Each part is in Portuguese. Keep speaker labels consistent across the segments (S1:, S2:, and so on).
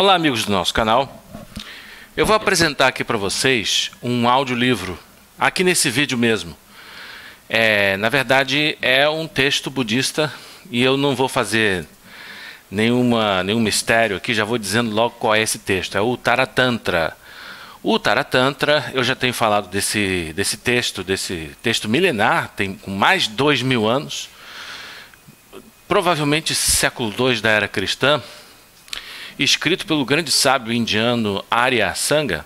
S1: Olá, amigos do nosso canal. Eu vou apresentar aqui para vocês um audiolivro, aqui nesse vídeo mesmo. É, na verdade, é um texto budista e eu não vou fazer nenhuma, nenhum mistério aqui, já vou dizendo logo qual é esse texto. É o Taratantra. O Taratantra, eu já tenho falado desse, desse texto, desse texto milenar, tem mais de dois mil anos, provavelmente século II da era cristã, escrito pelo grande sábio indiano Arya Sangha,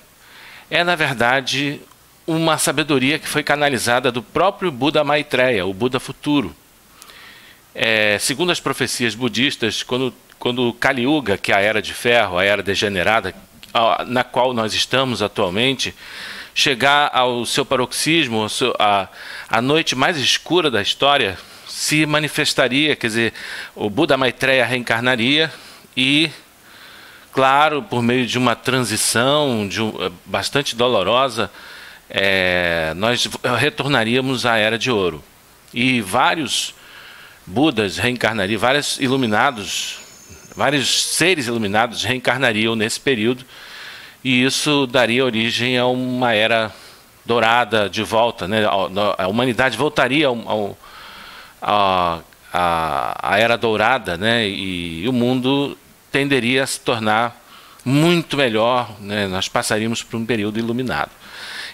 S1: é na verdade uma sabedoria que foi canalizada do próprio Buda Maitreya, o Buda futuro. É, segundo as profecias budistas, quando, quando Kali Yuga, que é a era de ferro, a era degenerada, na qual nós estamos atualmente, chegar ao seu paroxismo, a, a noite mais escura da história, se manifestaria, quer dizer, o Buda Maitreya reencarnaria e claro, por meio de uma transição de um, eh, bastante dolorosa, é, nós eh, retornaríamos à Era de Ouro. E vários Budas reencarnariam, vários iluminados, vários seres iluminados reencarnariam nesse período, e isso daria origem a uma era dourada de volta, né? a, humanidade voltaria ao, ao a, a, a, era dourada, né? E, e o mundo tenderia a se tornar muito melhor, né? nós passaríamos por um período iluminado.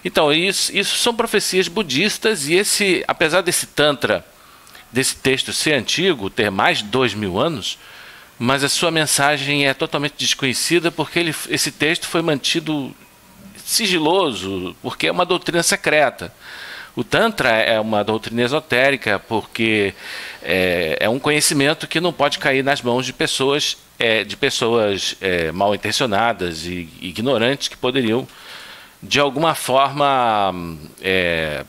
S1: Então, isso, isso são profecias budistas, e esse, apesar desse Tantra, desse texto ser antigo, ter mais de dois mil anos, mas a sua mensagem é totalmente desconhecida porque ele, esse texto foi mantido sigiloso, porque é uma doutrina secreta. O Tantra é uma doutrina esotérica, porque é, é, um conhecimento que não pode cair nas mãos de pessoas é, de pessoas é, mal intencionadas e ignorantes que poderiam, de alguma forma, é,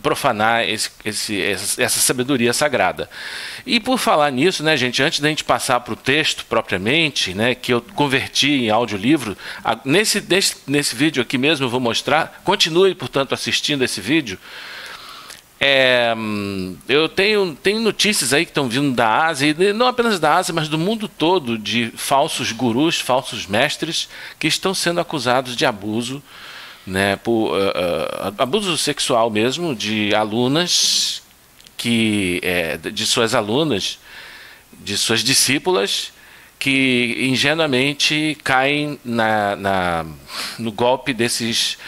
S1: profanar esse, esse, essa, sabedoria sagrada. E por falar nisso, né, gente, antes da gente passar para o texto propriamente, né, que eu converti em audiolivro, nesse, nesse, nesse vídeo aqui mesmo eu vou mostrar, continue, portanto, assistindo esse vídeo, é, eu tenho, tenho notícias aí que estão vindo da Ásia, e não apenas da Ásia, mas do mundo todo, de falsos gurus, falsos mestres, que estão sendo acusados de abuso, né, por, uh, uh, abuso sexual mesmo, de alunas, que é, de suas alunas, de suas discípulas, que ingenuamente caem na, na no golpe desses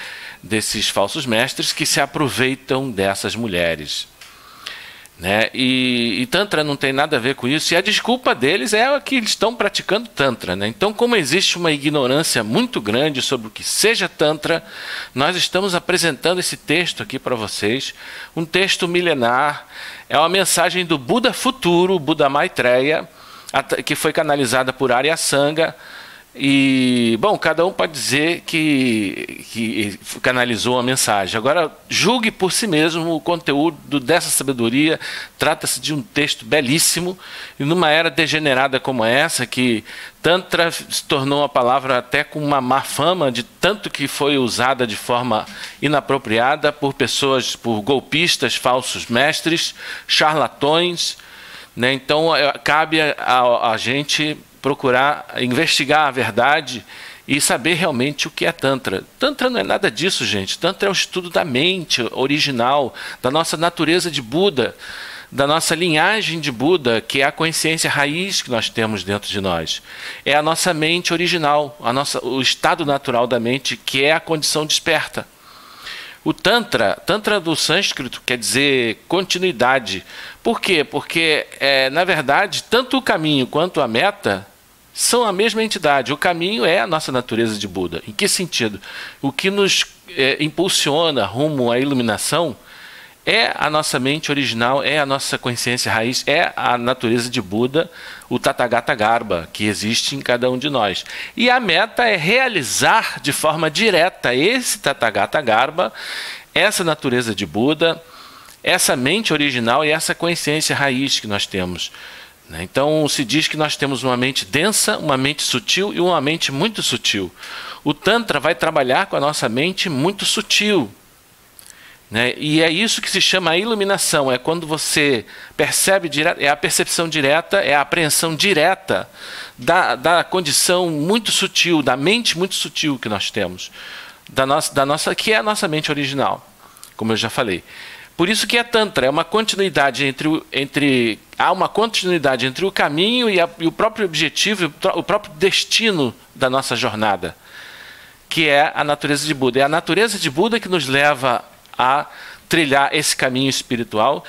S1: desses falsos mestres que se aproveitam dessas mulheres. Né? E, e, Tantra não tem nada a ver com isso, e a desculpa deles é que eles estão praticando Tantra. Né? Então, como existe uma ignorância muito grande sobre o que seja Tantra, nós estamos apresentando esse texto aqui para vocês, um texto milenar, é uma mensagem do Buda futuro, Buda Maitreya, que foi canalizada por Arya Sangha e, bom, cada um pode dizer que, que canalizou a mensagem. Agora, julgue por si mesmo o conteúdo dessa sabedoria. Trata-se de um texto belíssimo. E numa era degenerada como essa, que Tantra se tornou uma palavra até com uma má fama, de tanto que foi usada de forma inapropriada por pessoas, por golpistas, falsos mestres, charlatões. Né? Então, é, cabe a, a gente procurar investigar a verdade e saber realmente o que é Tantra. Tantra não é nada disso, gente. Tantra é o estudo da mente original, da nossa natureza de Buda, da nossa linhagem de Buda, que é a consciência raiz que nós temos dentro de nós. É a nossa mente original, a nossa, o estado natural da mente, que é a condição desperta. O Tantra, Tantra do sânscrito quer dizer continuidade. Por quê? Porque, é, na verdade, tanto o caminho quanto a meta são a mesma entidade. O caminho é a nossa natureza de Buda. Em que sentido? O que nos é, impulsiona rumo à iluminação é a nossa mente original, é a nossa consciência raiz, é a natureza de Buda, o Tathagata Garba, que existe em cada um de nós. E a meta é realizar de forma direta esse Tathagata Garba, essa natureza de Buda, essa mente original e essa consciência raiz que nós temos. Né? Então se diz que nós temos uma mente densa, uma mente sutil e uma mente muito sutil. O Tantra vai trabalhar com a nossa mente muito sutil. Né? E é isso que se chama iluminação, é quando você percebe direto, é a percepção direta, é a apreensão direta da, da condição muito sutil, da mente muito sutil que nós temos, da nossa, da nossa, que é a nossa mente original, como eu já falei. Por isso que é Tantra, é uma continuidade entre, o, entre há uma continuidade entre o caminho e, a, e o próprio objetivo, o próprio destino da nossa jornada, que é a natureza de Buda. É a natureza de Buda que nos leva a trilhar esse caminho espiritual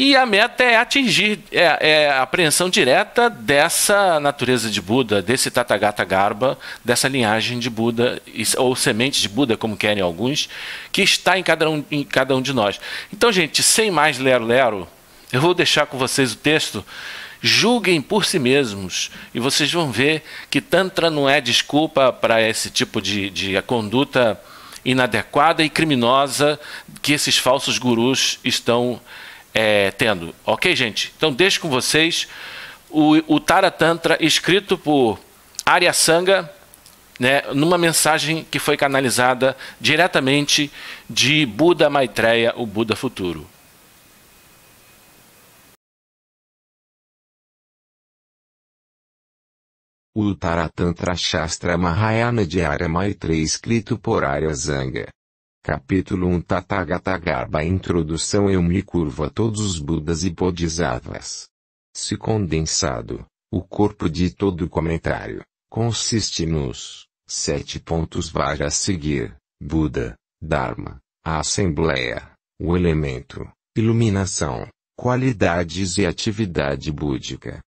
S1: e a meta é atingir é, é a apreensão direta dessa natureza de Buda, desse Tathagata Garba, dessa linhagem de Buda, ou semente de Buda, como querem alguns, que está em cada um, em cada um de nós. Então, gente, sem mais lero-lero, eu vou deixar com vocês o texto. Julguem por si mesmos e vocês vão ver que Tantra não é desculpa para esse tipo de, de conduta inadequada e criminosa que esses falsos gurus estão é, tendo. Ok, gente? Então deixo com vocês o, o Tara Tantra escrito por Arya Sangha, né, numa mensagem que foi canalizada diretamente de Buda Maitreya, o Buda futuro.
S2: O Taratantra Shastra Mahayana de Arya Maitreya escrito por Arya sanga Capítulo 1 Tathagatagarbha Introdução Eu me curvo a todos os Budas e Bodhisattvas. Se condensado, o corpo de todo o comentário, consiste nos sete pontos vaga a seguir, Buda, Dharma, a Assembleia, o elemento, iluminação, qualidades e atividade búdica.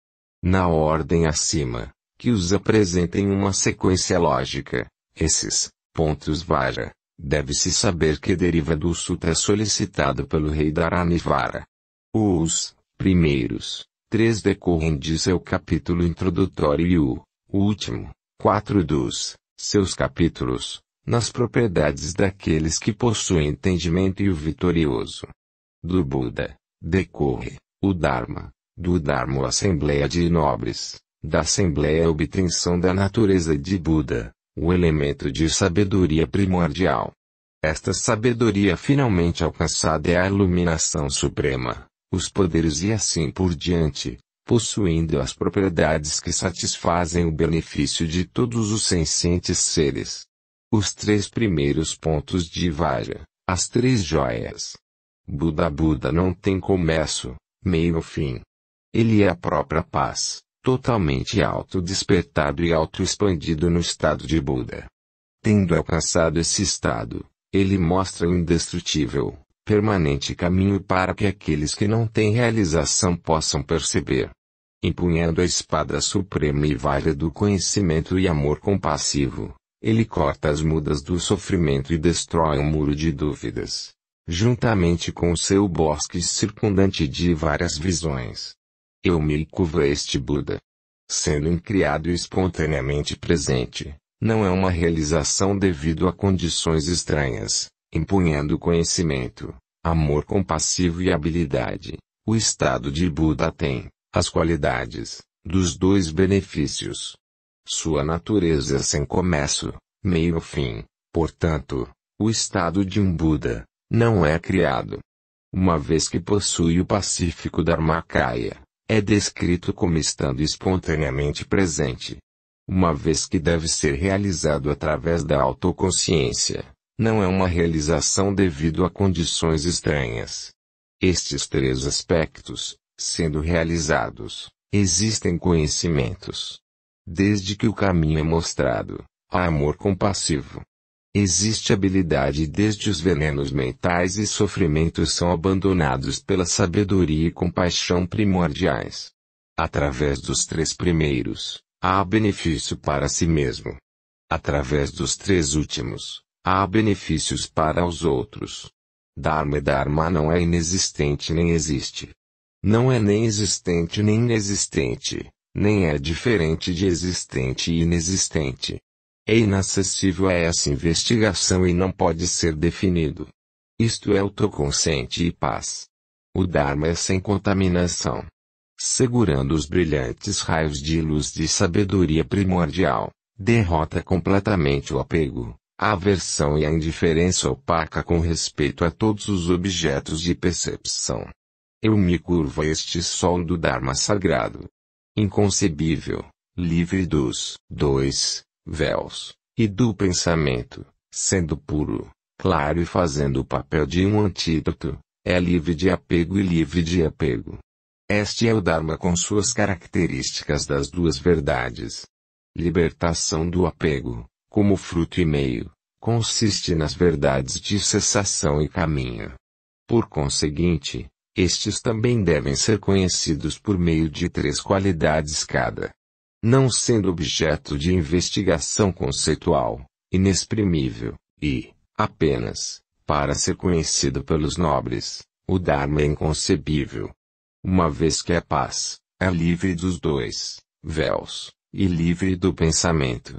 S2: Na ordem acima, que os apresentem uma sequência lógica, esses pontos vaga. Deve-se saber que deriva do sutra solicitado pelo rei Dharanivara. Os, primeiros, três decorrem de é seu capítulo introdutório e o, último, quatro dos, seus capítulos, nas propriedades daqueles que possuem entendimento e o vitorioso. Do Buda, decorre, o Dharma, do Dharma a Assembleia de Nobres, da Assembleia a obtenção da natureza de Buda, o elemento de sabedoria primordial. Esta sabedoria finalmente alcançada é a iluminação suprema, os poderes e assim por diante, possuindo as propriedades que satisfazem o benefício de todos os sencientes seres. Os três primeiros pontos de Vajra, as três joias. Buda Buda não tem começo, meio ou fim. Ele é a própria paz, totalmente autodespertado e expandido no estado de Buda. Tendo alcançado esse estado, ele mostra o indestrutível, permanente caminho para que aqueles que não têm realização possam perceber. Empunhando a espada suprema e válida do conhecimento e amor compassivo, ele corta as mudas do sofrimento e destrói o um muro de dúvidas, juntamente com o seu bosque circundante de várias visões. Eu me curvo a este Buda. Sendo incriado criado espontaneamente presente, não é uma realização devido a condições estranhas, empunhando conhecimento, amor compassivo e habilidade. O estado de Buda tem as qualidades dos dois benefícios. Sua natureza é sem começo, meio ou fim, portanto, o estado de um Buda não é criado. Uma vez que possui o pacífico Dharmakaya, é descrito como estando espontaneamente presente. Uma vez que deve ser realizado através da autoconsciência, não é uma realização devido a condições estranhas. Estes três aspectos, sendo realizados, existem conhecimentos. Desde que o caminho é mostrado, há amor compassivo, Existe habilidade desde os venenos mentais e sofrimentos são abandonados pela sabedoria e compaixão primordiais. Através dos três primeiros, há benefício para si mesmo. Através dos três últimos, há benefícios para os outros. Dharma e Dharma não é inexistente nem existe. Não é nem existente nem inexistente, nem é diferente de existente e inexistente. É inacessível a essa investigação e não pode ser definido. Isto é autoconsciente e paz. O Dharma é sem contaminação. Segurando os brilhantes raios de luz de sabedoria primordial, derrota completamente o apego, a aversão e a indiferença opaca com respeito a todos os objetos de percepção. Eu me curvo a este sol do Dharma sagrado. Inconcebível, livre dos dois véus, e do pensamento, sendo puro, claro e fazendo o papel de um antídoto, é livre de apego e livre de apego. Este é o Dharma com suas características das duas verdades. Libertação do apego, como fruto e meio, consiste nas verdades de cessação e caminho. Por conseguinte, estes também devem ser conhecidos por meio de três qualidades cada não sendo objeto de investigação conceitual, inexprimível, e, apenas, para ser conhecido pelos nobres, o Dharma é inconcebível. Uma vez que a paz, é livre dos dois véus, e livre do pensamento.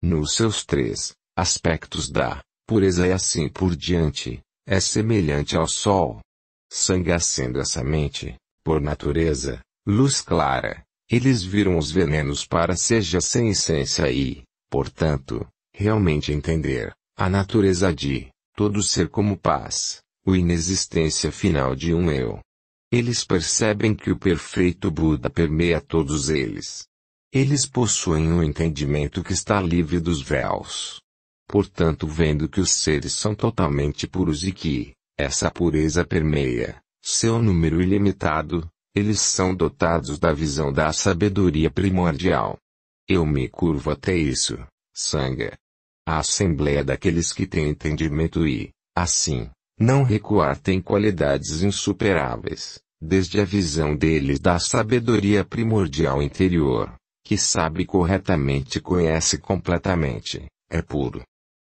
S2: Nos seus três aspectos da pureza e assim por diante, é semelhante ao sol. Sanga sendo essa mente, por natureza, luz clara, eles viram os venenos para seja sem essência e, portanto, realmente entender a natureza de todo ser como paz, o inexistência final de um eu. Eles percebem que o perfeito Buda permeia todos eles. Eles possuem um entendimento que está livre dos véus. Portanto, vendo que os seres são totalmente puros e que essa pureza permeia seu número ilimitado, eles são dotados da visão da sabedoria primordial. Eu me curvo até isso, Sanga. A assembleia daqueles que têm entendimento e, assim, não recuar tem qualidades insuperáveis, desde a visão deles da sabedoria primordial interior, que sabe corretamente e conhece completamente, é puro.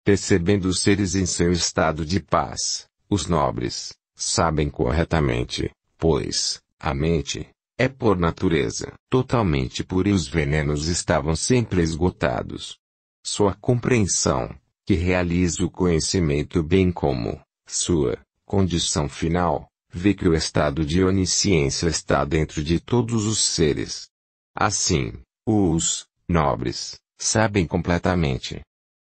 S2: Percebendo os seres em seu estado de paz, os nobres, sabem corretamente, pois, a mente é por natureza totalmente pura e os venenos estavam sempre esgotados. Sua compreensão, que realiza o conhecimento bem como sua condição final, vê que o estado de onisciência está dentro de todos os seres. Assim, os nobres sabem completamente.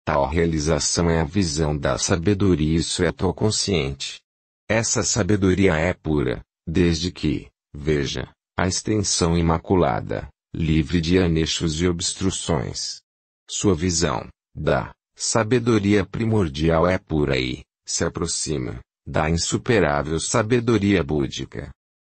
S2: Tal realização é a visão da sabedoria, isso é consciente. Essa sabedoria é pura, desde que Veja, a extensão imaculada, livre de anexos e obstruções. Sua visão, da sabedoria primordial é pura e, se aproxima, da insuperável sabedoria búdica.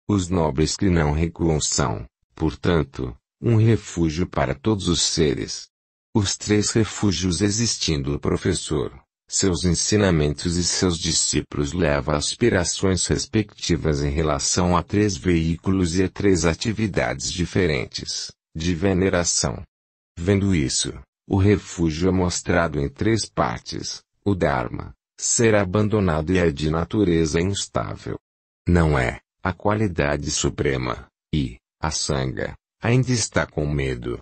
S2: Os nobres que não recuam são, portanto, um refúgio para todos os seres. Os três refúgios existindo o professor, seus ensinamentos e seus discípulos leva aspirações respectivas em relação a três veículos e a três atividades diferentes, de veneração. Vendo isso, o refúgio é mostrado em três partes, o Dharma, ser abandonado e é de natureza instável. Não é, a qualidade suprema, e, a sangha ainda está com medo.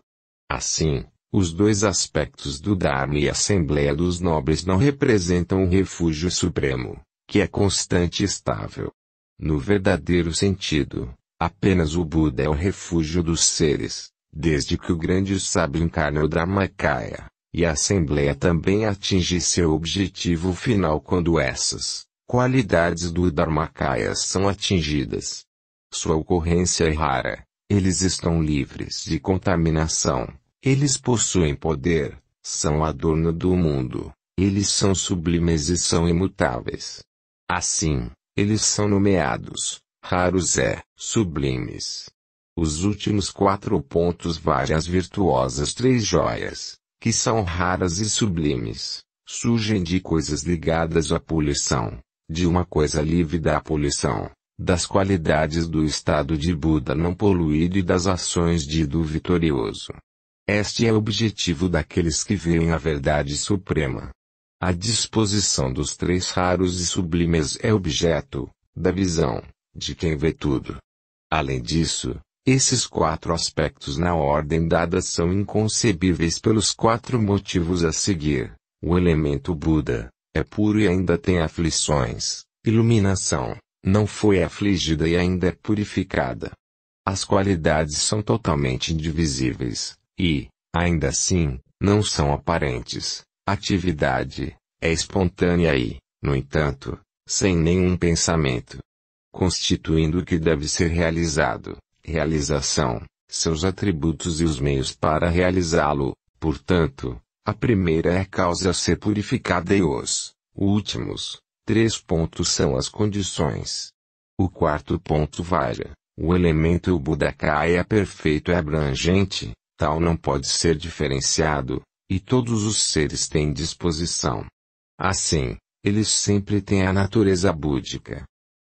S2: Assim, os dois aspectos do Dharma e Assembleia dos Nobres não representam o refúgio supremo, que é constante e estável. No verdadeiro sentido, apenas o Buda é o refúgio dos seres, desde que o grande sábio encarna o Dharmakaya, e a Assembleia também atinge seu objetivo final quando essas qualidades do Dharmakaya são atingidas. Sua ocorrência é rara, eles estão livres de contaminação eles possuem poder, são adorno do mundo, eles são sublimes e são imutáveis. Assim, eles são nomeados, raros é, sublimes. Os últimos quatro pontos várias virtuosas três joias, que são raras e sublimes, surgem de coisas ligadas à poluição, de uma coisa livre da poluição, das qualidades do estado de Buda não poluído e das ações de do vitorioso. Este é o objetivo daqueles que veem a verdade suprema. A disposição dos três raros e sublimes é objeto, da visão, de quem vê tudo. Além disso, esses quatro aspectos na ordem dada são inconcebíveis pelos quatro motivos a seguir. O elemento Buda é puro e ainda tem aflições. Iluminação não foi afligida e ainda é purificada. As qualidades são totalmente indivisíveis, e, ainda assim, não são aparentes. Atividade é espontânea e, no entanto, sem nenhum pensamento, constituindo o que deve ser realizado, realização, seus atributos e os meios para realizá-lo. Portanto, a primeira é a causa a ser purificada e os últimos três pontos são as condições. O quarto ponto varia. O elemento Kaya é perfeito é abrangente, tal não pode ser diferenciado, e todos os seres têm disposição. Assim, eles sempre têm a natureza búdica.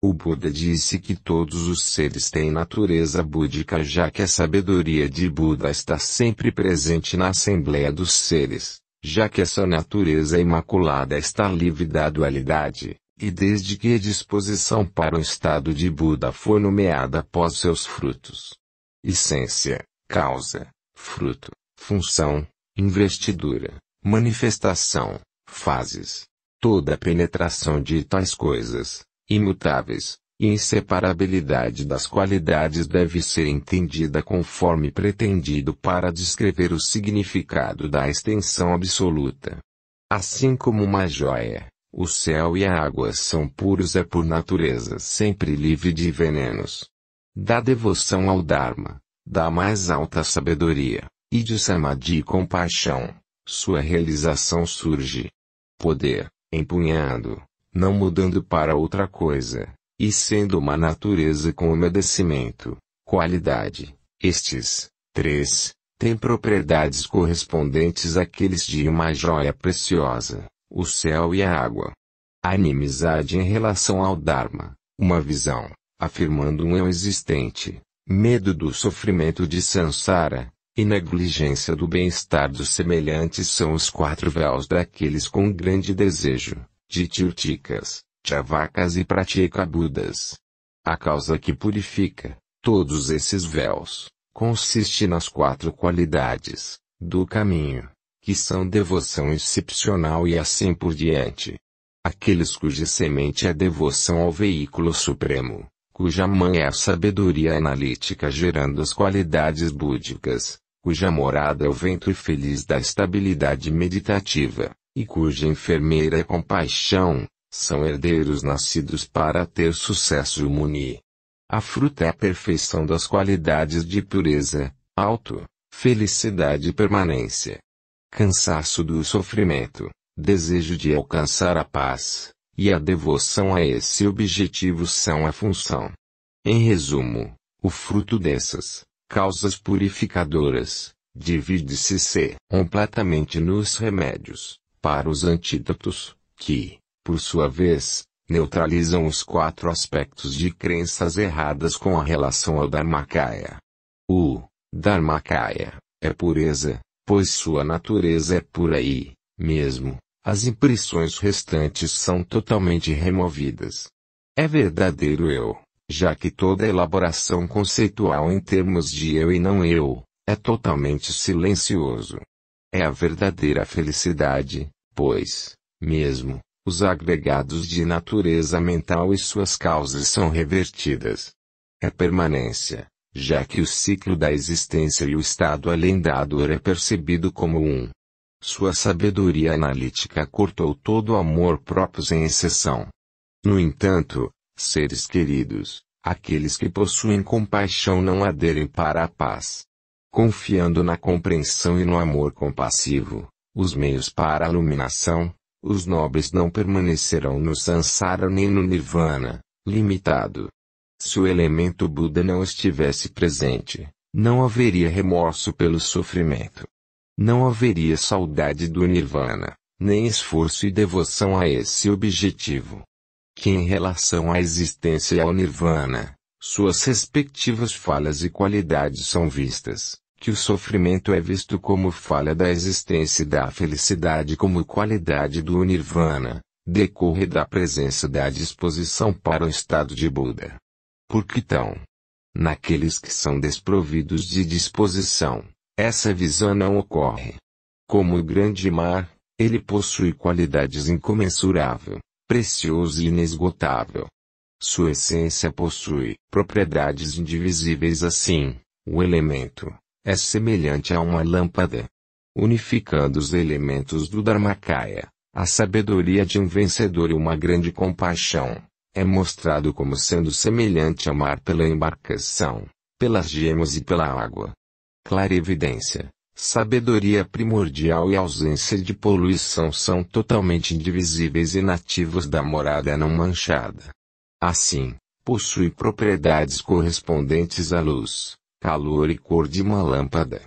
S2: O Buda disse que todos os seres têm natureza búdica, já que a sabedoria de Buda está sempre presente na assembleia dos seres, já que essa natureza imaculada está livre da dualidade, e desde que a disposição para o estado de Buda for nomeada após seus frutos. Essência, causa, fruto, função, investidura, manifestação, fases. Toda a penetração de tais coisas, imutáveis, e inseparabilidade das qualidades deve ser entendida conforme pretendido para descrever o significado da extensão absoluta. Assim como uma joia, o céu e a água são puros é por natureza sempre livre de venenos. Da devoção ao Dharma, da mais alta sabedoria, e de samadhi e compaixão, sua realização surge. Poder, empunhando não mudando para outra coisa, e sendo uma natureza com obedecimento, qualidade, estes, três, têm propriedades correspondentes àqueles de uma joia preciosa, o céu e a água. A inimizade em relação ao Dharma, uma visão, afirmando um eu existente, medo do sofrimento de Sansara, e negligência do bem-estar dos semelhantes são os quatro véus daqueles com grande desejo, de Tirticas, Chavakas e pratiekabudas. A causa que purifica todos esses véus consiste nas quatro qualidades do caminho, que são devoção excepcional e assim por diante. Aqueles cuja semente é devoção ao veículo supremo, cuja mãe é a sabedoria analítica gerando as qualidades búdicas, cuja morada é o ventre feliz da estabilidade meditativa, e cuja enfermeira é compaixão, são herdeiros nascidos para ter sucesso e muni. A fruta é a perfeição das qualidades de pureza, alto, felicidade e permanência. Cansaço do sofrimento, desejo de alcançar a paz, e a devoção a esse objetivo são a função. Em resumo, o fruto dessas causas purificadoras divide-se se completamente nos remédios para os antídotos, que, por sua vez, neutralizam os quatro aspectos de crenças erradas com a relação ao Dharmakaya. O Dharmakaya é pureza, pois sua natureza é pura e, mesmo, as impressões restantes são totalmente removidas. É verdadeiro eu, já que toda elaboração conceitual em termos de eu e não eu, é totalmente silencioso. É a verdadeira felicidade, pois, mesmo, os agregados de natureza mental e suas causas são revertidas. É permanência, já que o ciclo da existência e o estado além da dor é percebido como um. Sua sabedoria analítica cortou todo amor próprio sem exceção. No entanto, seres queridos, aqueles que possuem compaixão não aderem para a paz. Confiando na compreensão e no amor compassivo, os meios para a iluminação, os nobres não permanecerão no sansara nem no nirvana, limitado. Se o elemento Buda não estivesse presente, não haveria remorso pelo sofrimento. Não haveria saudade do nirvana, nem esforço e devoção a esse objetivo. Que em relação à existência e ao nirvana, suas respectivas falhas e qualidades são vistas, que o sofrimento é visto como falha da existência e da felicidade como qualidade do nirvana, decorre da presença da disposição para o estado de Buda. Por que tão naqueles que são desprovidos de disposição, essa visão não ocorre. Como o grande mar, ele possui qualidades incomensurável, precioso e inesgotável. Sua essência possui propriedades indivisíveis assim, o elemento é semelhante a uma lâmpada. Unificando os elementos do Dharmakaya, a sabedoria de um vencedor e uma grande compaixão, é mostrado como sendo semelhante ao mar pela embarcação, pelas gemas e pela água evidência, sabedoria primordial e ausência de poluição são totalmente indivisíveis e nativos da morada não manchada. Assim, possui propriedades correspondentes à luz, calor e cor de uma lâmpada.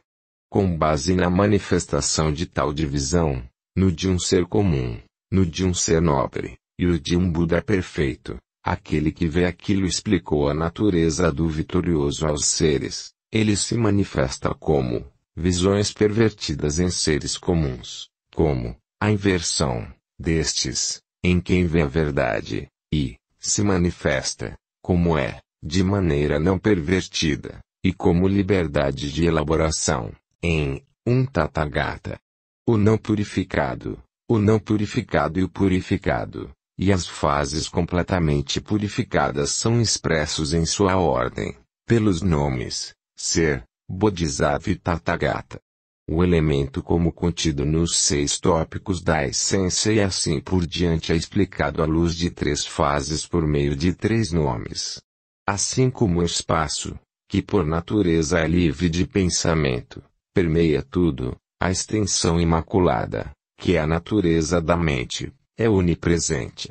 S2: Com base na manifestação de tal divisão, no de um ser comum, no de um ser nobre, e o de um Buda perfeito, aquele que vê aquilo explicou a natureza do vitorioso aos seres. Ele se manifesta como visões pervertidas em seres comuns, como a inversão destes, em quem vê a verdade, e se manifesta como é, de maneira não pervertida, e como liberdade de elaboração, em um tatagata. O não purificado, o não purificado e o purificado, e as fases completamente purificadas são expressos em sua ordem, pelos nomes, ser, Bodhisattva Tathagata. O elemento como contido nos seis tópicos da essência e assim por diante é explicado à luz de três fases por meio de três nomes. Assim como o espaço, que por natureza é livre de pensamento, permeia tudo, a extensão imaculada, que é a natureza da mente, é onipresente.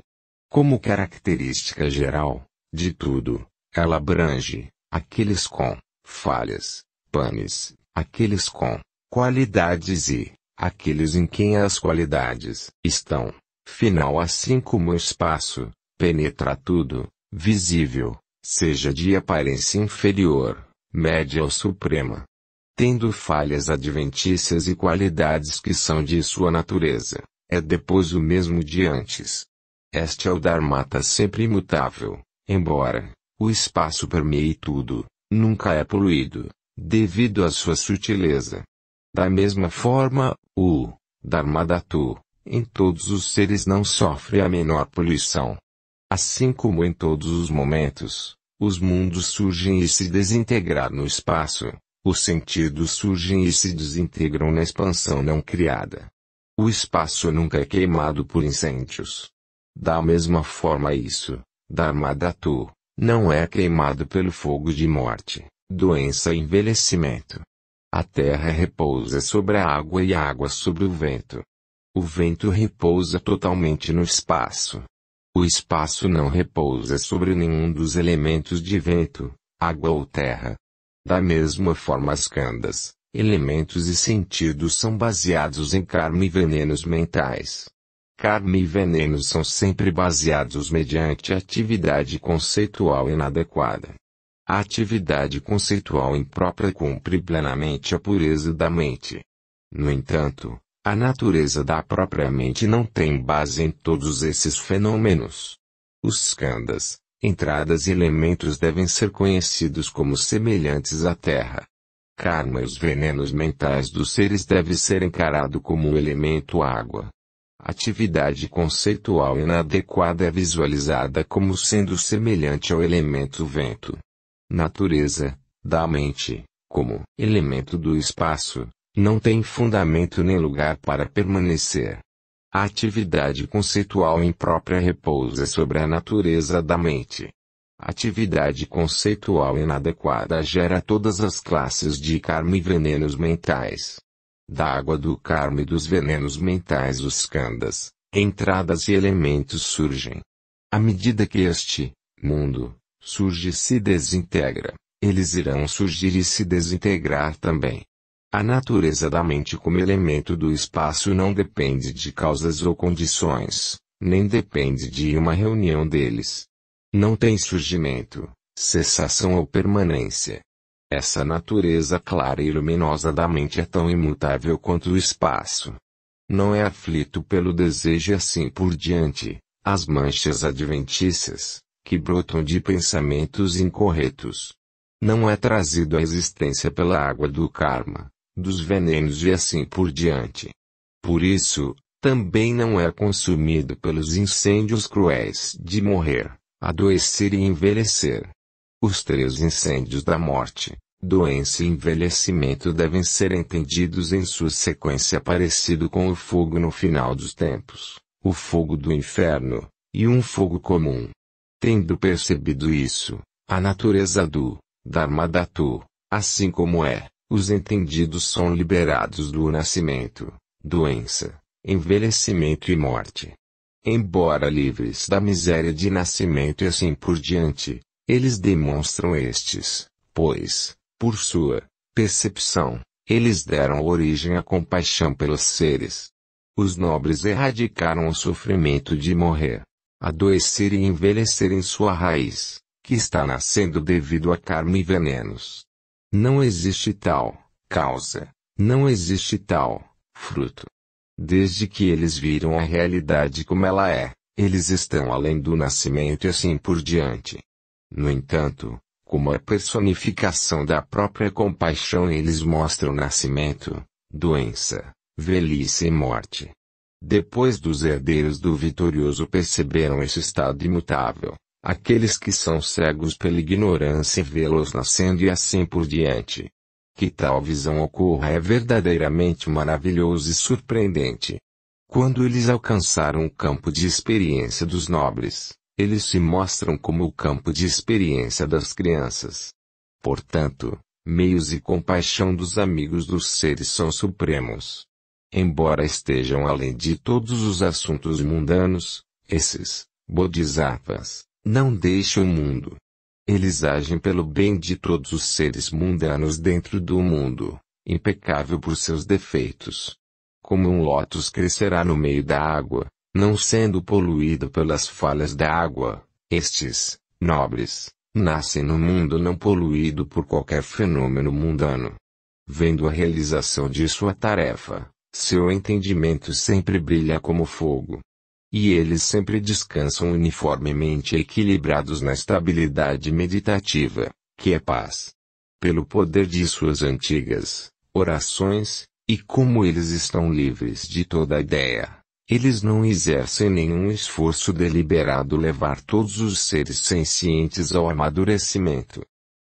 S2: Como característica geral, de tudo, ela abrange, aqueles com falhas, panes, aqueles com qualidades e aqueles em quem as qualidades estão. Final assim como o espaço penetra tudo, visível, seja de aparência inferior, média ou suprema. Tendo falhas adventícias e qualidades que são de sua natureza, é depois o mesmo de antes. Este é o Dharmata sempre imutável, embora o espaço permeie tudo, nunca é poluído, devido à sua sutileza. Da mesma forma, o Dharmadhatu, em todos os seres não sofre a menor poluição. Assim como em todos os momentos, os mundos surgem e se desintegram no espaço, os sentidos surgem e se desintegram na expansão não criada. O espaço nunca é queimado por incêndios. Da mesma forma isso, Dharmadhatu, não é queimado pelo fogo de morte, doença e envelhecimento. A terra repousa sobre a água e a água sobre o vento. O vento repousa totalmente no espaço. O espaço não repousa sobre nenhum dos elementos de vento, água ou terra. Da mesma forma as candas, elementos e sentidos são baseados em karma e venenos mentais carne e venenos são sempre baseados mediante atividade conceitual inadequada. A atividade conceitual imprópria cumpre plenamente a pureza da mente. No entanto, a natureza da própria mente não tem base em todos esses fenômenos. Os skandhas, entradas e elementos devem ser conhecidos como semelhantes à terra. Karma e os venenos mentais dos seres deve ser encarado como o elemento água. Atividade conceitual inadequada é visualizada como sendo semelhante ao elemento vento. Natureza, da mente, como elemento do espaço, não tem fundamento nem lugar para permanecer. A atividade conceitual imprópria repousa sobre a natureza da mente. Atividade conceitual inadequada gera todas as classes de karma e venenos mentais da água do karma e dos venenos mentais os khandas, entradas e elementos surgem. À medida que este mundo surge e se desintegra, eles irão surgir e se desintegrar também. A natureza da mente como elemento do espaço não depende de causas ou condições, nem depende de uma reunião deles. Não tem surgimento, cessação ou permanência. Essa natureza clara e luminosa da mente é tão imutável quanto o espaço. Não é aflito pelo desejo e assim por diante, as manchas adventícias, que brotam de pensamentos incorretos. Não é trazido à existência pela água do karma, dos venenos e assim por diante. Por isso, também não é consumido pelos incêndios cruéis de morrer, adoecer e envelhecer. Os três incêndios da morte, doença e envelhecimento devem ser entendidos em sua sequência parecido com o fogo no final dos tempos, o fogo do inferno, e um fogo comum. Tendo percebido isso, a natureza do Dharma Dhatu, assim como é, os entendidos são liberados do nascimento, doença, envelhecimento e morte. Embora livres da miséria de nascimento e assim por diante, eles demonstram estes, pois, por sua percepção, eles deram origem à compaixão pelos seres. Os nobres erradicaram o sofrimento de morrer, adoecer e envelhecer em sua raiz, que está nascendo devido a karma e venenos. Não existe tal causa, não existe tal fruto. Desde que eles viram a realidade como ela é, eles estão além do nascimento e assim por diante. No entanto, como a personificação da própria compaixão eles mostram nascimento, doença, velhice e morte. Depois dos herdeiros do vitorioso perceberam esse estado imutável, aqueles que são cegos pela ignorância vê-los nascendo e assim por diante. Que tal visão ocorra é verdadeiramente maravilhoso e surpreendente. Quando eles alcançaram o campo de experiência dos nobres, eles se mostram como o campo de experiência das crianças. Portanto, meios e compaixão dos amigos dos seres são supremos. Embora estejam além de todos os assuntos mundanos, esses, bodhisattvas, não deixam o mundo. Eles agem pelo bem de todos os seres mundanos dentro do mundo, impecável por seus defeitos. Como um lótus crescerá no meio da água, não sendo poluído pelas falhas da água, estes, nobres, nascem no mundo não poluído por qualquer fenômeno mundano. Vendo a realização de sua tarefa, seu entendimento sempre brilha como fogo. E eles sempre descansam uniformemente equilibrados na estabilidade meditativa, que é paz. Pelo poder de suas antigas orações, e como eles estão livres de toda ideia, eles não exercem nenhum esforço deliberado levar todos os seres sencientes ao amadurecimento.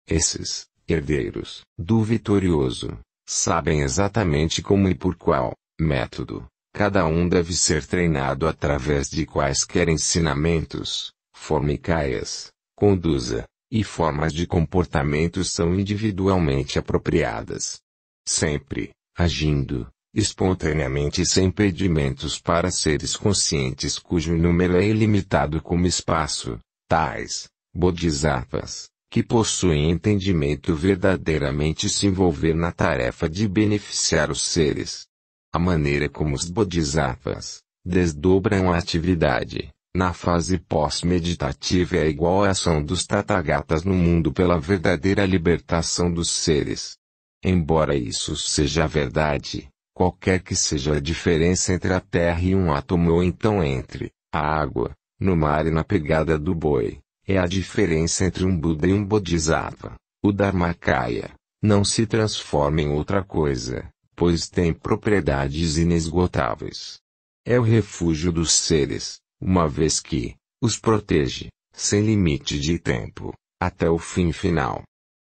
S2: Esses, herdeiros, do vitorioso, sabem exatamente como e por qual método cada um deve ser treinado através de quaisquer ensinamentos, formicaias, conduza, e formas de comportamento são individualmente apropriadas. Sempre, agindo, espontaneamente e sem impedimentos para seres conscientes cujo número é ilimitado como espaço, tais bodhisattvas que possuem entendimento verdadeiramente se envolver na tarefa de beneficiar os seres. A maneira como os bodhisattvas desdobram a atividade na fase pós-meditativa é igual à ação dos tathagatas no mundo pela verdadeira libertação dos seres. Embora isso seja verdade, qualquer que seja a diferença entre a Terra e um átomo ou então entre a água, no mar e na pegada do boi, é a diferença entre um Buda e um Bodhisattva. O Dharmakaya não se transforma em outra coisa, pois tem propriedades inesgotáveis. É o refúgio dos seres, uma vez que os protege, sem limite de tempo, até o fim final.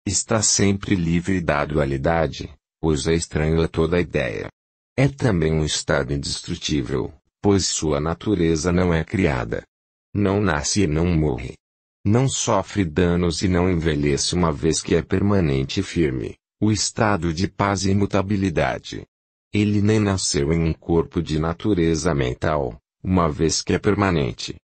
S2: Está sempre livre da dualidade, pois é estranho a toda ideia é também um estado indestrutível, pois sua natureza não é criada. Não nasce e não morre. Não sofre danos e não envelhece uma vez que é permanente e firme, o estado de paz e imutabilidade. Ele nem nasceu em um corpo de natureza mental, uma vez que é permanente.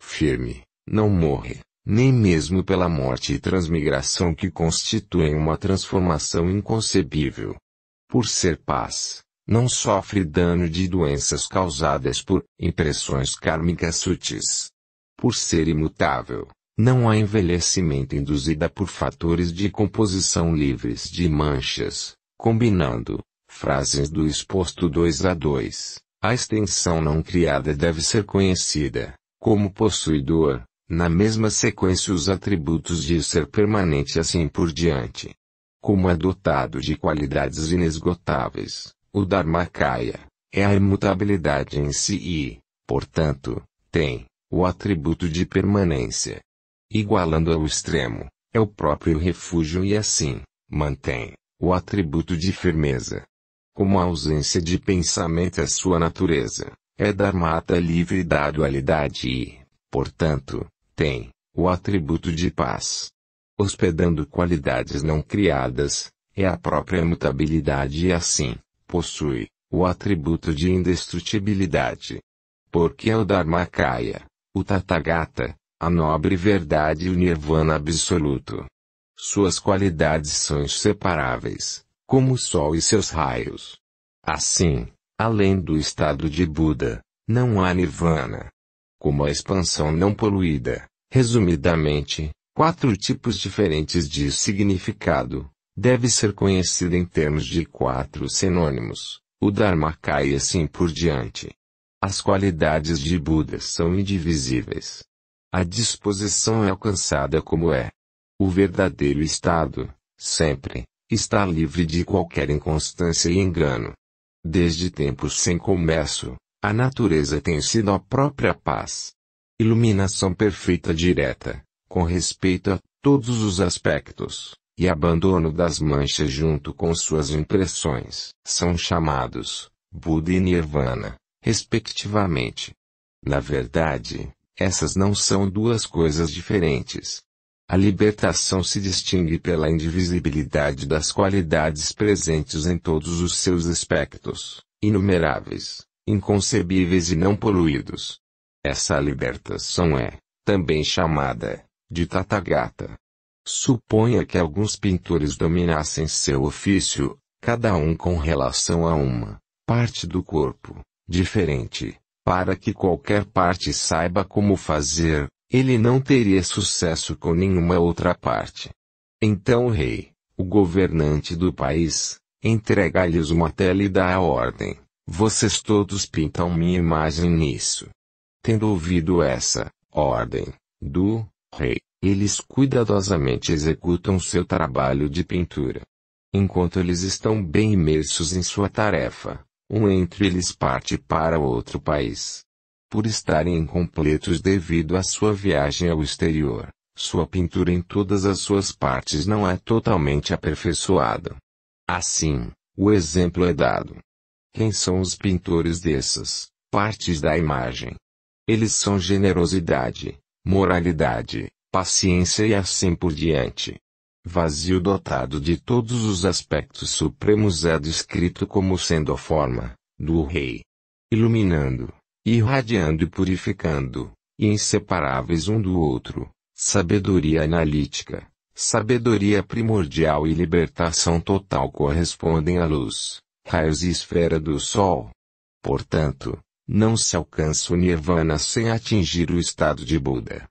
S2: Firme, não morre, nem mesmo pela morte e transmigração que constituem uma transformação inconcebível. Por ser paz, não sofre dano de doenças causadas por impressões kármicas sutis. Por ser imutável, não há envelhecimento induzida por fatores de composição livres de manchas, combinando frases do exposto 2 a 2. A extensão não criada deve ser conhecida, como possuidor, na mesma sequência os atributos de ser permanente assim por diante. Como é dotado de qualidades inesgotáveis, o Dharmakaya é a imutabilidade em si e, portanto, tem o atributo de permanência. Igualando ao extremo, é o próprio refúgio e assim, mantém o atributo de firmeza. Como a ausência de pensamento é sua natureza, é Dharmata livre da dualidade e, portanto, tem o atributo de paz. Hospedando qualidades não criadas, é a própria mutabilidade e assim, possui o atributo de indestrutibilidade. Porque é o Dharmakaya, o Tathagata, a nobre verdade e o Nirvana absoluto. Suas qualidades são inseparáveis, como o sol e seus raios. Assim, além do estado de Buda, não há Nirvana. Como a expansão não poluída, resumidamente, quatro tipos diferentes de significado, deve ser conhecida em termos de quatro sinônimos, o Dharmakaya e assim por diante. As qualidades de Buda são indivisíveis. A disposição é alcançada como é. O verdadeiro estado, sempre, está livre de qualquer inconstância e engano. Desde tempos sem começo, a natureza tem sido a própria paz. Iluminação perfeita direta, com respeito a todos os aspectos e abandono das manchas junto com suas impressões, são chamados Buda e Nirvana, respectivamente. Na verdade, essas não são duas coisas diferentes. A libertação se distingue pela indivisibilidade das qualidades presentes em todos os seus aspectos, inumeráveis, inconcebíveis e não poluídos. Essa libertação é, também chamada, de Tathagata, Suponha que alguns pintores dominassem seu ofício, cada um com relação a uma parte do corpo diferente, para que qualquer parte saiba como fazer, ele não teria sucesso com nenhuma outra parte. Então o rei, o governante do país, entrega-lhes uma tela e dá a ordem: vocês todos pintam minha imagem nisso. Tendo ouvido essa ordem do rei, eles cuidadosamente executam seu trabalho de pintura. Enquanto eles estão bem imersos em sua tarefa, um entre eles parte para outro país. Por estarem incompletos devido à sua viagem ao exterior, sua pintura em todas as suas partes não é totalmente aperfeiçoada. Assim, o exemplo é dado. Quem são os pintores dessas partes da imagem? Eles são generosidade, moralidade, paciência e assim por diante. Vazio dotado de todos os aspectos supremos é descrito como sendo a forma do Rei, iluminando, irradiando e purificando, e inseparáveis um do outro, sabedoria analítica, sabedoria primordial e libertação total correspondem à luz, raios e esfera do Sol. Portanto, não se alcança o nirvana sem atingir o estado de Buda.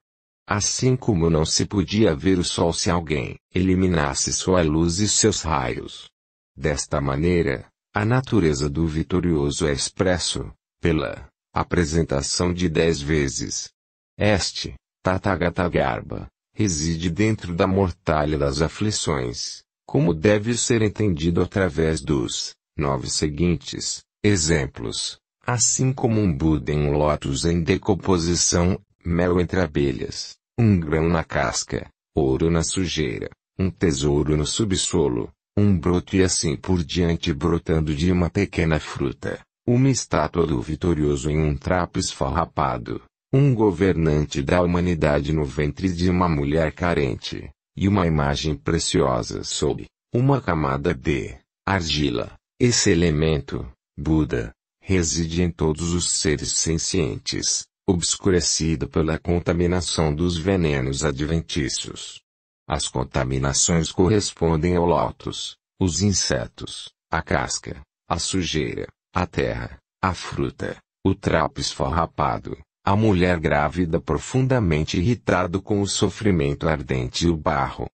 S2: Assim como não se podia ver o sol se alguém eliminasse sua luz e seus raios. Desta maneira, a natureza do vitorioso é expresso, pela apresentação de dez vezes. Este, Tathagata Garba, reside dentro da mortalha das aflições, como deve ser entendido através dos nove seguintes exemplos, assim como um Buda em um lótus em decomposição, mel entre abelhas um grão na casca, ouro na sujeira, um tesouro no subsolo, um broto e assim por diante brotando de uma pequena fruta, uma estátua do vitorioso em um trapo esfarrapado, um governante da humanidade no ventre de uma mulher carente, e uma imagem preciosa sob uma camada de argila. Esse elemento, Buda, reside em todos os seres sencientes obscurecido pela contaminação dos venenos adventícios. As contaminações correspondem ao lótus, os insetos, a casca, a sujeira, a terra, a fruta, o trapo esfarrapado, a mulher grávida profundamente irritado com o sofrimento ardente e o barro.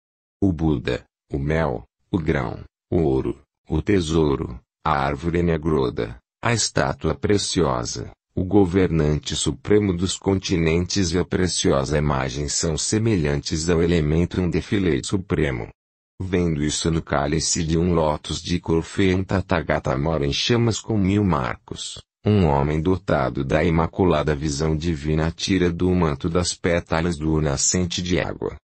S2: O Buda, o mel, o grão, o ouro, o tesouro, a árvore negroda, a estátua preciosa, o governante supremo dos continentes e a preciosa imagem são semelhantes ao elemento um defilei supremo. Vendo isso no cálice de um lótus de um Tagata mora em chamas com mil marcos. Um homem dotado da imaculada visão divina tira do manto das pétalas do nascente de água.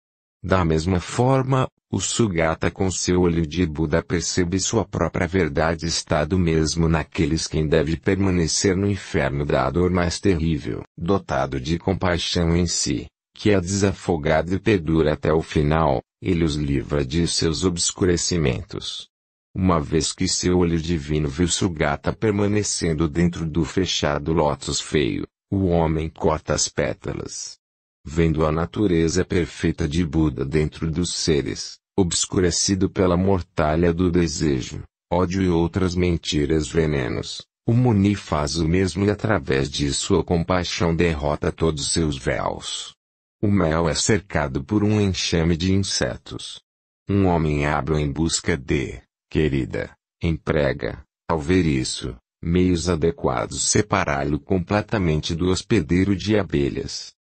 S2: Da mesma forma, o Sugata com seu olho de Buda percebe sua própria verdade estado mesmo naqueles quem deve permanecer no inferno da dor mais terrível, dotado de compaixão em si, que é desafogado e perdura até o final, ele os livra de seus obscurecimentos. Uma vez que seu olho divino viu Sugata permanecendo dentro do fechado lótus feio, o homem corta as pétalas vendo a natureza perfeita de Buda dentro dos seres, obscurecido pela mortalha do desejo, ódio e outras mentiras venenos. O Muni faz o mesmo e através de sua compaixão derrota todos seus véus. O mel é cercado por um enxame de insetos. Um homem abre em busca de, querida, emprega, ao ver isso, meios adequados separá-lo completamente do hospedeiro de abelhas.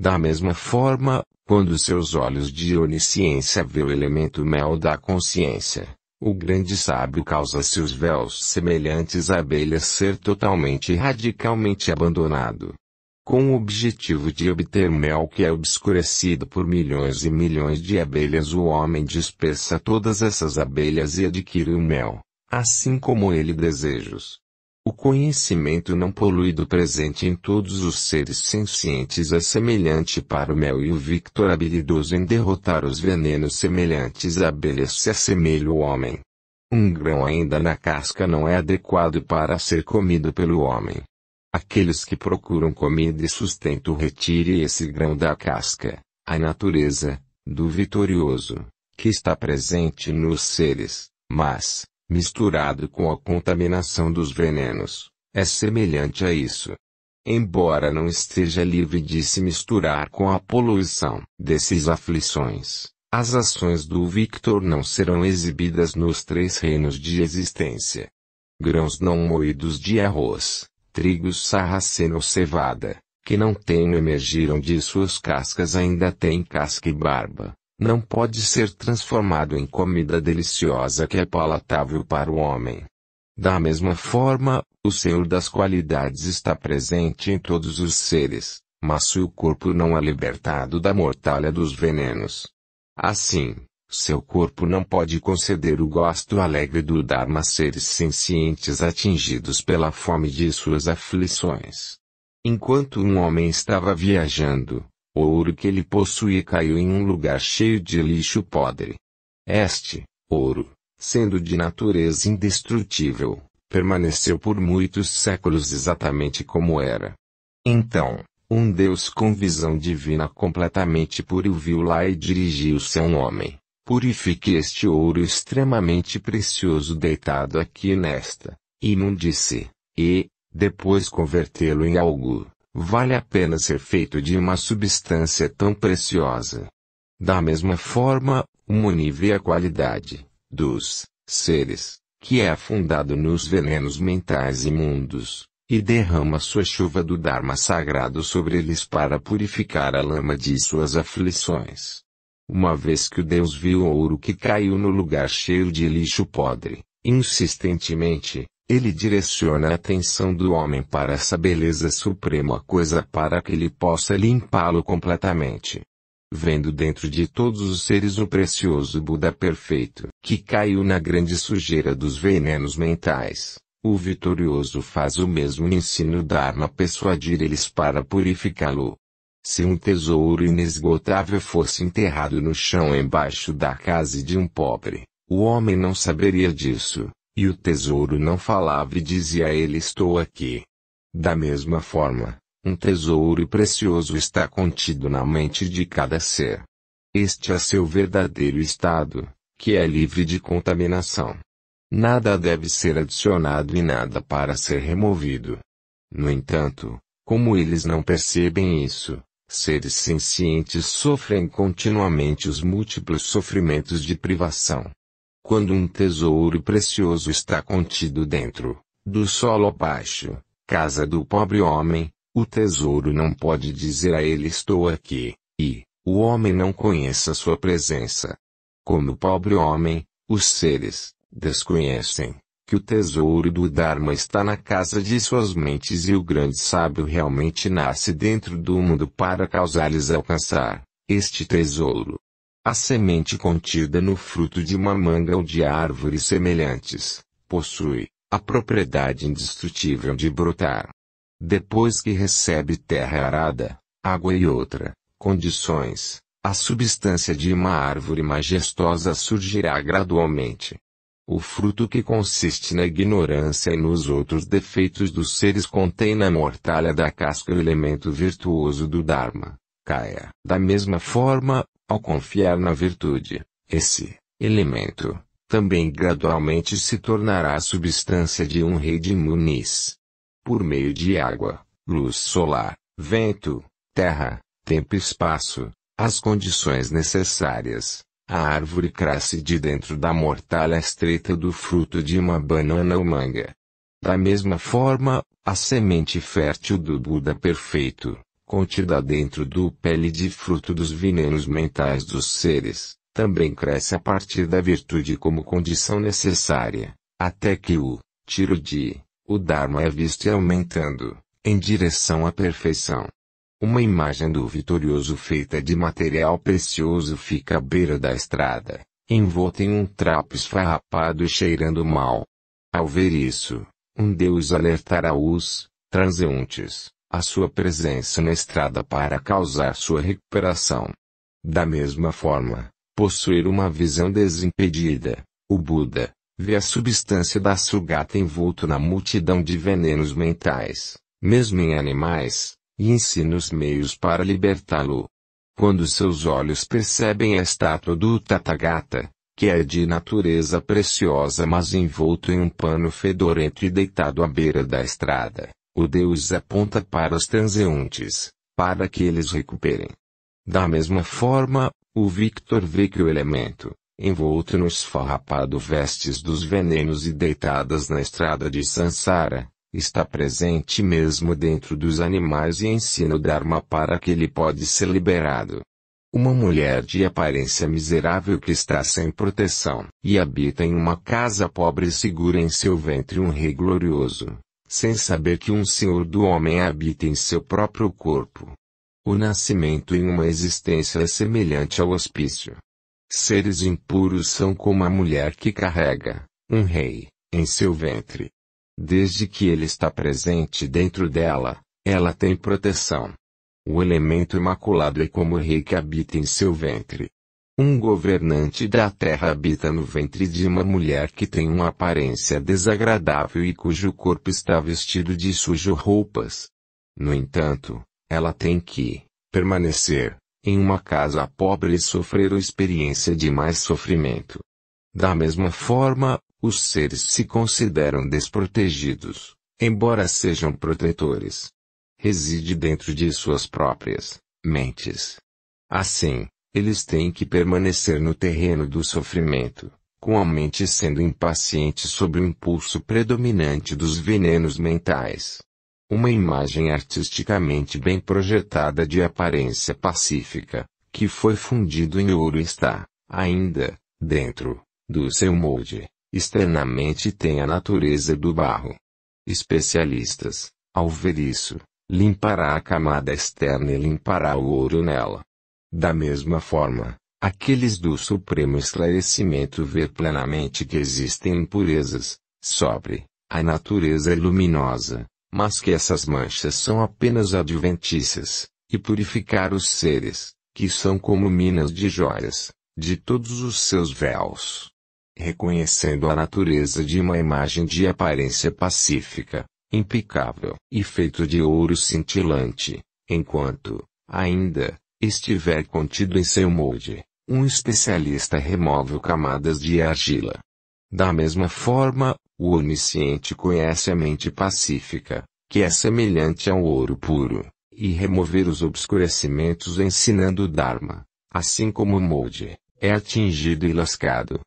S2: Da mesma forma, quando seus olhos de onisciência vê o elemento mel da consciência, o grande sábio causa seus véus semelhantes a abelhas ser totalmente e radicalmente abandonado. Com o objetivo de obter mel que é obscurecido por milhões e milhões de abelhas, o homem dispersa todas essas abelhas e adquire o mel, assim como ele desejos. O conhecimento não poluído presente em todos os seres sencientes é semelhante para o mel e o Victor habilidoso em derrotar os venenos semelhantes à abelha se assemelha ao homem. Um grão ainda na casca não é adequado para ser comido pelo homem. Aqueles que procuram comida e sustento retire esse grão da casca, a natureza, do vitorioso, que está presente nos seres, mas, misturado com a contaminação dos venenos, é semelhante a isso. Embora não esteja livre de se misturar com a poluição desses aflições, as ações do Victor não serão exibidas nos três reinos de existência. Grãos não moídos de arroz, trigo sarraceno ou cevada, que não tenham emergiram de suas cascas ainda têm casca e barba, não pode ser transformado em comida deliciosa que é palatável para o homem. Da mesma forma, o Senhor das qualidades está presente em todos os seres, mas seu corpo não é libertado da mortalha dos venenos. Assim, seu corpo não pode conceder o gosto alegre do Dharma a seres sencientes atingidos pela fome de suas aflições. Enquanto um homem estava viajando, o ouro que ele possuía caiu em um lugar cheio de lixo podre. Este ouro, sendo de natureza indestrutível, permaneceu por muitos séculos exatamente como era. Então, um Deus com visão divina completamente puro viu lá e dirigiu-se a um homem. Purifique este ouro extremamente precioso deitado aqui nesta, imundície, e, depois convertê-lo em algo vale a pena ser feito de uma substância tão preciosa. Da mesma forma, o vê a qualidade dos seres, que é afundado nos venenos mentais imundos, e derrama sua chuva do Dharma sagrado sobre eles para purificar a lama de suas aflições. Uma vez que o Deus viu o ouro que caiu no lugar cheio de lixo podre, insistentemente, ele direciona a atenção do homem para essa beleza suprema coisa para que ele possa limpá-lo completamente. Vendo dentro de todos os seres o precioso Buda perfeito, que caiu na grande sujeira dos venenos mentais, o vitorioso faz o mesmo ensino Dharma persuadir eles para purificá-lo. Se um tesouro inesgotável fosse enterrado no chão embaixo da casa de um pobre, o homem não saberia disso, e o tesouro não falava e dizia a ele: Estou aqui. Da mesma forma, um tesouro precioso está contido na mente de cada ser. Este é seu verdadeiro estado, que é livre de contaminação. Nada deve ser adicionado e nada para ser removido. No entanto, como eles não percebem isso, seres sencientes sofrem continuamente os múltiplos sofrimentos de privação. Quando um tesouro precioso está contido dentro do solo abaixo, casa do pobre homem, o tesouro não pode dizer a ele estou aqui, e o homem não conhece sua presença. Como o pobre homem, os seres desconhecem que o tesouro do Dharma está na casa de suas mentes e o grande sábio realmente nasce dentro do mundo para causar-lhes alcançar este tesouro. A semente contida no fruto de uma manga ou de árvores semelhantes possui a propriedade indestrutível de brotar. Depois que recebe terra arada, água e outra condições, a substância de uma árvore majestosa surgirá gradualmente. O fruto que consiste na ignorância e nos outros defeitos dos seres contém na mortalha da casca o elemento virtuoso do Dharma caia. Da mesma forma, ao confiar na virtude, esse elemento também gradualmente se tornará a substância de um rei de munis. Por meio de água, luz solar, vento, terra, tempo e espaço, as condições necessárias, a árvore cresce de dentro da mortalha estreita do fruto de uma banana ou manga. Da mesma forma, a semente fértil do Buda perfeito, contida dentro do pele de fruto dos venenos mentais dos seres, também cresce a partir da virtude como condição necessária, até que o tiro de o Dharma é visto e aumentando, em direção à perfeição. Uma imagem do vitorioso feita de material precioso fica à beira da estrada, envolta em um trapo esfarrapado e cheirando mal. Ao ver isso, um Deus alertará os transeuntes a sua presença na estrada para causar sua recuperação. Da mesma forma, possuir uma visão desimpedida, o Buda vê a substância da sugata envolto na multidão de venenos mentais, mesmo em animais, e ensina os meios para libertá-lo. Quando seus olhos percebem a estátua do Tathagata, que é de natureza preciosa mas envolto em um pano fedorento e deitado à beira da estrada, o Deus aponta para os transeuntes, para que eles recuperem. Da mesma forma, o Victor vê que o elemento, envolto no esfarrapado vestes dos venenos e deitadas na estrada de Sansara, está presente mesmo dentro dos animais e ensina o Dharma para que ele pode ser liberado. Uma mulher de aparência miserável que está sem proteção e habita em uma casa pobre segura em seu ventre um rei glorioso, sem saber que um senhor do homem habita em seu próprio corpo. O nascimento em uma existência é semelhante ao hospício. Seres impuros são como a mulher que carrega um rei em seu ventre. Desde que ele está presente dentro dela, ela tem proteção. O elemento imaculado é como o rei que habita em seu ventre. Um governante da terra habita no ventre de uma mulher que tem uma aparência desagradável e cujo corpo está vestido de sujo roupas. No entanto, ela tem que permanecer em uma casa pobre e sofrer a experiência de mais sofrimento. Da mesma forma, os seres se consideram desprotegidos, embora sejam protetores. Reside dentro de suas próprias mentes. Assim, eles têm que permanecer no terreno do sofrimento, com a mente sendo impaciente sob o impulso predominante dos venenos mentais. Uma imagem artisticamente bem projetada de aparência pacífica, que foi fundido em ouro está, ainda, dentro, do seu molde, externamente tem a natureza do barro. Especialistas, ao ver isso, limpará a camada externa e limpará o ouro nela. Da mesma forma, aqueles do supremo esclarecimento ver plenamente que existem impurezas, sobre, a natureza luminosa, mas que essas manchas são apenas adventícias, e purificar os seres, que são como minas de joias, de todos os seus véus. Reconhecendo a natureza de uma imagem de aparência pacífica, impecável e feito de ouro cintilante, enquanto, ainda, estiver contido em seu molde, um especialista remove camadas de argila. Da mesma forma, o onisciente conhece a mente pacífica, que é semelhante ao ouro puro, e remover os obscurecimentos ensinando o Dharma, assim como o molde, é atingido e lascado.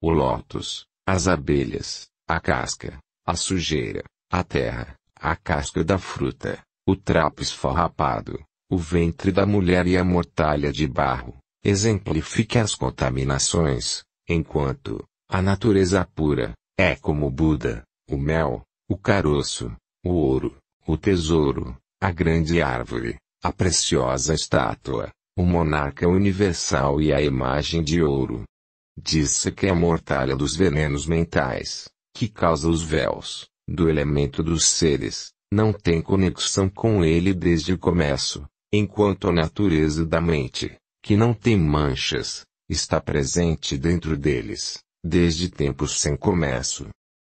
S2: O lótus, as abelhas, a casca, a sujeira, a terra, a casca da fruta, o trapo esfarrapado, o ventre da mulher e a mortalha de barro exemplifique as contaminações, enquanto a natureza pura é como Buda, o mel, o caroço, o ouro, o tesouro, a grande árvore, a preciosa estátua, o monarca universal e a imagem de ouro. Diz-se que é a mortalha dos venenos mentais, que causa os véus, do elemento dos seres, não tem conexão com ele desde o começo, enquanto a natureza da mente, que não tem manchas, está presente dentro deles, desde tempos sem começo.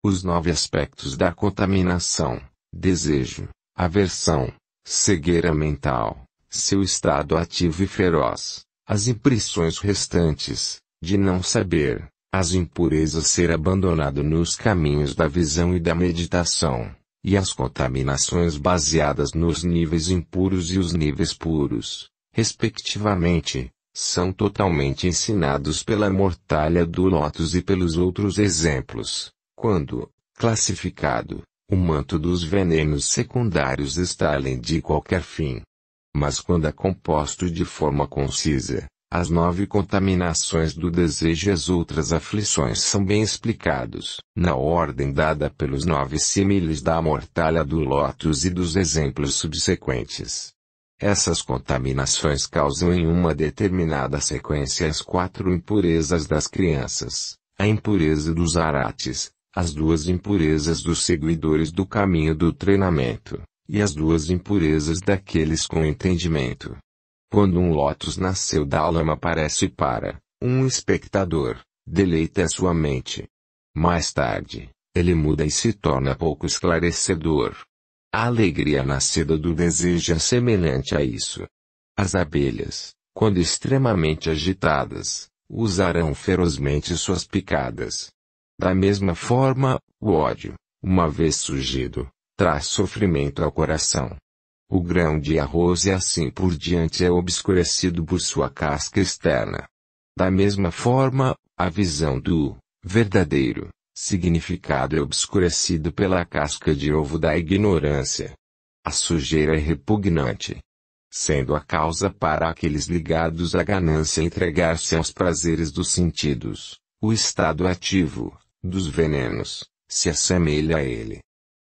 S2: Os nove aspectos da contaminação, desejo, aversão, cegueira mental, seu estado ativo e feroz, as impressões restantes, de não saber, as impurezas ser abandonado nos caminhos da visão e da meditação, e as contaminações baseadas nos níveis impuros e os níveis puros, respectivamente, são totalmente ensinados pela mortalha do Lótus e pelos outros exemplos, quando, classificado, o manto dos venenos secundários está além de qualquer fim. Mas quando é composto de forma concisa, as nove contaminações do desejo e as outras aflições são bem explicados, na ordem dada pelos nove símiles da mortalha do lótus e dos exemplos subsequentes. Essas contaminações causam em uma determinada sequência as quatro impurezas das crianças, a impureza dos arates, as duas impurezas dos seguidores do caminho do treinamento, e as duas impurezas daqueles com entendimento. Quando um lótus nasceu da lama aparece para, um espectador, deleita sua mente. Mais tarde, ele muda e se torna pouco esclarecedor. A alegria nascida do desejo é semelhante a isso. As abelhas, quando extremamente agitadas, usarão ferozmente suas picadas. Da mesma forma, o ódio, uma vez surgido, traz sofrimento ao coração. O grão de arroz e é assim por diante é obscurecido por sua casca externa. Da mesma forma, a visão do verdadeiro significado é obscurecido pela casca de ovo da ignorância. A sujeira é repugnante, sendo a causa para aqueles ligados à ganância entregar-se aos prazeres dos sentidos. O estado ativo dos venenos se assemelha a ele.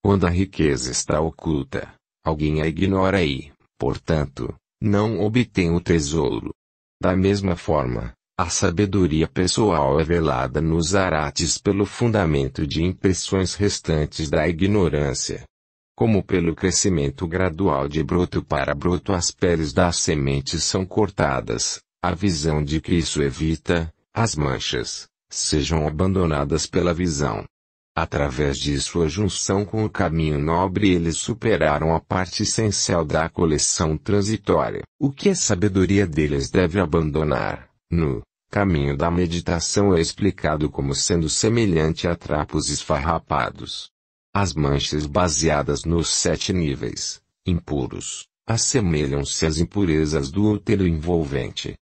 S2: Quando a riqueza está oculta, Alguém a ignora e, portanto, não obtém o tesouro. Da mesma forma, a sabedoria pessoal é velada nos arates pelo fundamento de impressões restantes da ignorância. Como pelo crescimento gradual de broto para broto as peles das sementes são cortadas, a visão de que isso evita, as manchas, sejam abandonadas pela visão. Através de sua junção com o caminho nobre, eles superaram a parte essencial da coleção transitória. O que a sabedoria deles deve abandonar, no caminho da meditação é explicado como sendo semelhante a trapos esfarrapados. As manchas baseadas nos sete níveis impuros assemelham-se às impurezas do útero envolvente.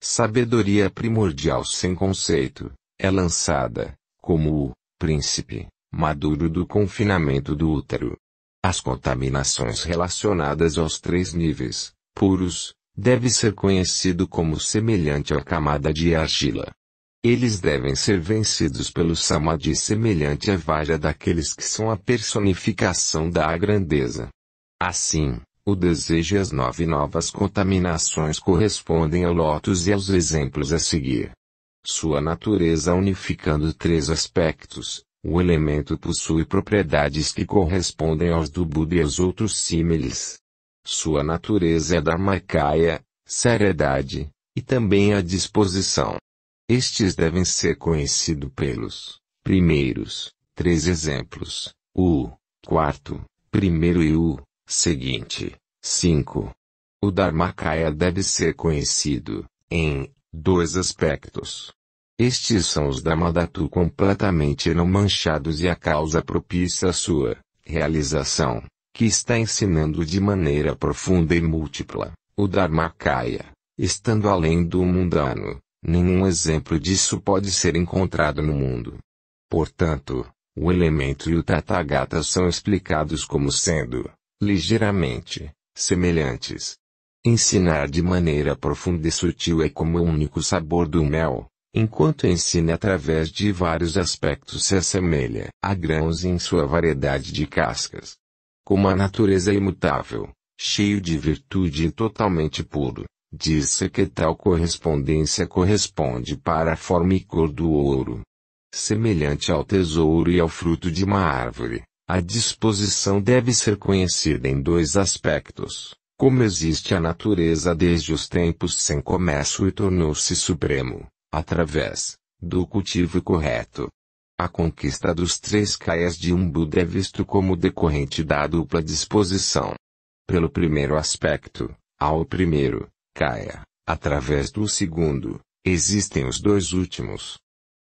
S2: Sabedoria primordial sem conceito é lançada, como o príncipe, maduro do confinamento do útero. As contaminações relacionadas aos três níveis, puros, deve ser conhecido como semelhante à camada de argila. Eles devem ser vencidos pelo samadhi semelhante à vaja daqueles que são a personificação da grandeza. Assim, o desejo e as nove novas contaminações correspondem ao lótus e aos exemplos a seguir. Sua natureza unificando três aspectos, o elemento possui propriedades que correspondem aos do Buda e aos outros símiles. Sua natureza é dharmakaya, seriedade, e também a disposição. Estes devem ser conhecidos pelos primeiros três exemplos, o quarto, primeiro e o seguinte, cinco. O Dharmakaya deve ser conhecido em dois aspectos. Estes são os Dhammadhatu completamente não manchados e a causa propícia à sua realização, que está ensinando de maneira profunda e múltipla, o Dharmakaya, estando além do mundano, nenhum exemplo disso pode ser encontrado no mundo. Portanto, o elemento e o Tathagata são explicados como sendo, ligeiramente, semelhantes. Ensinar de maneira profunda e sutil é como o único sabor do mel, enquanto ensina através de vários aspectos se assemelha a grãos em sua variedade de cascas. Como a natureza é imutável, cheio de virtude e totalmente puro, diz-se que tal correspondência corresponde para a forma e cor do ouro. Semelhante ao tesouro e ao fruto de uma árvore, a disposição deve ser conhecida em dois aspectos. Como existe a natureza desde os tempos sem começo e tornou-se supremo, através do cultivo correto. A conquista dos três caias de umbuda é visto como decorrente da dupla disposição. Pelo primeiro aspecto, ao primeiro, caia, através do segundo, existem os dois últimos.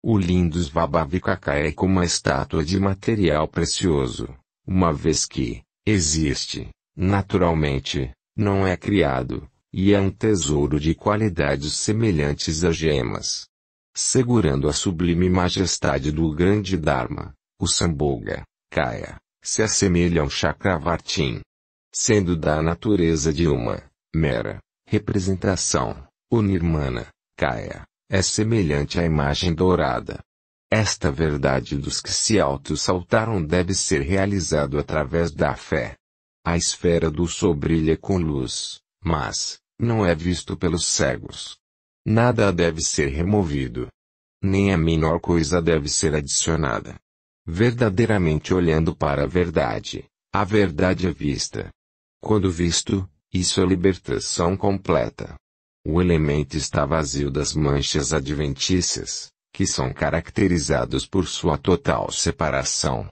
S2: O lindo Vabhavika é como uma estátua de material precioso, uma vez que, existe, naturalmente, não é criado, e é um tesouro de qualidades semelhantes a gemas. Segurando a sublime majestade do grande Dharma, o Samboga, Kaya, se assemelha ao Chakravartin. Sendo da natureza de uma mera representação, o Nirmana, Kaya, é semelhante à imagem dourada. Esta verdade dos que se auto-saltaram deve ser realizado através da fé. A esfera do sol brilha é com luz, mas não é visto pelos cegos. Nada deve ser removido. Nem a menor coisa deve ser adicionada. Verdadeiramente olhando para a verdade, a verdade é vista. Quando visto, isso é libertação completa. O elemento está vazio das manchas adventícias, que são caracterizados por sua total separação.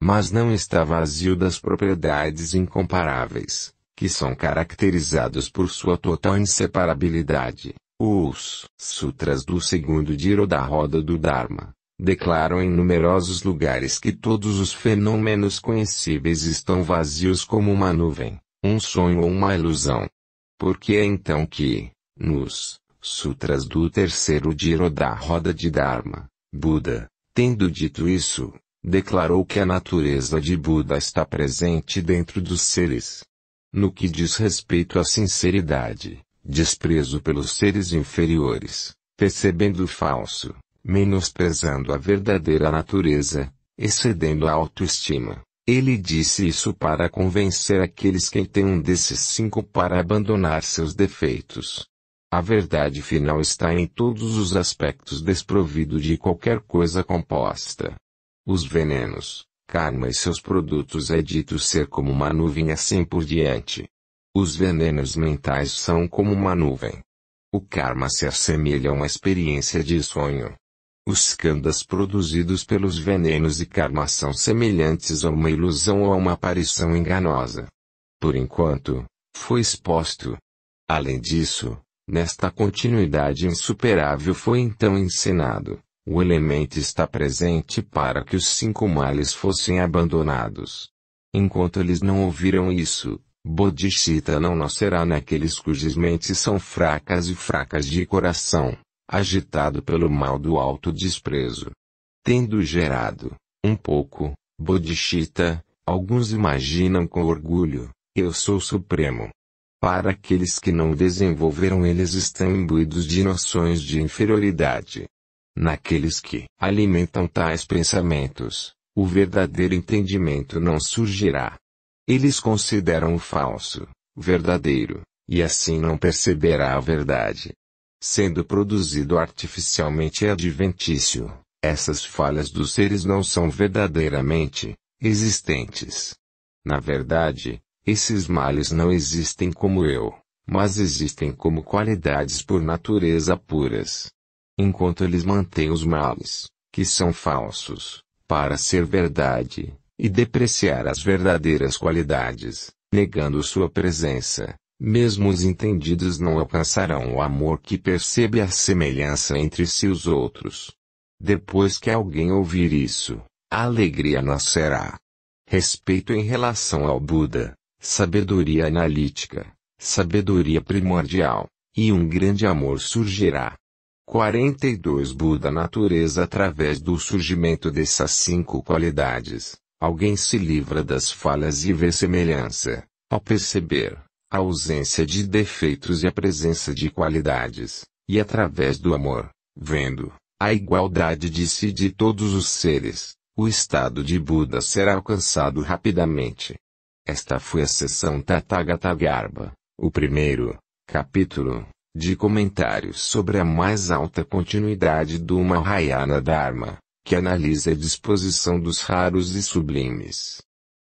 S2: Mas não está vazio das propriedades incomparáveis, que são caracterizados por sua total inseparabilidade. Os sutras do segundo giro da roda do Dharma declaram em numerosos lugares que todos os fenômenos conhecíveis estão vazios como uma nuvem, um sonho ou uma ilusão. Por que é então que, nos sutras do terceiro giro da roda de Dharma, Buda, tendo dito isso, declarou que a natureza de Buda está presente dentro dos seres, no que diz respeito à sinceridade, desprezo pelos seres inferiores, percebendo o falso, menosprezando a verdadeira natureza, excedendo a autoestima. Ele disse isso para convencer aqueles que têm um desses cinco para abandonar seus defeitos. A verdade final está em todos os aspectos desprovido de qualquer coisa composta. Os venenos, karma e seus produtos é dito ser como uma nuvem assim por diante. Os venenos mentais são como uma nuvem. O karma se assemelha a uma experiência de sonho. Os kandas produzidos pelos venenos e karma são semelhantes a uma ilusão ou a uma aparição enganosa. Por enquanto, foi exposto. Além disso, nesta continuidade insuperável foi então ensinado o elemento está presente para que os cinco males fossem abandonados. Enquanto eles não ouviram isso, Bodhicitta não nascerá naqueles cujas mentes são fracas e fracas de coração, agitado pelo mal do alto desprezo. Tendo gerado, um pouco, Bodhicitta, alguns imaginam com orgulho, eu sou supremo. Para aqueles que não desenvolveram eles estão imbuídos de noções de inferioridade. Naqueles que alimentam tais pensamentos, o verdadeiro entendimento não surgirá. Eles consideram o falso, verdadeiro, e assim não perceberá a verdade. Sendo produzido artificialmente e adventício, essas falhas dos seres não são verdadeiramente existentes. Na verdade, esses males não existem como eu, mas existem como qualidades por natureza puras enquanto eles mantêm os males, que são falsos, para ser verdade, e depreciar as verdadeiras qualidades, negando sua presença, mesmo os entendidos não alcançarão o amor que percebe a semelhança entre si os outros. Depois que alguém ouvir isso, a alegria nascerá. Respeito em relação ao Buda, sabedoria analítica, sabedoria primordial, e um grande amor surgirá. 42 Buda natureza através do surgimento dessas cinco qualidades, alguém se livra das falhas e vê semelhança, ao perceber a ausência de defeitos e a presença de qualidades, e através do amor, vendo a igualdade de si e de todos os seres, o estado de Buda será alcançado rapidamente. Esta foi a sessão Tathagata Garba, o primeiro capítulo de comentários sobre a mais alta continuidade do Mahayana Dharma, que analisa a disposição dos raros e sublimes.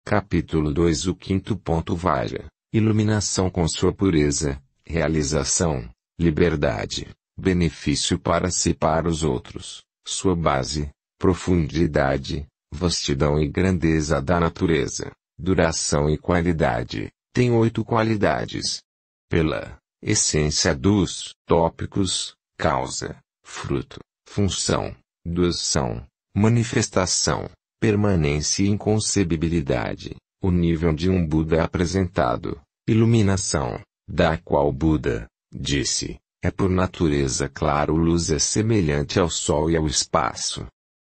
S2: Capítulo 2 O quinto ponto Vaja, iluminação com sua pureza, realização, liberdade, benefício para si e para os outros, sua base, profundidade, vastidão e grandeza da natureza, duração e qualidade, tem oito qualidades. Pela essência dos tópicos, causa, fruto, função, doação, manifestação, permanência e inconcebibilidade, o nível de um Buda apresentado, iluminação, da qual Buda, disse, é por natureza claro luz é semelhante ao sol e ao espaço.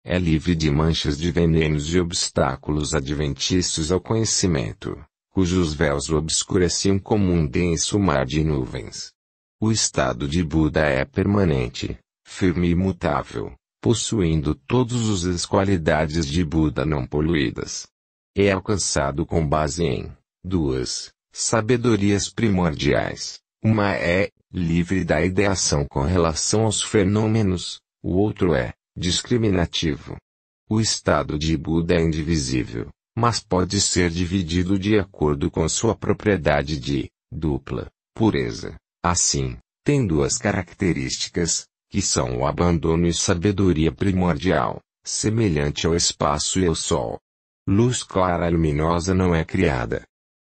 S2: É livre de manchas de venenos e obstáculos adventícios ao conhecimento cujos véus o obscureciam como um denso mar de nuvens. O estado de Buda é permanente, firme e imutável, possuindo todas as qualidades de Buda não poluídas. É alcançado com base em duas sabedorias primordiais. Uma é livre da ideação com relação aos fenômenos, o outro é discriminativo. O estado de Buda é indivisível, mas pode ser dividido de acordo com sua propriedade de dupla pureza. Assim, tem duas características, que são o abandono e sabedoria primordial, semelhante ao espaço e ao sol. Luz clara luminosa não é criada.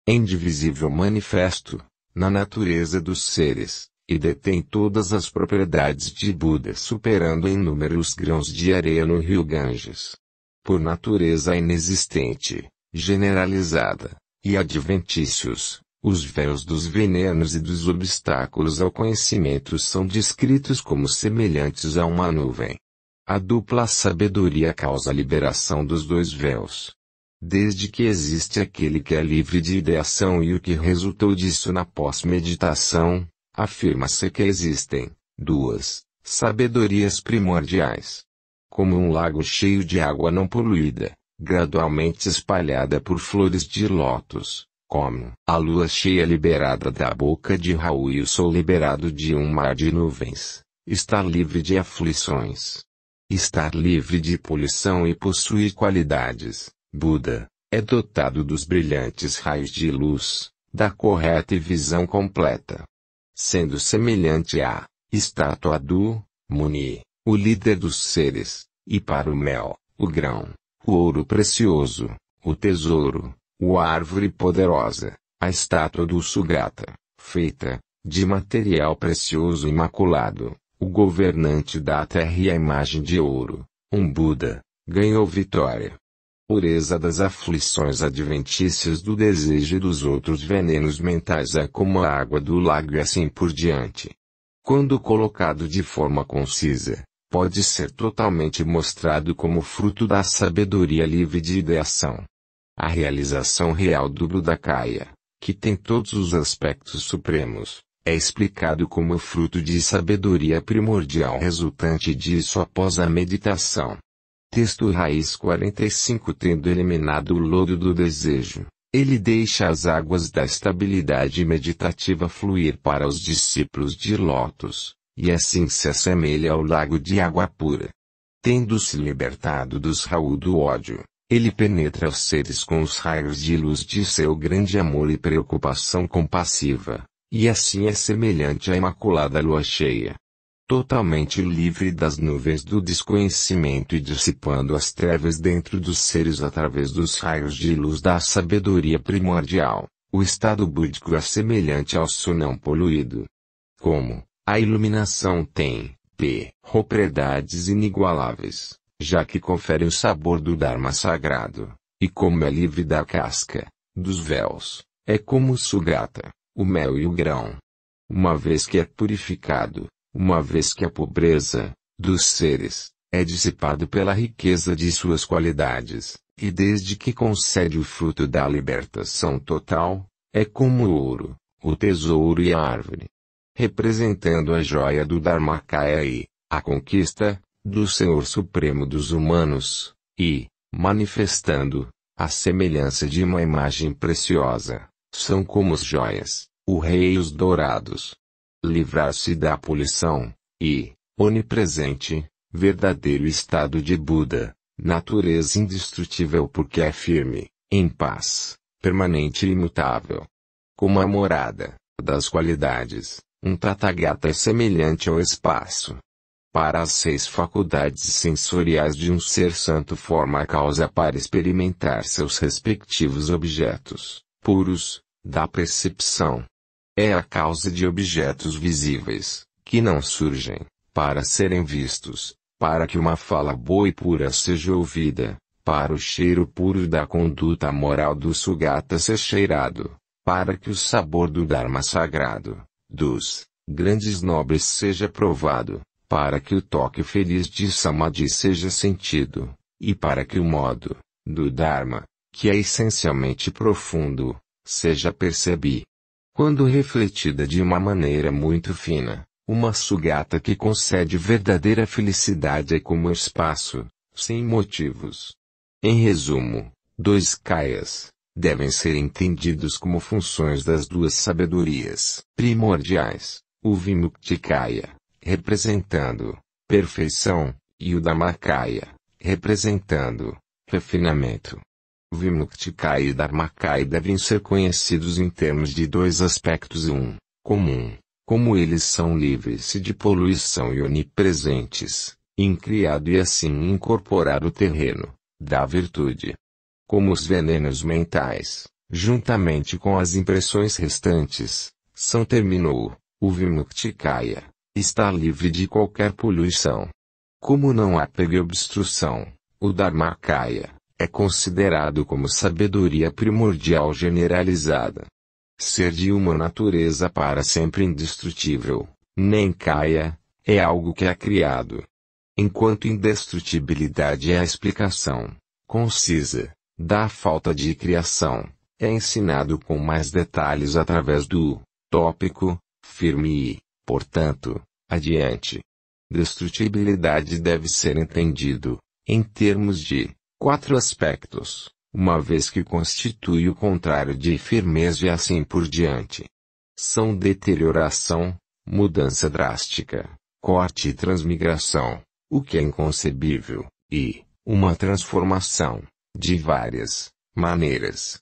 S2: É indivisível manifesto, na natureza dos seres, e detém todas as propriedades de Buda superando em número os grãos de areia no rio Ganges por natureza inexistente, generalizada, e adventícios, os véus dos venenos e dos obstáculos ao conhecimento são descritos como semelhantes a uma nuvem. A dupla sabedoria causa a liberação dos dois véus. Desde que existe aquele que é livre de ideação e o que resultou disso na pós-meditação, afirma-se que existem duas sabedorias primordiais como um lago cheio de água não poluída, gradualmente espalhada por flores de lótus, como a lua cheia liberada da boca de Raul e o sol liberado de um mar de nuvens, está livre de aflições. Estar livre de poluição e possuir qualidades, Buda, é dotado dos brilhantes raios de luz, da correta e visão completa. Sendo semelhante à estátua do Muni, o líder dos seres, e para o mel, o grão, o ouro precioso, o tesouro, o árvore poderosa, a estátua do Sugata, feita, de material precioso imaculado, o governante da terra e a imagem de ouro, um Buda, ganhou vitória. Pureza das aflições adventícias do desejo e dos outros venenos mentais é como a água do lago e assim por diante. Quando colocado de forma concisa, pode ser totalmente mostrado como fruto da sabedoria livre de ideação. A realização real do Budakaya, que tem todos os aspectos supremos, é explicado como fruto de sabedoria primordial resultante disso após a meditação. Texto raiz 45 Tendo eliminado o lodo do desejo, ele deixa as águas da estabilidade meditativa fluir para os discípulos de Lótus, e assim se assemelha ao lago de água pura. Tendo-se libertado dos raúl do ódio, ele penetra os seres com os raios de luz de seu grande amor e preocupação compassiva, e assim é semelhante à imaculada lua cheia. Totalmente livre das nuvens do desconhecimento e dissipando as trevas dentro dos seres através dos raios de luz da sabedoria primordial, o estado búdico é semelhante ao sonão poluído. Como, a iluminação tem, p, propriedades inigualáveis, já que confere o sabor do Dharma sagrado, e como é livre da casca, dos véus, é como o sugata, o mel e o grão. Uma vez que é purificado, uma vez que a pobreza, dos seres, é dissipado pela riqueza de suas qualidades, e desde que concede o fruto da libertação total, é como o ouro, o tesouro e a árvore, representando a joia do Dharmakaya e a conquista do Senhor Supremo dos humanos, e manifestando a semelhança de uma imagem preciosa, são como as joias, o rei e os dourados. Livrar-se da poluição e onipresente, verdadeiro estado de Buda, natureza indestrutível porque é firme, em paz, permanente e imutável. Como a morada das qualidades um tatagata é semelhante ao espaço. Para as seis faculdades sensoriais de um ser santo forma a causa para experimentar seus respectivos objetos, puros, da percepção. É a causa de objetos visíveis, que não surgem, para serem vistos, para que uma fala boa e pura seja ouvida, para o cheiro puro da conduta moral do sugata ser cheirado, para que o sabor do Dharma sagrado, dos grandes nobres seja provado, para que o toque feliz de Samadhi seja sentido, e para que o modo do Dharma, que é essencialmente profundo, seja percebido. Quando refletida de uma maneira muito fina, uma sugata que concede verdadeira felicidade é como espaço, sem motivos. Em resumo, dois caias devem ser entendidos como funções das duas sabedorias primordiais, o Vimuktikaya, representando perfeição, e o Dharmakaya, representando refinamento. Vimuktikaya e Dharmakaya devem ser conhecidos em termos de dois aspectos: um, comum, como eles são livres de poluição e onipresentes, incriado e assim incorporar o terreno da virtude como os venenos mentais, juntamente com as impressões restantes, são terminou, o Vimuktikaya, está livre de qualquer poluição. Como não há pega e obstrução, o Dharmakaya, é considerado como sabedoria primordial generalizada. Ser de uma natureza para sempre indestrutível, nem caia, é algo que é criado. Enquanto indestrutibilidade é a explicação concisa da falta de criação, é ensinado com mais detalhes através do tópico, firme e, portanto, adiante. Destrutibilidade deve ser entendido, em termos de, quatro aspectos, uma vez que constitui o contrário de firmeza e assim por diante. São deterioração, mudança drástica, corte e transmigração, o que é inconcebível, e, uma transformação de várias maneiras.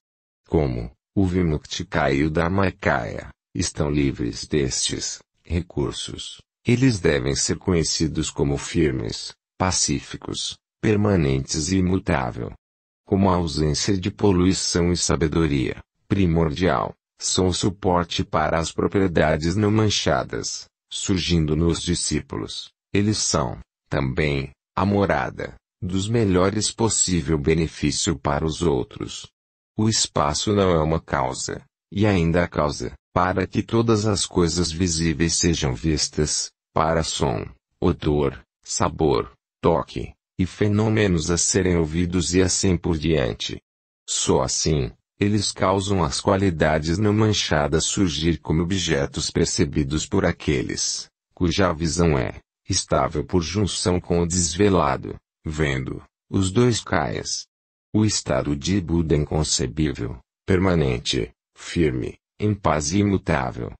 S2: Como o Vimuktika e o Dharmakaya estão livres destes recursos, eles devem ser conhecidos como firmes, pacíficos, permanentes e imutável. Como a ausência de poluição e sabedoria, primordial, são o suporte para as propriedades não manchadas, surgindo nos discípulos, eles são, também, a morada, dos melhores possível benefício para os outros. O espaço não é uma causa, e ainda a causa, para que todas as coisas visíveis sejam vistas, para som, odor, sabor, toque, e fenômenos a serem ouvidos e assim por diante. Só assim, eles causam as qualidades não manchadas surgir como objetos percebidos por aqueles, cuja visão é estável por junção com o desvelado, vendo, os dois cais. O estado de Buda inconcebível, permanente, firme, em paz e imutável.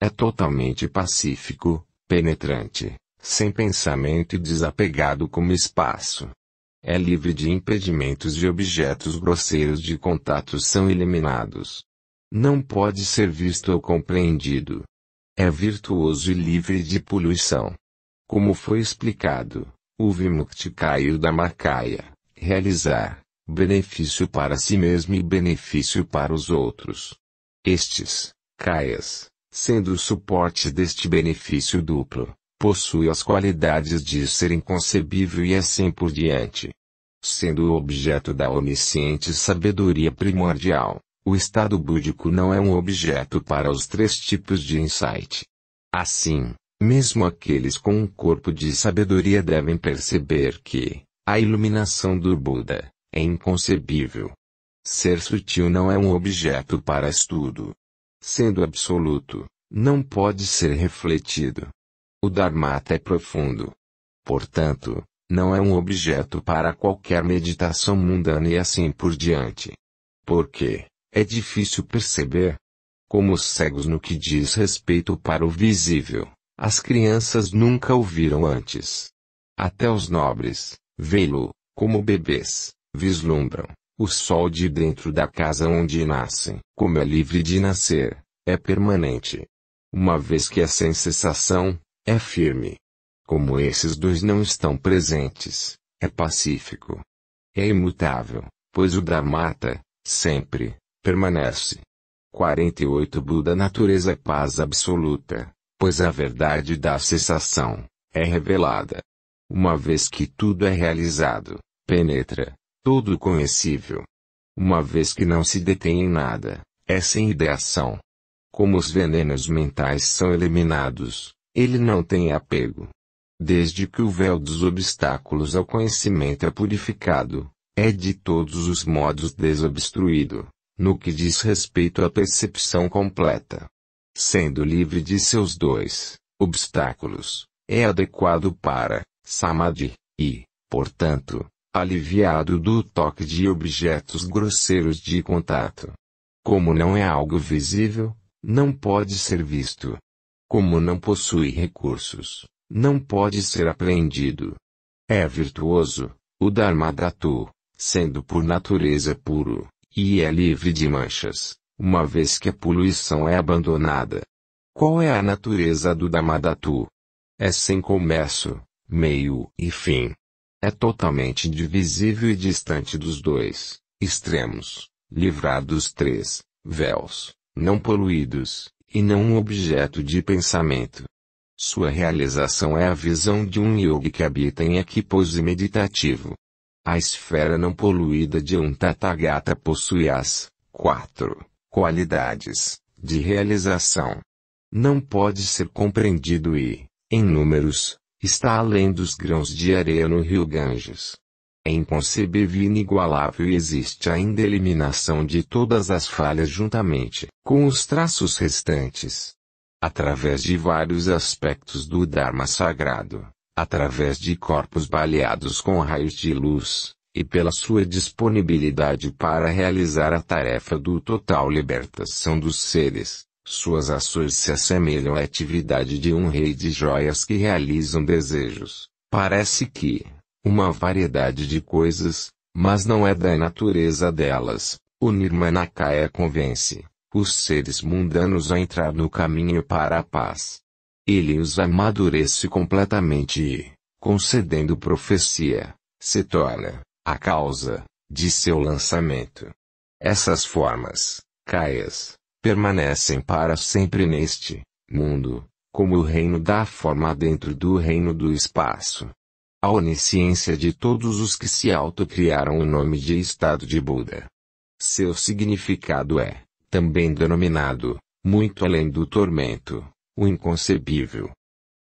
S2: É totalmente pacífico, penetrante, sem pensamento e desapegado como espaço. É livre de impedimentos e objetos grosseiros de contato são eliminados. Não pode ser visto ou compreendido. É virtuoso e livre de poluição. Como foi explicado, o Vimukti caiu da Macaia, realizar, benefício para si mesmo e benefício para os outros. Estes, Caias, sendo o suporte deste benefício duplo, possui as qualidades de ser inconcebível e assim por diante. Sendo o objeto da onisciente sabedoria primordial, o estado búdico não é um objeto para os três tipos de insight. Assim, mesmo aqueles com um corpo de sabedoria devem perceber que a iluminação do Buda é inconcebível. Ser sutil não é um objeto para estudo. Sendo absoluto, não pode ser refletido. O Dharmata é profundo. Portanto, não é um objeto para qualquer meditação mundana e assim por diante. Porque é difícil perceber como cegos no que diz respeito para o visível as crianças nunca o viram antes. Até os nobres, vê-lo, como bebês, vislumbram o sol de dentro da casa onde nascem. Como é livre de nascer, é permanente. Uma vez que é sem cessação, é firme. Como esses dois não estão presentes, é pacífico. É imutável, pois o Dharmata, sempre, permanece. 48 Buda Natureza paz absoluta, pois a verdade da cessação é revelada. Uma vez que tudo é realizado, penetra todo o conhecível. Uma vez que não se detém em nada, é sem ideação. Como os venenos mentais são eliminados, ele não tem apego. Desde que o véu dos obstáculos ao conhecimento é purificado, é de todos os modos desobstruído, no que diz respeito à percepção completa sendo livre de seus dois obstáculos, é adequado para samadhi e, portanto, aliviado do toque de objetos grosseiros de contato. Como não é algo visível, não pode ser visto. Como não possui recursos, não pode ser apreendido. É virtuoso, o Dharmadhatu, sendo por natureza puro, e é livre de manchas, uma vez que a poluição é abandonada. Qual é a natureza do Damadato? É sem começo, meio e fim. É totalmente indivisível e distante dos dois extremos, livrados três véus, não poluídos, e não um objeto de pensamento. Sua realização é a visão de um yogi que habita em equipose meditativo. A esfera não poluída de um Tathagata possui as quatro qualidades, de realização. Não pode ser compreendido e, em números, está além dos grãos de areia no rio Ganges. É inconcebível e inigualável e existe ainda a eliminação de todas as falhas juntamente com os traços restantes. Através de vários aspectos do Dharma sagrado, através de corpos baleados com raios de luz, e pela sua disponibilidade para realizar a tarefa do total libertação dos seres. Suas ações se assemelham à atividade de um rei de joias que realizam desejos. Parece que, uma variedade de coisas, mas não é da natureza delas. O Nirmanakaya convence os seres mundanos a entrar no caminho para a paz. Ele os amadurece completamente e, concedendo profecia, se torna a causa de seu lançamento. Essas formas, caias, permanecem para sempre neste mundo, como o reino da forma dentro do reino do espaço. A onisciência de todos os que se autocriaram o nome de estado de Buda. Seu significado é, também denominado, muito além do tormento, o inconcebível.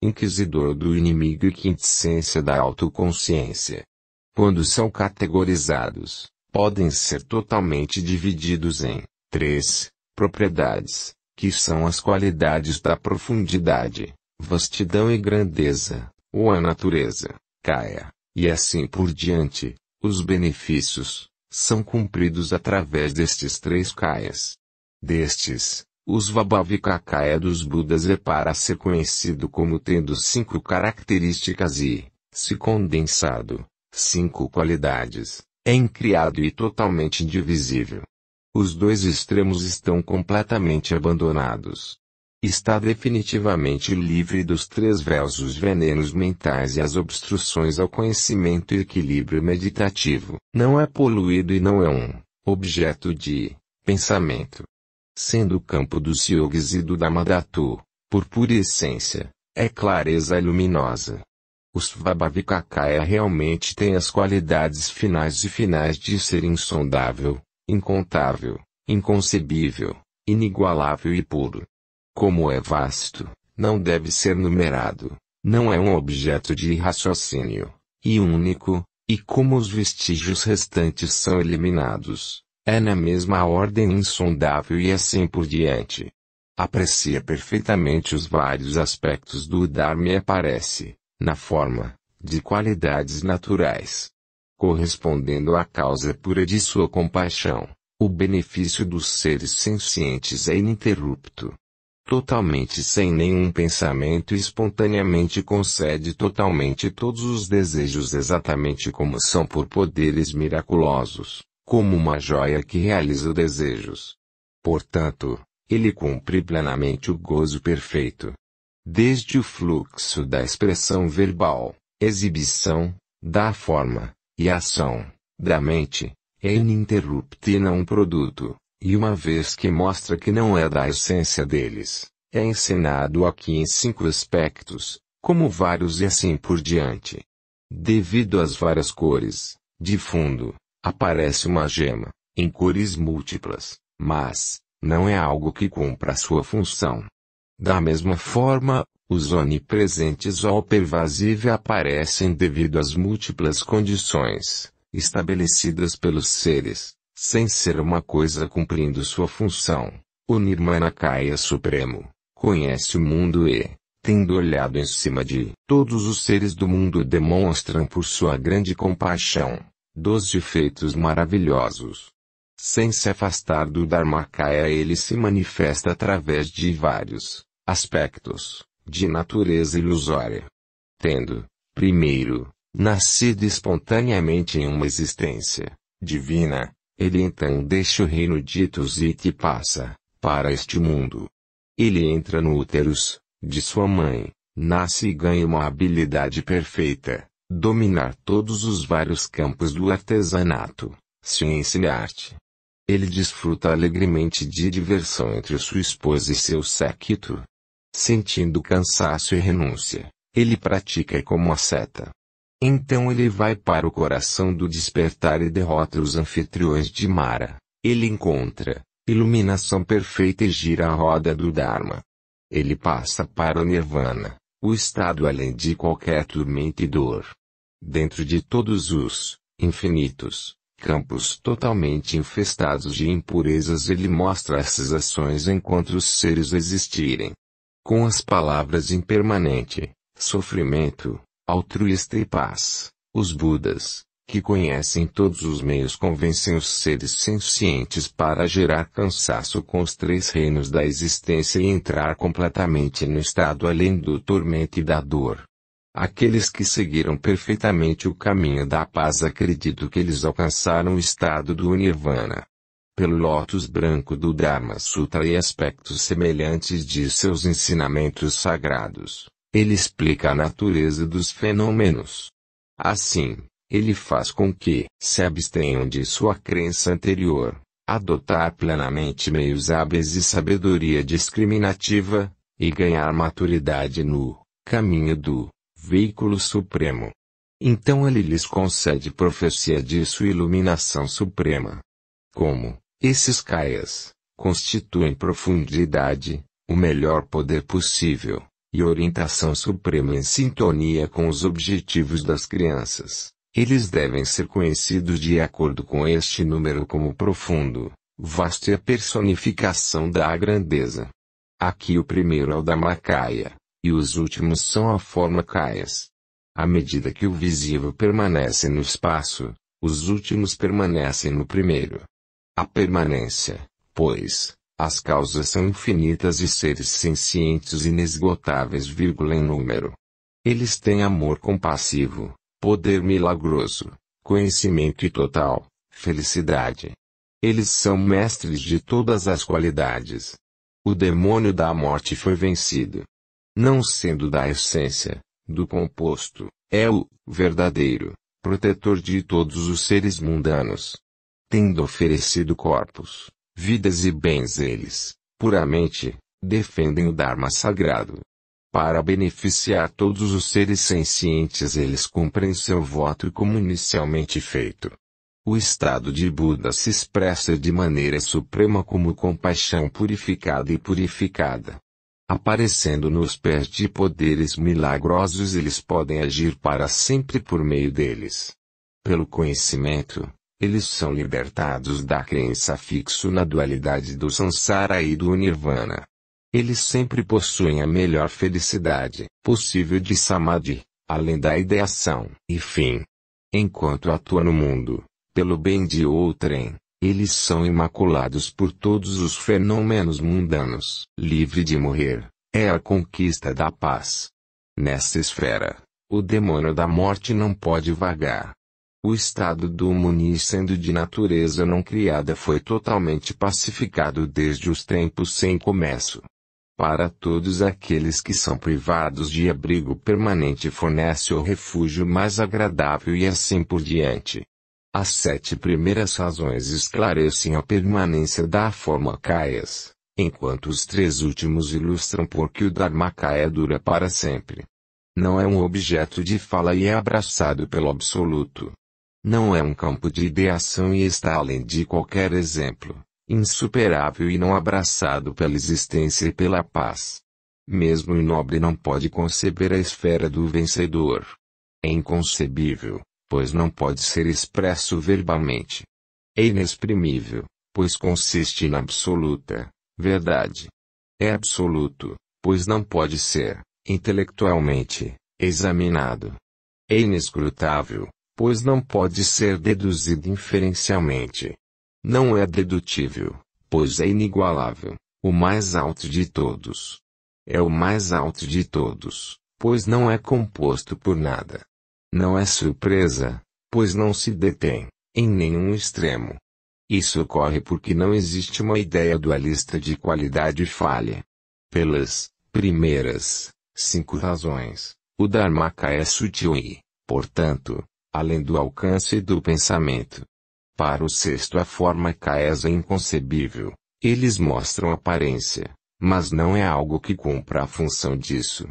S2: Inquisidor do inimigo e quintessência da autoconsciência quando são categorizados, podem ser totalmente divididos em três propriedades, que são as qualidades da profundidade, vastidão e grandeza, ou a natureza, caia, e assim por diante, os benefícios são cumpridos através destes três caias. Destes, os Vabhavikakaya dos Budas é para ser conhecido como tendo cinco características e, se condensado, cinco qualidades, é incriado e totalmente indivisível. Os dois extremos estão completamente abandonados. Está definitivamente livre dos três véus os venenos mentais e as obstruções ao conhecimento e equilíbrio meditativo. Não é poluído e não é um objeto de pensamento. Sendo o campo dos yogis e do Dhammadatta, por pura essência, é clareza luminosa. O Svabhavikakaya é realmente tem as qualidades finais e finais de ser insondável, incontável, inconcebível, inigualável e puro. Como é vasto, não deve ser numerado, não é um objeto de raciocínio, e único, e como os vestígios restantes são eliminados, é na mesma ordem insondável e assim por diante. Aprecia perfeitamente os vários aspectos do Dharma e aparece, na forma, de qualidades naturais. Correspondendo à causa pura de sua compaixão, o benefício dos seres sencientes é ininterrupto. Totalmente sem nenhum pensamento e espontaneamente concede totalmente todos os desejos exatamente como são por poderes miraculosos, como uma joia que realiza desejos. Portanto, ele cumpre plenamente o gozo perfeito, desde o fluxo da expressão verbal, exibição, da forma, e ação, da mente, é ininterrupta e não produto, e uma vez que mostra que não é da essência deles, é encenado aqui em cinco aspectos, como vários e assim por diante. Devido às várias cores, de fundo, aparece uma gema, em cores múltiplas, mas, não é algo que cumpra a sua função. Da mesma forma, os onipresentes ou pervasive aparecem devido às múltiplas condições estabelecidas pelos seres, sem ser uma coisa cumprindo sua função. O Nirmanakaya Supremo conhece o mundo e, tendo olhado em cima de todos os seres do mundo, demonstram por sua grande compaixão doze feitos maravilhosos. Sem se afastar do Dharmakaya, ele se manifesta através de vários aspectos, de natureza ilusória. Tendo, primeiro, nascido espontaneamente em uma existência divina, ele então deixa o reino de Tuzit e passa para este mundo. Ele entra no útero de sua mãe, nasce e ganha uma habilidade perfeita, dominar todos os vários campos do artesanato, ciência e arte. Ele desfruta alegremente de diversão entre sua esposa e seu séquito, sentindo cansaço e renúncia, ele pratica como a seta. Então ele vai para o coração do despertar e derrota os anfitriões de Mara. Ele encontra iluminação perfeita e gira a roda do Dharma. Ele passa para o Nirvana, o estado além de qualquer tormento e dor. Dentro de todos os infinitos campos totalmente infestados de impurezas, ele mostra essas ações enquanto os seres existirem com as palavras impermanente, sofrimento, altruísta e paz, os Budas, que conhecem todos os meios convencem os seres sencientes para gerar cansaço com os três reinos da existência e entrar completamente no estado além do tormento e da dor. Aqueles que seguiram perfeitamente o caminho da paz acredito que eles alcançaram o estado do Nirvana pelo Lótus Branco do Dharma Sutra e aspectos semelhantes de seus ensinamentos sagrados, ele explica a natureza dos fenômenos. Assim, ele faz com que se abstenham de sua crença anterior, adotar plenamente meios hábeis e sabedoria discriminativa, e ganhar maturidade no caminho do veículo supremo. Então ele lhes concede profecia de sua iluminação suprema. Como, esses caias constituem profundidade, o melhor poder possível, e orientação suprema em sintonia com os objetivos das crianças. Eles devem ser conhecidos de acordo com este número como profundo, vasto e a personificação da grandeza. Aqui o primeiro é o Dhammakaya, e os últimos são a forma Kayas. À medida que o visível permanece no espaço, os últimos permanecem no primeiro. A permanência, pois, as causas são infinitas e seres sencientes inesgotáveis vírgula, em número. Eles têm amor compassivo, poder milagroso, conhecimento e total felicidade. Eles são mestres de todas as qualidades. O demônio da morte foi vencido. Não sendo da essência, do composto, é o verdadeiro protetor de todos os seres mundanos tendo oferecido corpos, vidas e bens eles, puramente, defendem o Dharma sagrado. Para beneficiar todos os seres sencientes eles cumprem seu voto como inicialmente feito. O estado de Buda se expressa de maneira suprema como compaixão purificada e purificada. Aparecendo nos pés de poderes milagrosos eles podem agir para sempre por meio deles. Pelo conhecimento, eles são libertados da crença fixo na dualidade do Sansara e do Nirvana. Eles sempre possuem a melhor felicidade possível de Samadhi, além da ideação e fim. Enquanto atua no mundo, pelo bem de outrem, eles são imaculados por todos os fenômenos mundanos. Livre de morrer, é a conquista da paz. Nessa esfera, o demônio da morte não pode vagar. O estado do Muni sendo de natureza não criada foi totalmente pacificado desde os tempos sem começo. Para todos aqueles que são privados de abrigo permanente fornece o refúgio mais agradável e assim por diante. As sete primeiras razões esclarecem a permanência da forma Kaias, enquanto os três últimos ilustram por que o Dharmakaya dura para sempre. Não é um objeto de fala e é abraçado pelo absoluto. Não é um campo de ideação e está além de qualquer exemplo, insuperável e não abraçado pela existência e pela paz. Mesmo o nobre não pode conceber a esfera do vencedor. É inconcebível, pois não pode ser expresso verbalmente. É inexprimível, pois consiste na absoluta verdade. É absoluto, pois não pode ser, intelectualmente, examinado. É inescrutável, pois não pode ser deduzido inferencialmente. Não é dedutível, pois é inigualável, o mais alto de todos. É o mais alto de todos, pois não é composto por nada. Não é surpresa, pois não se detém, em nenhum extremo. Isso ocorre porque não existe uma ideia dualista de qualidade e falha. Pelas primeiras cinco razões, o Dharmaka é sutil e, portanto, além do alcance do pensamento. Para o sexto a forma caesa é inconcebível, eles mostram aparência, mas não é algo que cumpra a função disso.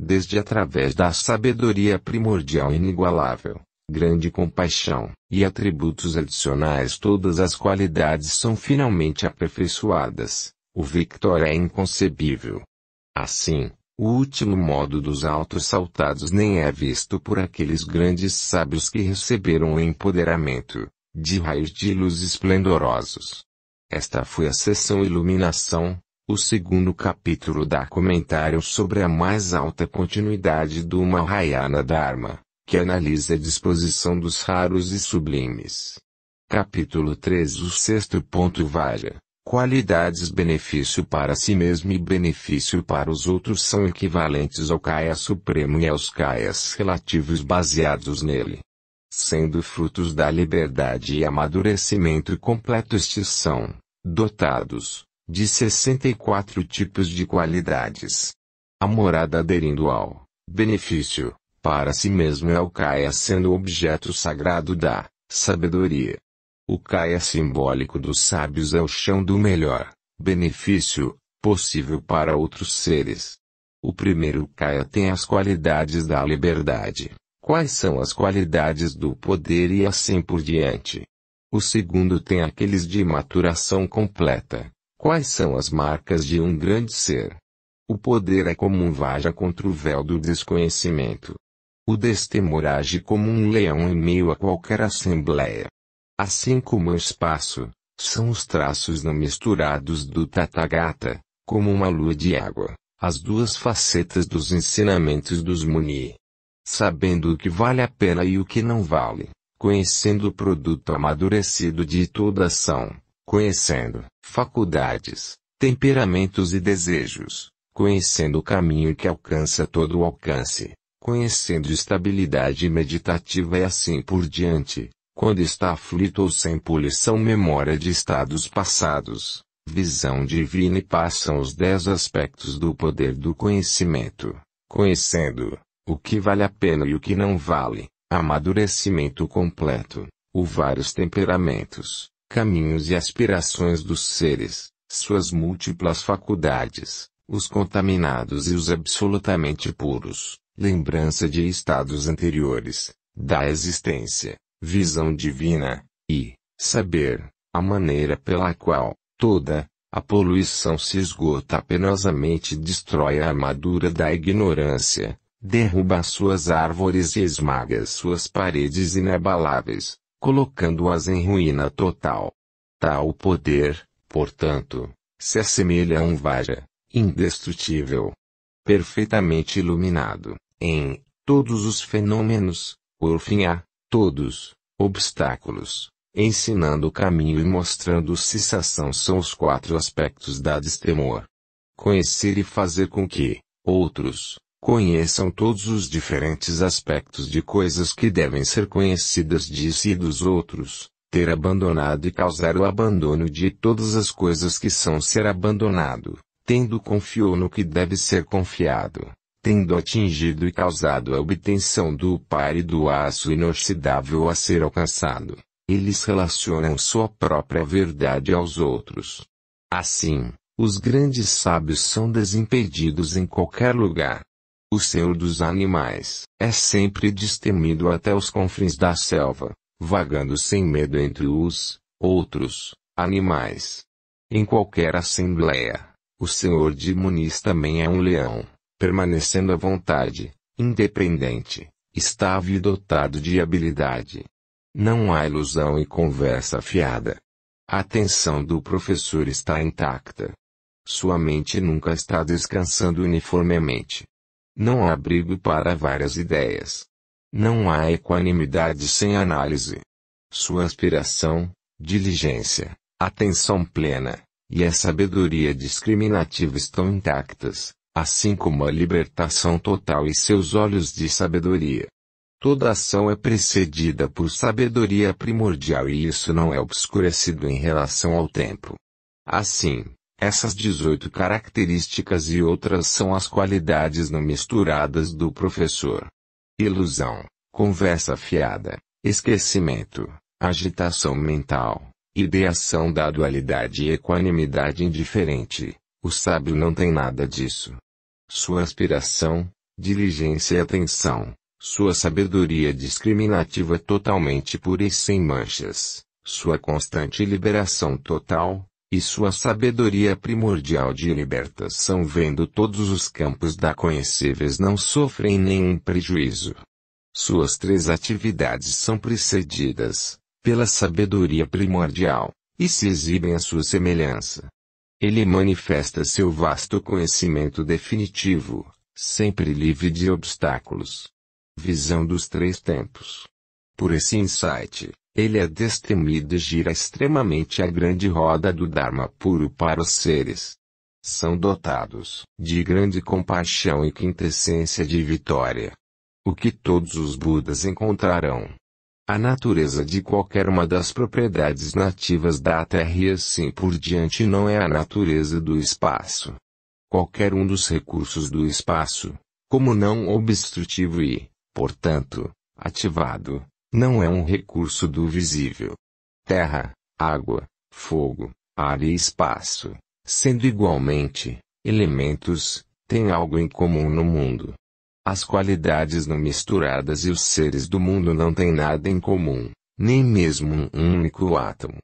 S2: Desde através da sabedoria primordial inigualável, grande compaixão e atributos adicionais todas as qualidades são finalmente aperfeiçoadas, o victor é inconcebível. Assim, o último modo dos altos saltados nem é visto por aqueles grandes sábios que receberam o empoderamento de raios de luz esplendorosos. Esta foi a sessão Iluminação, o segundo capítulo da comentário sobre a mais alta continuidade do Mahayana Dharma, que analisa a disposição dos raros e sublimes. Capítulo 3 O sexto ponto Vaja Qualidades benefício para si mesmo e benefício para os outros são equivalentes ao Kaya Supremo e aos Kayas relativos baseados nele. Sendo frutos da liberdade e amadurecimento completo estes são, dotados, de 64 tipos de qualidades. A morada aderindo ao benefício, para si mesmo é o Kaya sendo objeto sagrado da sabedoria. O Kai é simbólico dos sábios é o chão do melhor benefício possível para outros seres. O primeiro Kai é tem as qualidades da liberdade. Quais são as qualidades do poder e assim por diante? O segundo tem aqueles de maturação completa. Quais são as marcas de um grande ser? O poder é como um vaja contra o véu do desconhecimento. O destemor age como um leão em meio a qualquer assembleia assim como o espaço, são os traços não misturados do Tathagata, como uma lua de água, as duas facetas dos ensinamentos dos Muni. Sabendo o que vale a pena e o que não vale, conhecendo o produto amadurecido de toda ação, conhecendo faculdades, temperamentos e desejos, conhecendo o caminho que alcança todo o alcance, conhecendo estabilidade meditativa e assim por diante, quando está aflito ou sem poluição memória de estados passados, visão divina e passam os dez aspectos do poder do conhecimento, conhecendo o que vale a pena e o que não vale, amadurecimento completo, os vários temperamentos, caminhos e aspirações dos seres, suas múltiplas faculdades, os contaminados e os absolutamente puros, lembrança de estados anteriores, da existência, visão divina, e saber a maneira pela qual toda a poluição se esgota penosamente destrói a armadura da ignorância, derruba suas árvores e esmaga suas paredes inabaláveis, colocando-as em ruína total. Tal poder, portanto, se assemelha a um vaja, indestrutível, perfeitamente iluminado, em todos os fenômenos, por fim a todos, obstáculos, ensinando o caminho e mostrando cessação são os quatro aspectos da destemor. Conhecer e fazer com que, outros, conheçam todos os diferentes aspectos de coisas que devem ser conhecidas de si e dos outros, ter abandonado e causar o abandono de todas as coisas que são ser abandonado, tendo confiou no que deve ser confiado tendo atingido e causado a obtenção do par e do aço inoxidável a ser alcançado, eles relacionam sua própria verdade aos outros. Assim, os grandes sábios são desimpedidos em qualquer lugar. O Senhor dos animais é sempre destemido até os confins da selva, vagando sem medo entre os outros animais. Em qualquer assembleia, o Senhor de Muniz também é um leão permanecendo à vontade, independente, estável e dotado de habilidade. Não há ilusão e conversa fiada. A atenção do professor está intacta. Sua mente nunca está descansando uniformemente. Não há abrigo para várias ideias. Não há equanimidade sem análise. Sua aspiração, diligência, atenção plena, e a sabedoria discriminativa estão intactas, assim como a libertação total e seus olhos de sabedoria. Toda ação é precedida por sabedoria primordial e isso não é obscurecido em relação ao tempo. Assim, essas 18 características e outras são as qualidades não misturadas do professor. Ilusão, conversa fiada, esquecimento, agitação mental, ideação da dualidade e equanimidade indiferente. O sábio não tem nada disso sua aspiração, diligência e atenção, sua sabedoria discriminativa totalmente pura e sem manchas, sua constante liberação total, e sua sabedoria primordial de libertação vendo todos os campos da conhecíveis não sofrem nenhum prejuízo. Suas três atividades são precedidas pela sabedoria primordial e se exibem à sua semelhança. Ele manifesta seu vasto conhecimento definitivo, sempre livre de obstáculos. Visão dos três tempos. Por esse insight, ele é destemido e gira extremamente a grande roda do Dharma puro para os seres. São dotados de grande compaixão e quintessência de vitória. O que todos os Budas encontrarão a natureza de qualquer uma das propriedades nativas da Terra e assim por diante não é a natureza do espaço. Qualquer um dos recursos do espaço, como não obstrutivo e, portanto, ativado, não é um recurso do visível. Terra, água, fogo, ar e espaço, sendo igualmente elementos, têm algo em comum no mundo. As qualidades não misturadas e os seres do mundo não têm nada em comum, nem mesmo um único átomo.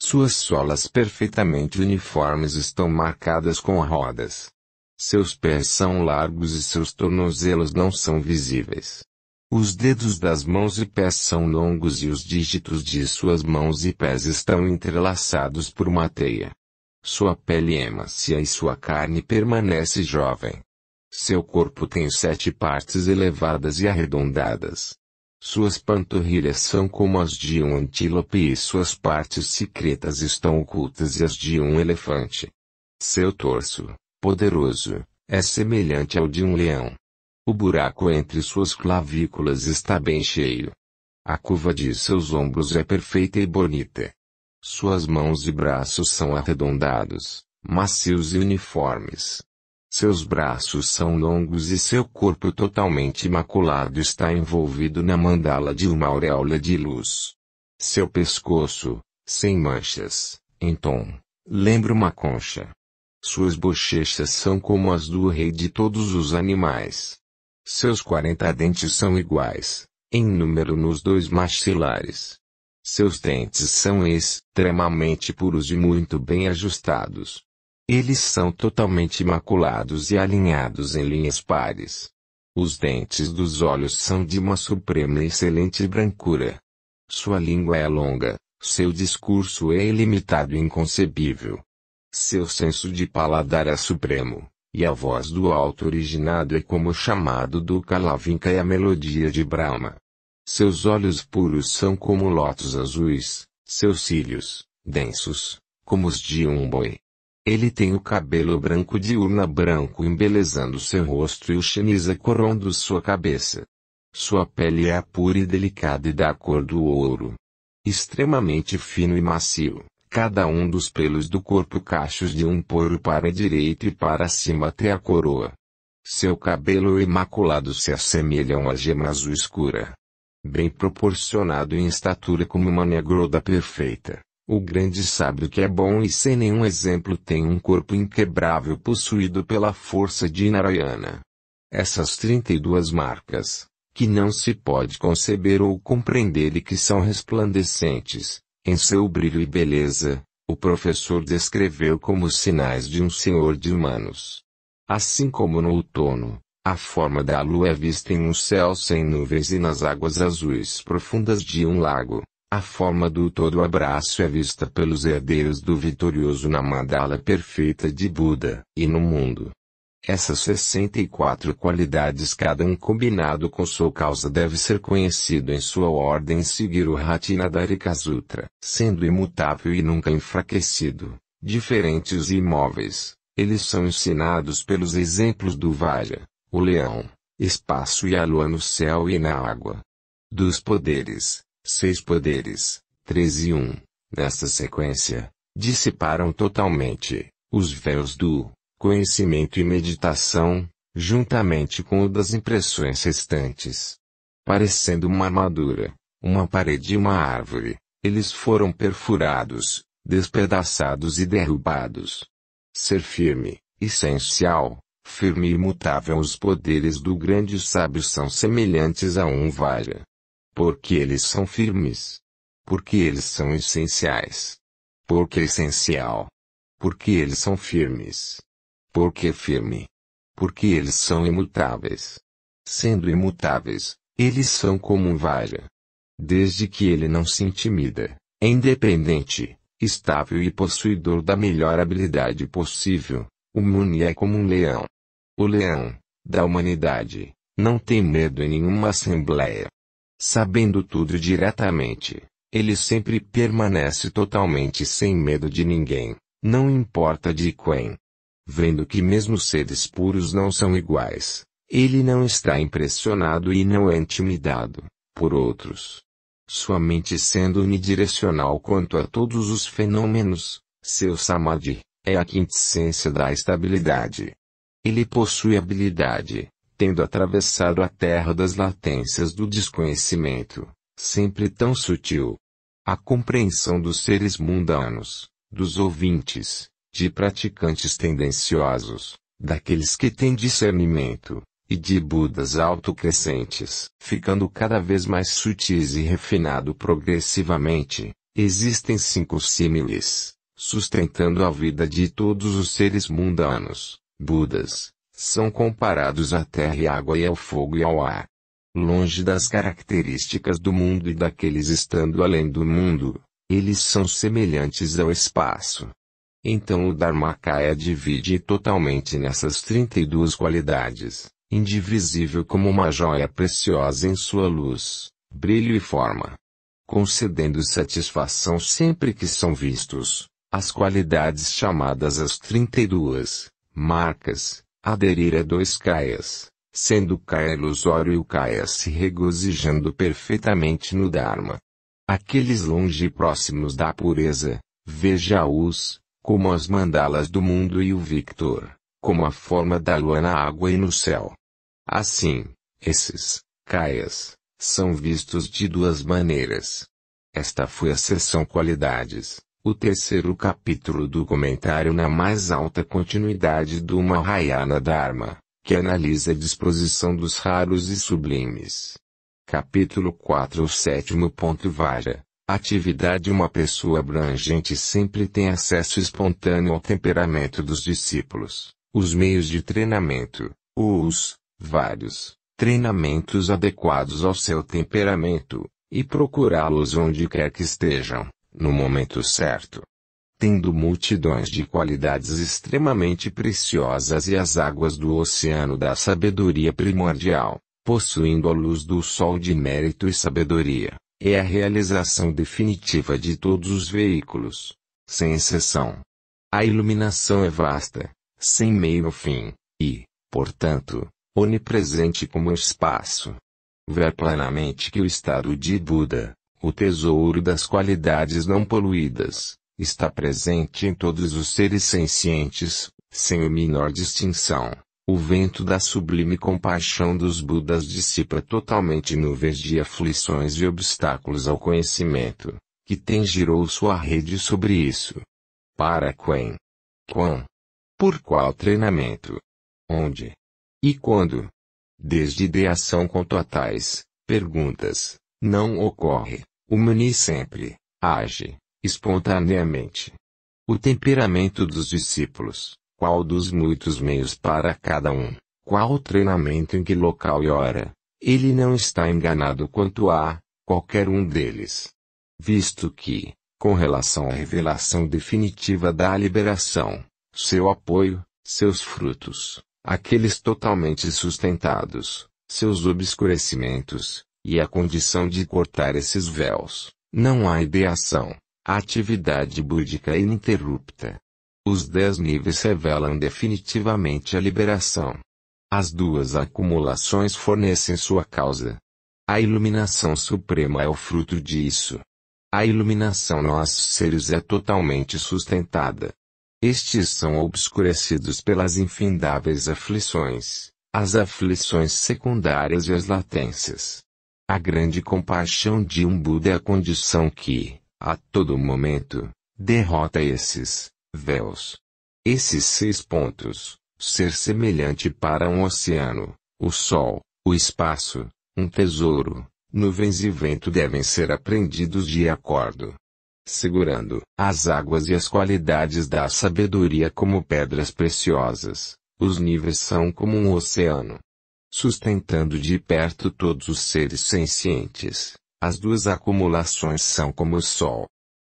S2: Suas solas perfeitamente uniformes estão marcadas com rodas. Seus pés são largos e seus tornozelos não são visíveis. Os dedos das mãos e pés são longos e os dígitos de suas mãos e pés estão entrelaçados por uma teia. Sua pele é macia e sua carne permanece jovem. Seu corpo tem sete partes elevadas e arredondadas. Suas panturrilhas são como as de um antílope e suas partes secretas estão ocultas e as de um elefante. Seu torso, poderoso, é semelhante ao de um leão. O buraco entre suas clavículas está bem cheio. A curva de seus ombros é perfeita e bonita. Suas mãos e braços são arredondados, macios e uniformes. Seus braços são longos e seu corpo totalmente imaculado está envolvido na mandala de uma auréola de luz. Seu pescoço, sem manchas, em tom, lembra uma concha. Suas bochechas são como as do rei de todos os animais. Seus quarenta dentes são iguais, em número nos dois maxilares. Seus dentes são extremamente puros e muito bem ajustados. Eles são totalmente imaculados e alinhados em linhas pares. Os dentes dos olhos são de uma suprema e excelente brancura. Sua língua é longa, seu discurso é ilimitado e inconcebível. Seu senso de paladar é supremo, e a voz do alto originado é como o chamado do Kalavinka e a melodia de Brahma. Seus olhos puros são como lotos azuis, seus cílios, densos, como os de um boi, ele tem o cabelo branco de urna branco embelezando seu rosto e o chinisa coroando sua cabeça. Sua pele é pura e delicada e da cor do ouro. Extremamente fino e macio, cada um dos pelos do corpo cachos de um poro para a direita e para cima até a coroa. Seu cabelo imaculado se assemelha a uma gema azul escura. Bem proporcionado em estatura como uma negroda perfeita. O grande sábio que é bom e sem nenhum exemplo tem um corpo inquebrável possuído pela força de Narayana. Essas 32 marcas, que não se pode conceber ou compreender e que são resplandecentes, em seu brilho e beleza, o professor descreveu como sinais de um senhor de humanos. Assim como no outono, a forma da lua é vista em um céu sem nuvens e nas águas azuis profundas de um lago. A forma do todo abraço é vista pelos herdeiros do vitorioso na mandala perfeita de Buda, e no mundo. Essas 64 qualidades cada um combinado com sua causa deve ser conhecido em sua ordem seguir o Ratinadarika Sutra, sendo imutável e nunca enfraquecido, diferentes e imóveis, eles são ensinados pelos exemplos do Vajra, o leão, espaço e a lua no céu e na água. Dos poderes, seis poderes, três e 1, nesta sequência, dissiparam totalmente os véus do conhecimento e meditação, juntamente com o das impressões restantes. Parecendo uma armadura, uma parede e uma árvore, eles foram perfurados, despedaçados e derrubados. Ser firme, essencial, firme e imutável os poderes do grande sábio são semelhantes a um vara porque eles são firmes. Porque eles são essenciais. Porque é essencial. Porque eles são firmes. Porque é firme. Porque eles são imutáveis. Sendo imutáveis, eles são como um vara. Desde que ele não se intimida, é independente, estável e possuidor da melhor habilidade possível, o Muni é como um leão. O leão, da humanidade, não tem medo em nenhuma assembleia. Sabendo tudo diretamente, ele sempre permanece totalmente sem medo de ninguém, não importa de quem. Vendo que mesmo seres puros não são iguais, ele não está impressionado e não é intimidado por outros. Sua mente sendo unidirecional quanto a todos os fenômenos, seu samadhi é a quintessência da estabilidade. Ele possui habilidade tendo atravessado a terra das latências do desconhecimento, sempre tão sutil. A compreensão dos seres mundanos, dos ouvintes, de praticantes tendenciosos, daqueles que têm discernimento, e de Budas autocrescentes, ficando cada vez mais sutis e refinado progressivamente, existem cinco símiles, sustentando a vida de todos os seres mundanos, Budas, são comparados à terra e à água e ao fogo e ao ar. Longe das características do mundo e daqueles estando além do mundo, eles são semelhantes ao espaço. Então o Dharmakaya divide totalmente nessas 32 qualidades, indivisível como uma joia preciosa em sua luz, brilho e forma, concedendo satisfação sempre que são vistos, as qualidades chamadas as 32 marcas, Aderir a dois Kaias, sendo o Kaya ilusório e o caia se regozijando perfeitamente no Dharma. Aqueles longe e próximos da pureza, veja-os, como as mandalas do mundo e o Victor, como a forma da lua na água e no céu. Assim, esses, Kaias, são vistos de duas maneiras. Esta foi a sessão Qualidades. O terceiro capítulo do comentário na mais alta continuidade do Mahayana Dharma, que analisa a disposição dos raros e sublimes. Capítulo 4 O sétimo ponto Vaja. Atividade Uma pessoa abrangente sempre tem acesso espontâneo ao temperamento dos discípulos. Os meios de treinamento, os, vários, treinamentos adequados ao seu temperamento, e procurá-los onde quer que estejam, no momento certo. Tendo multidões de qualidades extremamente preciosas e as águas do oceano da sabedoria primordial, possuindo a luz do sol de mérito e sabedoria, é a realização definitiva de todos os veículos, sem exceção. A iluminação é vasta, sem meio fim, e, portanto, onipresente como o espaço. Ver plenamente que o estado de Buda, o tesouro das qualidades não poluídas está presente em todos os seres sencientes, sem a menor distinção. O vento da sublime compaixão dos Budas dissipa totalmente nuvens de aflições e obstáculos ao conhecimento, que tem girou sua rede sobre isso. Para quem? Quão? Por qual treinamento? Onde? E quando? Desde ideação quanto a tais perguntas, não ocorre o Mani sempre age espontaneamente. O temperamento dos discípulos, qual dos muitos meios para cada um, qual treinamento em que local e hora, ele não está enganado quanto a qualquer um deles. Visto que, com relação à revelação definitiva da liberação, seu apoio, seus frutos, aqueles totalmente sustentados, seus obscurecimentos, e a condição de cortar esses véus, não há ideação, atividade búdica é ininterrupta. Os dez níveis revelam definitivamente a liberação. As duas acumulações fornecem sua causa. A iluminação suprema é o fruto disso. A iluminação nós seres é totalmente sustentada. Estes são obscurecidos pelas infindáveis aflições, as aflições secundárias e as latências. A grande compaixão de um Buda é a condição que, a todo momento, derrota esses véus. Esses seis pontos, ser semelhante para um oceano, o sol, o espaço, um tesouro, nuvens e vento devem ser aprendidos de acordo. Segurando as águas e as qualidades da sabedoria como pedras preciosas, os níveis são como um oceano sustentando de perto todos os seres sencientes. As duas acumulações são como o Sol.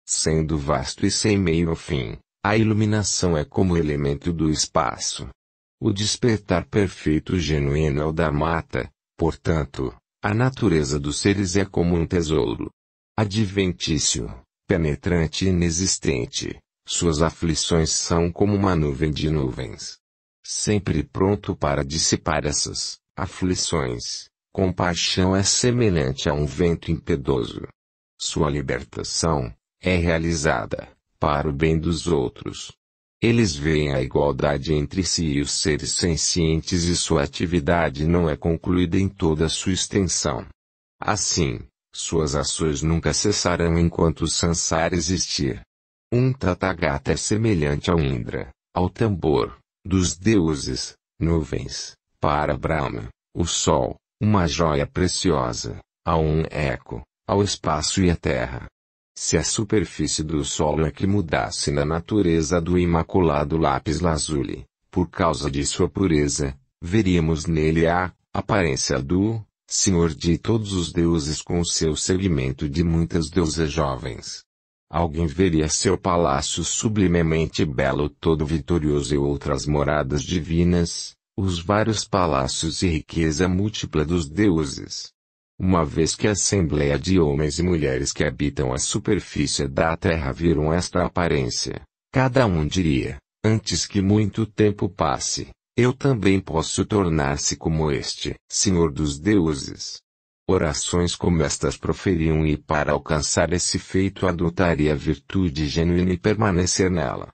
S2: Sendo vasto e sem meio fim, a iluminação é como elemento do espaço. O despertar perfeito genuíno é o da mata, portanto, a natureza dos seres é como um tesouro. Adventício, penetrante e inexistente, suas aflições são como uma nuvem de nuvens. Sempre pronto para dissipar essas, aflições. Compaixão é semelhante a um vento impedoso. Sua libertação é realizada para o bem dos outros. Eles veem a igualdade entre si e os seres sencientes e sua atividade não é concluída em toda sua extensão. Assim, suas ações nunca cessarão enquanto o sansara existir. Um tathagata é semelhante ao Indra, ao tambor, dos deuses, nuvens, para Brahma, o Sol, uma joia preciosa, há um eco, ao espaço e à terra. Se a superfície do solo é que mudasse na natureza do imaculado lápis lazuli, por causa de sua pureza, veríamos nele a aparência do Senhor de todos os deuses com seu segmento de muitas deusas jovens. Alguém veria seu palácio sublimemente belo todo vitorioso e outras moradas divinas, os vários palácios e riqueza múltipla dos deuses. Uma vez que a assembleia de homens e mulheres que habitam a superfície da terra viram esta aparência, cada um diria, antes que muito tempo passe, eu também posso tornar-se como este, Senhor dos deuses. Orações como estas proferiam e para alcançar esse feito adotaria virtude genuína e permanecer nela.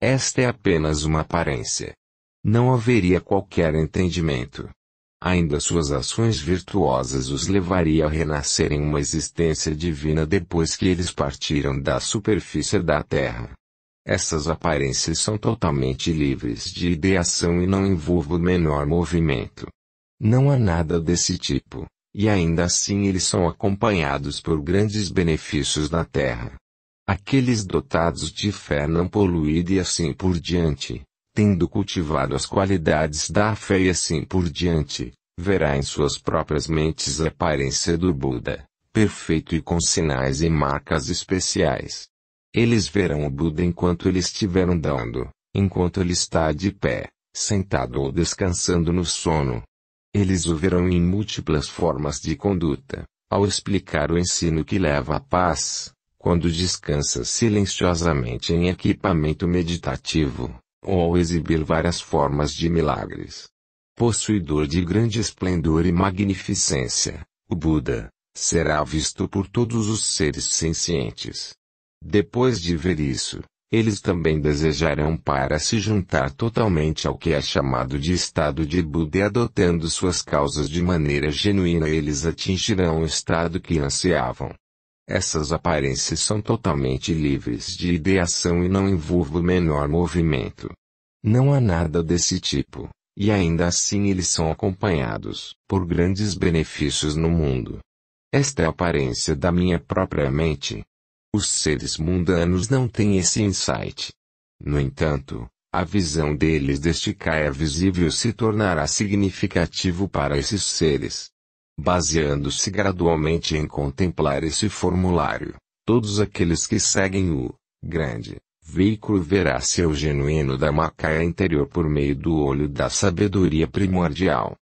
S2: Esta é apenas uma aparência, não haveria qualquer entendimento. Ainda suas ações virtuosas os levaria a renascer em uma existência divina depois que eles partiram da superfície da terra. Essas aparências são totalmente livres de ideação e não envolvem o menor movimento. Não há nada desse tipo, e ainda assim eles são acompanhados por grandes benefícios na terra. Aqueles dotados de fé não poluída e assim por diante, tendo cultivado as qualidades da fé e assim por diante, verá em suas próprias mentes a aparência do Buda, perfeito e com sinais e marcas especiais. Eles verão o Buda enquanto ele estiver andando, enquanto ele está de pé, sentado ou descansando no sono. Eles o verão em múltiplas formas de conduta, ao explicar o ensino que leva à paz, quando descansa silenciosamente em equipamento meditativo ou exibir várias formas de milagres. Possuidor de grande esplendor e magnificência, o Buda será visto por todos os seres sencientes. Depois de ver isso, eles também desejarão para se juntar totalmente ao que é chamado de estado de Buda e adotando suas causas de maneira genuína eles atingirão o estado que ansiavam. Essas aparências são totalmente livres de ideação e não envolvem o menor movimento. Não há nada desse tipo, e ainda assim eles são acompanhados por grandes benefícios no mundo. Esta é a aparência da minha própria mente. Os seres mundanos não têm esse insight. No entanto, a visão deles deste Kaya é visível se tornará significativo para esses seres, baseando-se gradualmente em contemplar esse formulário. Todos aqueles que seguem o grande veículo verá seu genuíno da macaia interior por meio do olho da sabedoria primordial.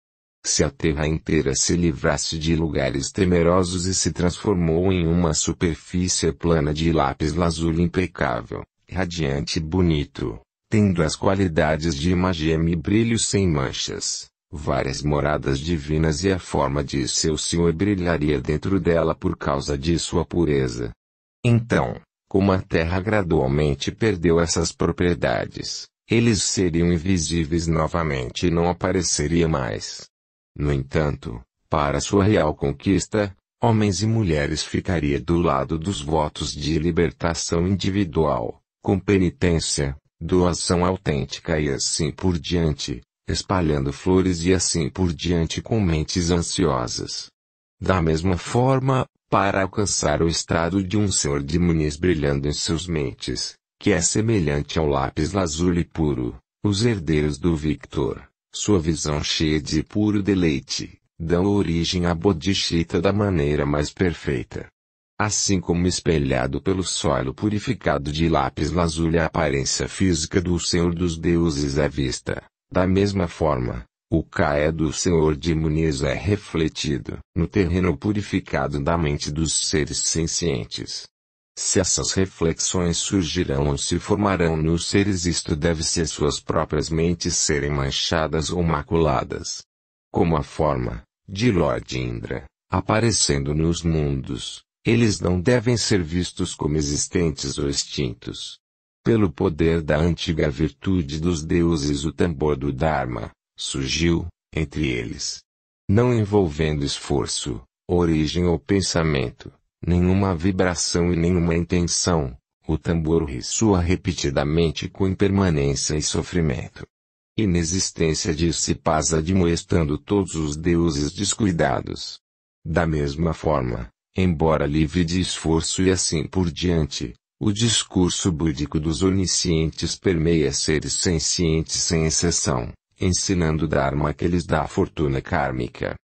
S2: Se a terra inteira se livrasse de lugares temerosos e se transformou em uma superfície plana de lápis lazuli impecável, radiante e bonito, tendo as qualidades de imagem e brilho sem manchas, várias moradas divinas e a forma de seu Senhor brilharia dentro dela por causa de sua pureza. Então, como a Terra gradualmente perdeu essas propriedades, eles seriam invisíveis novamente e não apareceria mais. No entanto, para sua real conquista, homens e mulheres ficaria do lado dos votos de libertação individual, com penitência, doação autêntica e assim por diante, espalhando flores e assim por diante com mentes ansiosas. Da mesma forma, para alcançar o estado de um senhor de Muniz brilhando em seus mentes, que é semelhante ao lápis lazuli puro, os herdeiros do Victor, sua visão cheia de puro deleite, dão origem à bodhicitta da maneira mais perfeita. Assim como espelhado pelo solo purificado de lápis lazuli a aparência física do Senhor dos Deuses é vista, da mesma forma, o Kaé do Senhor de Muniz é refletido no terreno purificado da mente dos seres sencientes. Se essas reflexões surgirão ou se formarão nos seres, isto deve-se a suas próprias mentes serem manchadas ou maculadas. Como a forma, de Lord Indra, aparecendo nos mundos, eles não devem ser vistos como existentes ou extintos. Pelo poder da antiga virtude dos deuses, o tambor do Dharma surgiu entre eles. Não envolvendo esforço, origem ou pensamento, nenhuma vibração e nenhuma intenção, o tambor ressoa repetidamente com impermanência e sofrimento. Inexistência disso se paz admoestando todos os deuses descuidados. Da mesma forma, embora livre de esforço e assim por diante, o discurso búdico dos oniscientes permeia seres sencientes sem exceção, ensinando Dharma que lhes dá fortuna kármica.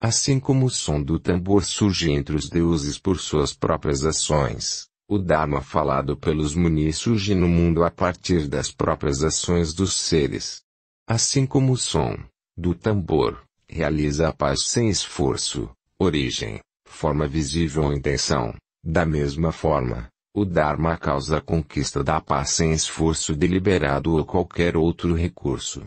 S2: Assim como o som do tambor surge entre os deuses por suas próprias ações, o Dharma falado pelos munis surge no mundo a partir das próprias ações dos seres. Assim como o som do tambor realiza a paz sem esforço, origem, forma visível ou intenção, da mesma forma, o Dharma causa a conquista da paz sem esforço deliberado ou qualquer outro recurso.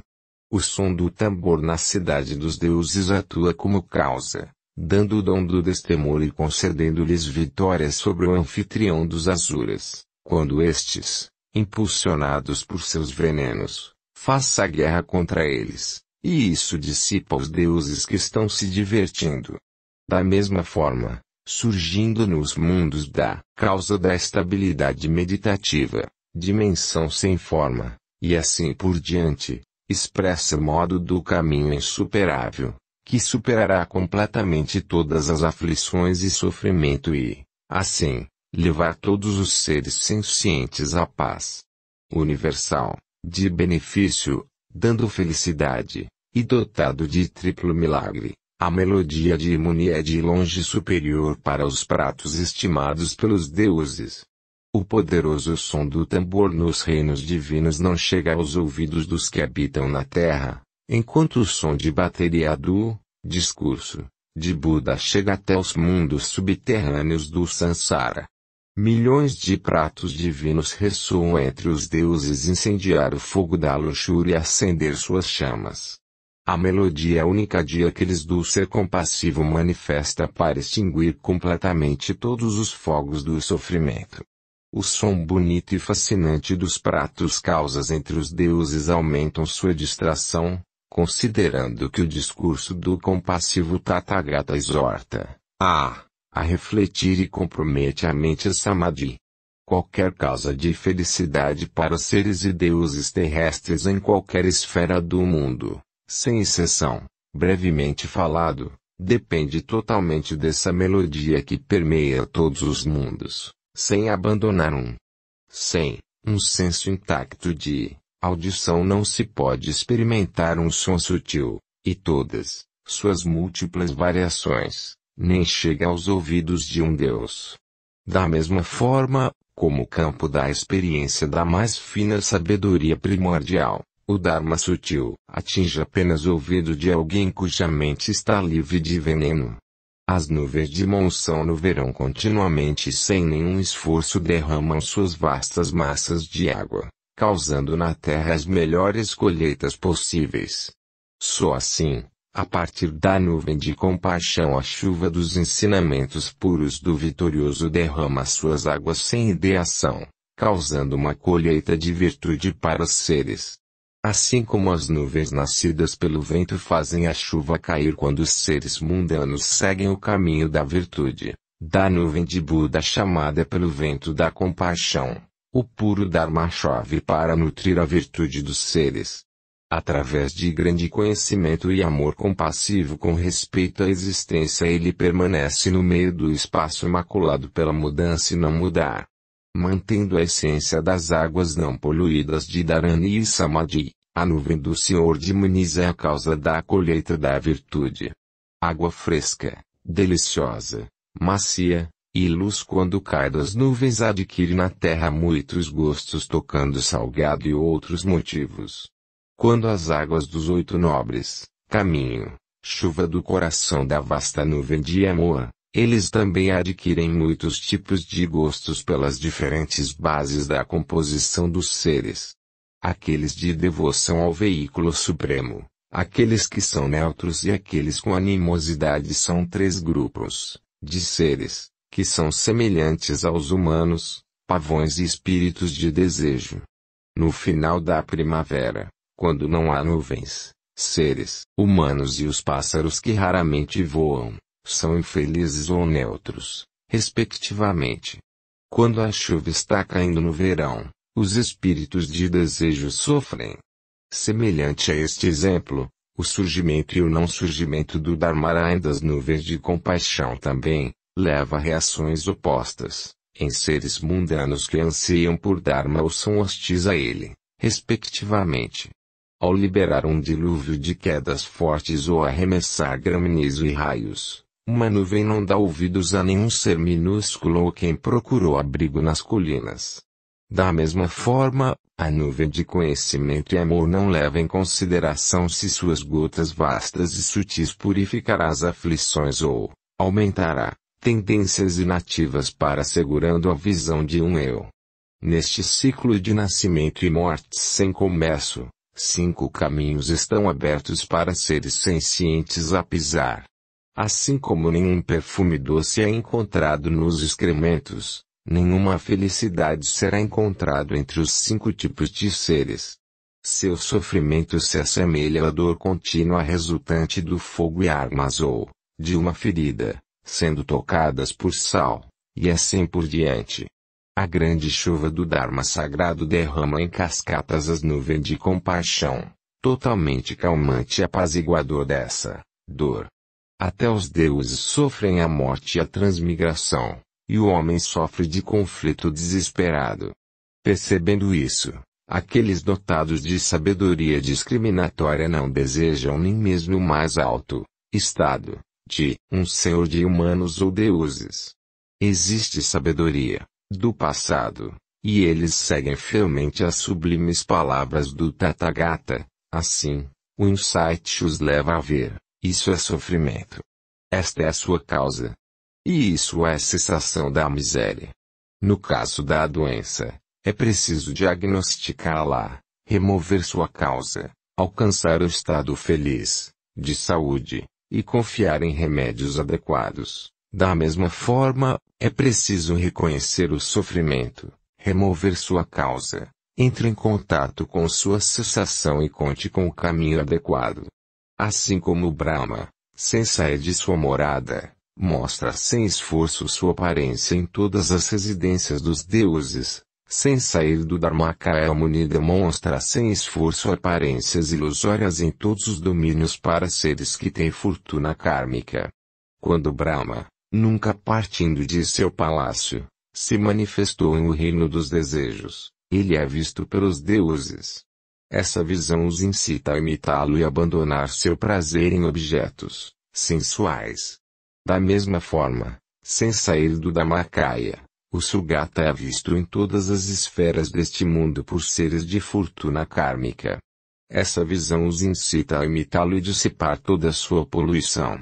S2: O som do tambor na cidade dos deuses atua como causa, dando o dom do destemor e concedendo-lhes vitória sobre o anfitrião dos Azuras, quando estes, impulsionados por seus venenos, faça guerra contra eles, e isso dissipa os deuses que estão se divertindo. Da mesma forma, surgindo nos mundos da causa da estabilidade meditativa, dimensão sem forma, e assim por diante, expressa modo do caminho insuperável, que superará completamente todas as aflições e sofrimento e, assim, levar todos os seres sencientes à paz universal, de benefício, dando felicidade, e dotado de triplo milagre, a melodia de Imuni é de longe superior para os pratos estimados pelos deuses. O poderoso som do tambor nos reinos divinos não chega aos ouvidos dos que habitam na terra, enquanto o som de bateria do discurso de Buda chega até os mundos subterrâneos do Sansara. Milhões de pratos divinos ressoam entre os deuses incendiar o fogo da luxúria e acender suas chamas. A melodia é única de Aquiles do ser compassivo manifesta para extinguir completamente todos os fogos do sofrimento. O som bonito e fascinante dos pratos causas entre os deuses aumentam sua distração, considerando que o discurso do compassivo Tathagata exorta a a refletir e compromete a mente samadhi. Qualquer causa de felicidade para seres e deuses terrestres em qualquer esfera do mundo sem exceção, brevemente falado, depende totalmente dessa melodia que permeia todos os mundos, sem abandonar um. Sem um senso intacto de audição não se pode experimentar um som sutil, e todas suas múltiplas variações, nem chega aos ouvidos de um Deus. Da mesma forma, como o campo da experiência da mais fina sabedoria primordial, o Dharma sutil atinge apenas o ouvido de alguém cuja mente está livre de veneno. As nuvens de monção no verão continuamente sem nenhum esforço derramam suas vastas massas de água, causando na terra as melhores colheitas possíveis. Só assim, a partir da nuvem de compaixão a chuva dos ensinamentos puros do vitorioso derrama suas águas sem ideação, causando uma colheita de virtude para os seres. Assim como as nuvens nascidas pelo vento fazem a chuva cair quando os seres mundanos seguem o caminho da virtude, da nuvem de Buda chamada pelo vento da compaixão, o puro Dharma chove para nutrir a virtude dos seres. Através de grande conhecimento e amor compassivo com respeito à existência, ele permanece no meio do espaço imaculado pela mudança e não mudar, mantendo a essência das águas não poluídas de Dharani e Samadhi. A nuvem do Senhor diminiza é a causa da colheita da virtude. Água fresca, deliciosa, macia, e luz quando cai das nuvens adquire na terra muitos gostos tocando salgado e outros motivos. Quando as águas dos oito nobres, caminho, chuva do coração da vasta nuvem de amor, eles também adquirem muitos tipos de gostos pelas diferentes bases da composição dos seres aqueles de devoção ao veículo supremo, aqueles que são neutros e aqueles com animosidade são três grupos de seres que são semelhantes aos humanos, pavões e espíritos de desejo. No final da primavera, quando não há nuvens, seres humanos e os pássaros que raramente voam são infelizes ou neutros, respectivamente. Quando a chuva está caindo no verão, os espíritos de desejo sofrem. Semelhante a este exemplo, o surgimento e o não surgimento do Dharmarain das nuvens de compaixão também, leva a reações opostas, em seres mundanos que anseiam por Dharma ou são hostis a ele, respectivamente. Ao liberar um dilúvio de quedas fortes ou arremessar graminizo e raios, uma nuvem não dá ouvidos a nenhum ser minúsculo ou quem procurou abrigo nas colinas. Da mesma forma, a nuvem de conhecimento e amor não leva em consideração se suas gotas vastas e sutis purificará as aflições ou aumentará tendências inativas para assegurando a visão de um eu. Neste ciclo de nascimento e morte sem começo, cinco caminhos estão abertos para seres sencientes a pisar. Assim como nenhum perfume doce é encontrado nos excrementos, Nenhuma felicidade será encontrado entre os cinco tipos de seres. Seu sofrimento se assemelha à dor contínua resultante do fogo e armas ou, de uma ferida, sendo tocadas por sal, e assim por diante. A grande chuva do Dharma sagrado derrama em cascatas as nuvens de compaixão, totalmente calmante e apaziguador dessa dor. Até os deuses sofrem a morte e a transmigração e o homem sofre de conflito desesperado. Percebendo isso, aqueles dotados de sabedoria discriminatória não desejam nem mesmo o mais alto estado de um senhor de humanos ou deuses. Existe sabedoria do passado, e eles seguem fielmente as sublimes palavras do Tathagata. Assim, o insight os leva a ver, isso é sofrimento. Esta é a sua causa, e isso é cessação da miséria. No caso da doença, é preciso diagnosticá-la, remover sua causa, alcançar o estado feliz, de saúde, e confiar em remédios adequados. Da mesma forma, é preciso reconhecer o sofrimento, remover sua causa, entre em contato com sua cessação e conte com o caminho adequado. Assim como o Brahma, sem sair de sua morada, mostra sem esforço sua aparência em todas as residências dos deuses, sem sair do Dharmakaya Muni demonstra sem esforço aparências ilusórias em todos os domínios para seres que têm fortuna kármica. Quando Brahma, nunca partindo de seu palácio, se manifestou em o reino dos desejos, ele é visto pelos deuses. Essa visão os incita a imitá-lo e abandonar seu prazer em objetos sensuais, da mesma forma, sem sair do Dhammakaya, o Sugata é visto em todas as esferas deste mundo por seres de fortuna kármica. Essa visão os incita a imitá-lo e dissipar toda sua poluição.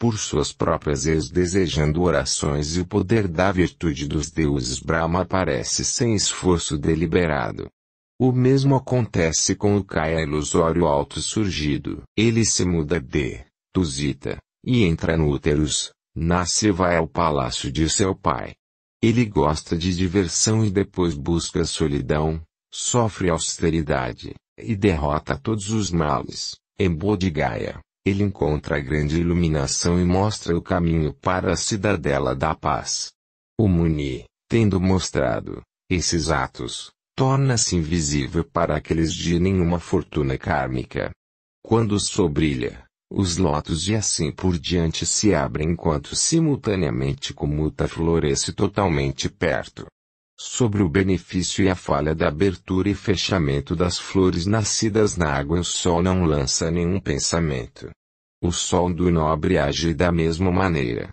S2: Por suas próprias ex desejando orações e o poder da virtude dos deuses Brahma aparece sem esforço deliberado. O mesmo acontece com o Kaya ilusório alto surgido. Ele se muda de Tusita e entra no úterus, nasce e vai ao palácio de seu pai. Ele gosta de diversão e depois busca solidão, sofre austeridade, e derrota todos os males. Em Bodhigaya, ele encontra a grande iluminação e mostra o caminho para a cidadela da paz. O Muni, tendo mostrado esses atos, torna-se invisível para aqueles de nenhuma fortuna kármica. Quando sobrilha, os lotos e assim por diante se abrem enquanto simultaneamente comuta floresce totalmente perto. Sobre o benefício e a falha da abertura e fechamento das flores nascidas na água o sol não lança nenhum pensamento. O sol do nobre age da mesma maneira.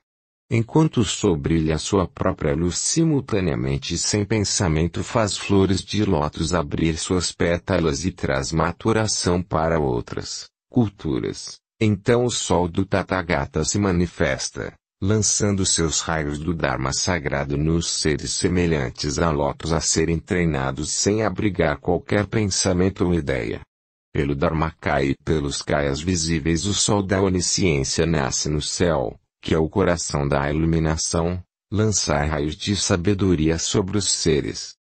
S2: Enquanto sobrilha sua própria luz simultaneamente sem pensamento faz flores de lótus abrir suas pétalas e traz maturação para outras culturas. Então o sol do Tathagata se manifesta, lançando seus raios do Dharma sagrado nos seres semelhantes a lotos a serem treinados sem abrigar qualquer pensamento ou ideia. Pelo Dharmakaya e pelos Kayas visíveis o sol da onisciência nasce no céu, que é o coração da iluminação, lançar raios de sabedoria sobre os seres.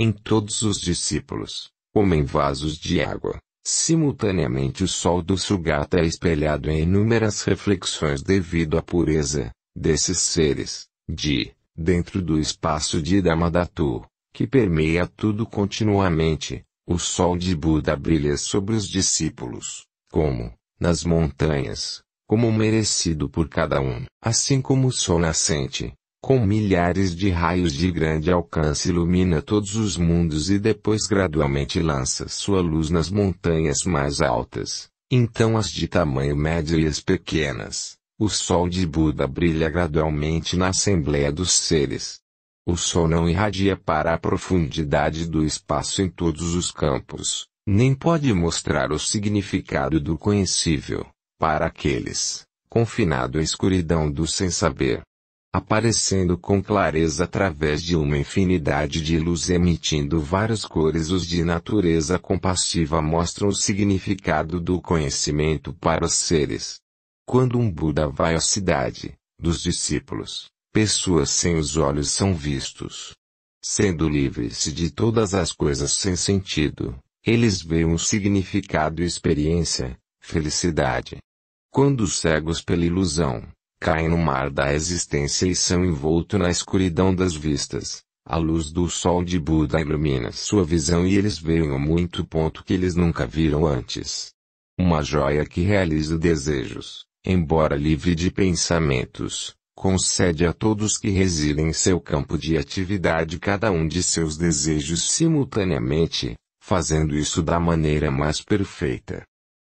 S2: Em todos os discípulos, como em vasos de água, Simultaneamente o sol do Sugata é espelhado em inúmeras reflexões devido à pureza desses seres, de dentro do espaço de Dhammadhatu, que permeia tudo continuamente, o sol de Buda brilha sobre os discípulos, como, nas montanhas, como merecido por cada um, assim como o sol nascente, com milhares de raios de grande alcance ilumina todos os mundos e depois gradualmente lança sua luz nas montanhas mais altas, então as de tamanho médio e as pequenas. O sol de Buda brilha gradualmente na Assembleia dos Seres. O sol não irradia para a profundidade do espaço em todos os campos, nem pode mostrar o significado do conhecível, para aqueles, confinado à escuridão do sem saber aparecendo com clareza através de uma infinidade de luz emitindo várias cores. Os de natureza compassiva mostram o significado do conhecimento para os seres. Quando um Buda vai à cidade, dos discípulos, pessoas sem os olhos são vistos. Sendo livres de todas as coisas sem sentido, eles veem o significado e experiência, felicidade. Quando cegos pela ilusão, caem no mar da existência e são envolto na escuridão das vistas. A luz do sol de Buda ilumina sua visão e eles veem o muito ponto que eles nunca viram antes. Uma joia que realiza desejos, embora livre de pensamentos, concede a todos que residem em seu campo de atividade cada um de seus desejos simultaneamente, fazendo isso da maneira mais perfeita.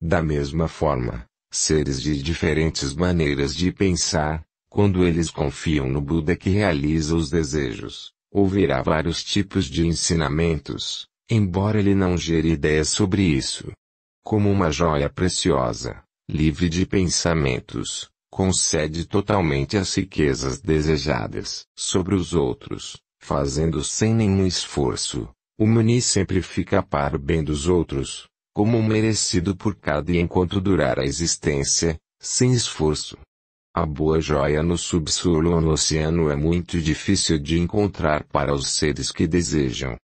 S2: Da mesma forma, seres de diferentes maneiras de pensar, quando eles confiam no Buda que realiza os desejos, ouvirá vários tipos de ensinamentos, embora ele não gere ideias sobre isso. Como uma joia preciosa, livre de pensamentos, concede totalmente as riquezas desejadas sobre os outros, fazendo sem nenhum esforço, o Muni sempre fica para o bem dos outros, como merecido por cada e enquanto durar a existência, sem esforço. A boa joia no subsolo ou no oceano é muito difícil de encontrar para os seres que desejam.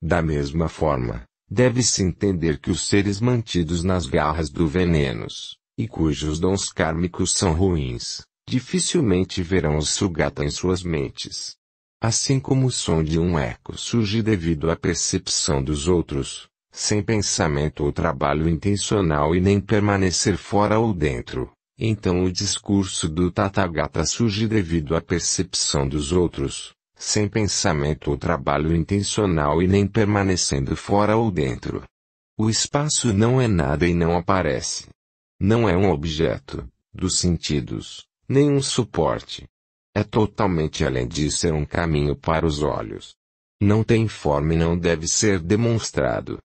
S2: Da mesma forma, deve-se entender que os seres mantidos nas garras do venenos, e cujos dons kármicos são ruins, dificilmente verão o sugata em suas mentes. Assim como o som de um eco surge devido à percepção dos outros, sem pensamento ou trabalho intencional e nem permanecer fora ou dentro. Então o discurso do Tathagata surge devido à percepção dos outros, sem pensamento ou trabalho intencional e nem permanecendo fora ou dentro. O espaço não é nada e não aparece. Não é um objeto, dos sentidos, nem um suporte. É totalmente além de ser é um caminho para os olhos. Não tem forma e não deve ser demonstrado.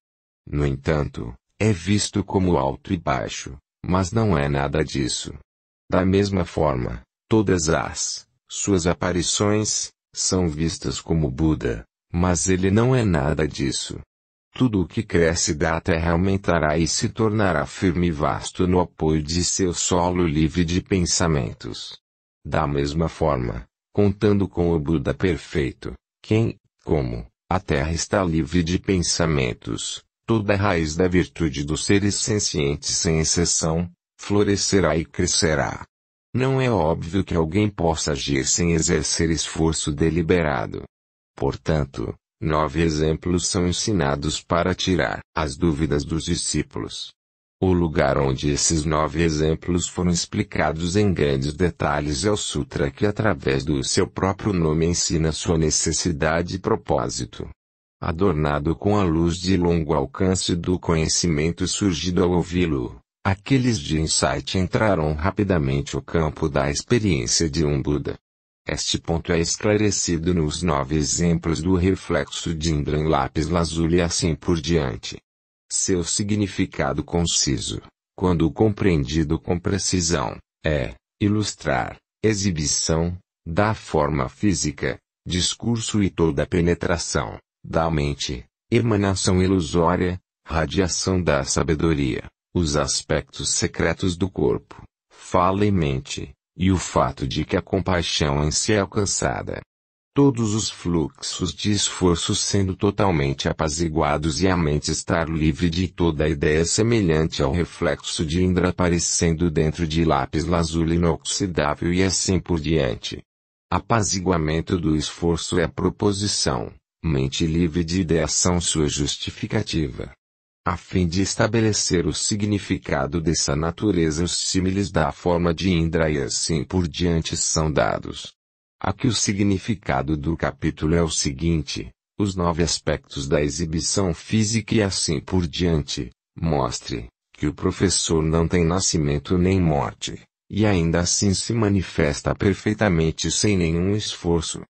S2: No entanto, é visto como alto e baixo, mas não é nada disso. Da mesma forma, todas as suas aparições são vistas como Buda, mas ele não é nada disso. Tudo o que cresce da terra aumentará e se tornará firme e vasto no apoio de seu solo livre de pensamentos. Da mesma forma, contando com o Buda perfeito, quem, como, a terra está livre de pensamentos, toda raiz da virtude dos seres sencientes sem exceção, florescerá e crescerá. Não é óbvio que alguém possa agir sem exercer esforço deliberado. Portanto, nove exemplos são ensinados para tirar as dúvidas dos discípulos. O lugar onde esses nove exemplos foram explicados em grandes detalhes é o Sutra que, através do seu próprio nome, ensina sua necessidade e propósito adornado com a luz de longo alcance do conhecimento surgido ao ouvi-lo, aqueles de insight entraram rapidamente o campo da experiência de um Buda. Este ponto é esclarecido nos nove exemplos do reflexo de Indra em lápis lazuli e assim por diante. Seu significado conciso, quando compreendido com precisão, é ilustrar, exibição, da forma física, discurso e toda penetração da mente, emanação ilusória, radiação da sabedoria, os aspectos secretos do corpo, fala e mente, e o fato de que a compaixão em si é alcançada. Todos os fluxos de esforço sendo totalmente apaziguados e a mente estar livre de toda ideia semelhante ao reflexo de Indra aparecendo dentro de lápis lazuli inoxidável e assim por diante. Apaziguamento do esforço é proposição mente livre de ideação sua justificativa. A fim de estabelecer o significado dessa natureza, os símiles da forma de Indra e assim por diante são dados. Aqui o significado do capítulo é o seguinte: os nove aspectos da exibição física e assim por diante, mostre que o professor não tem nascimento nem morte, e ainda assim se manifesta perfeitamente sem nenhum esforço.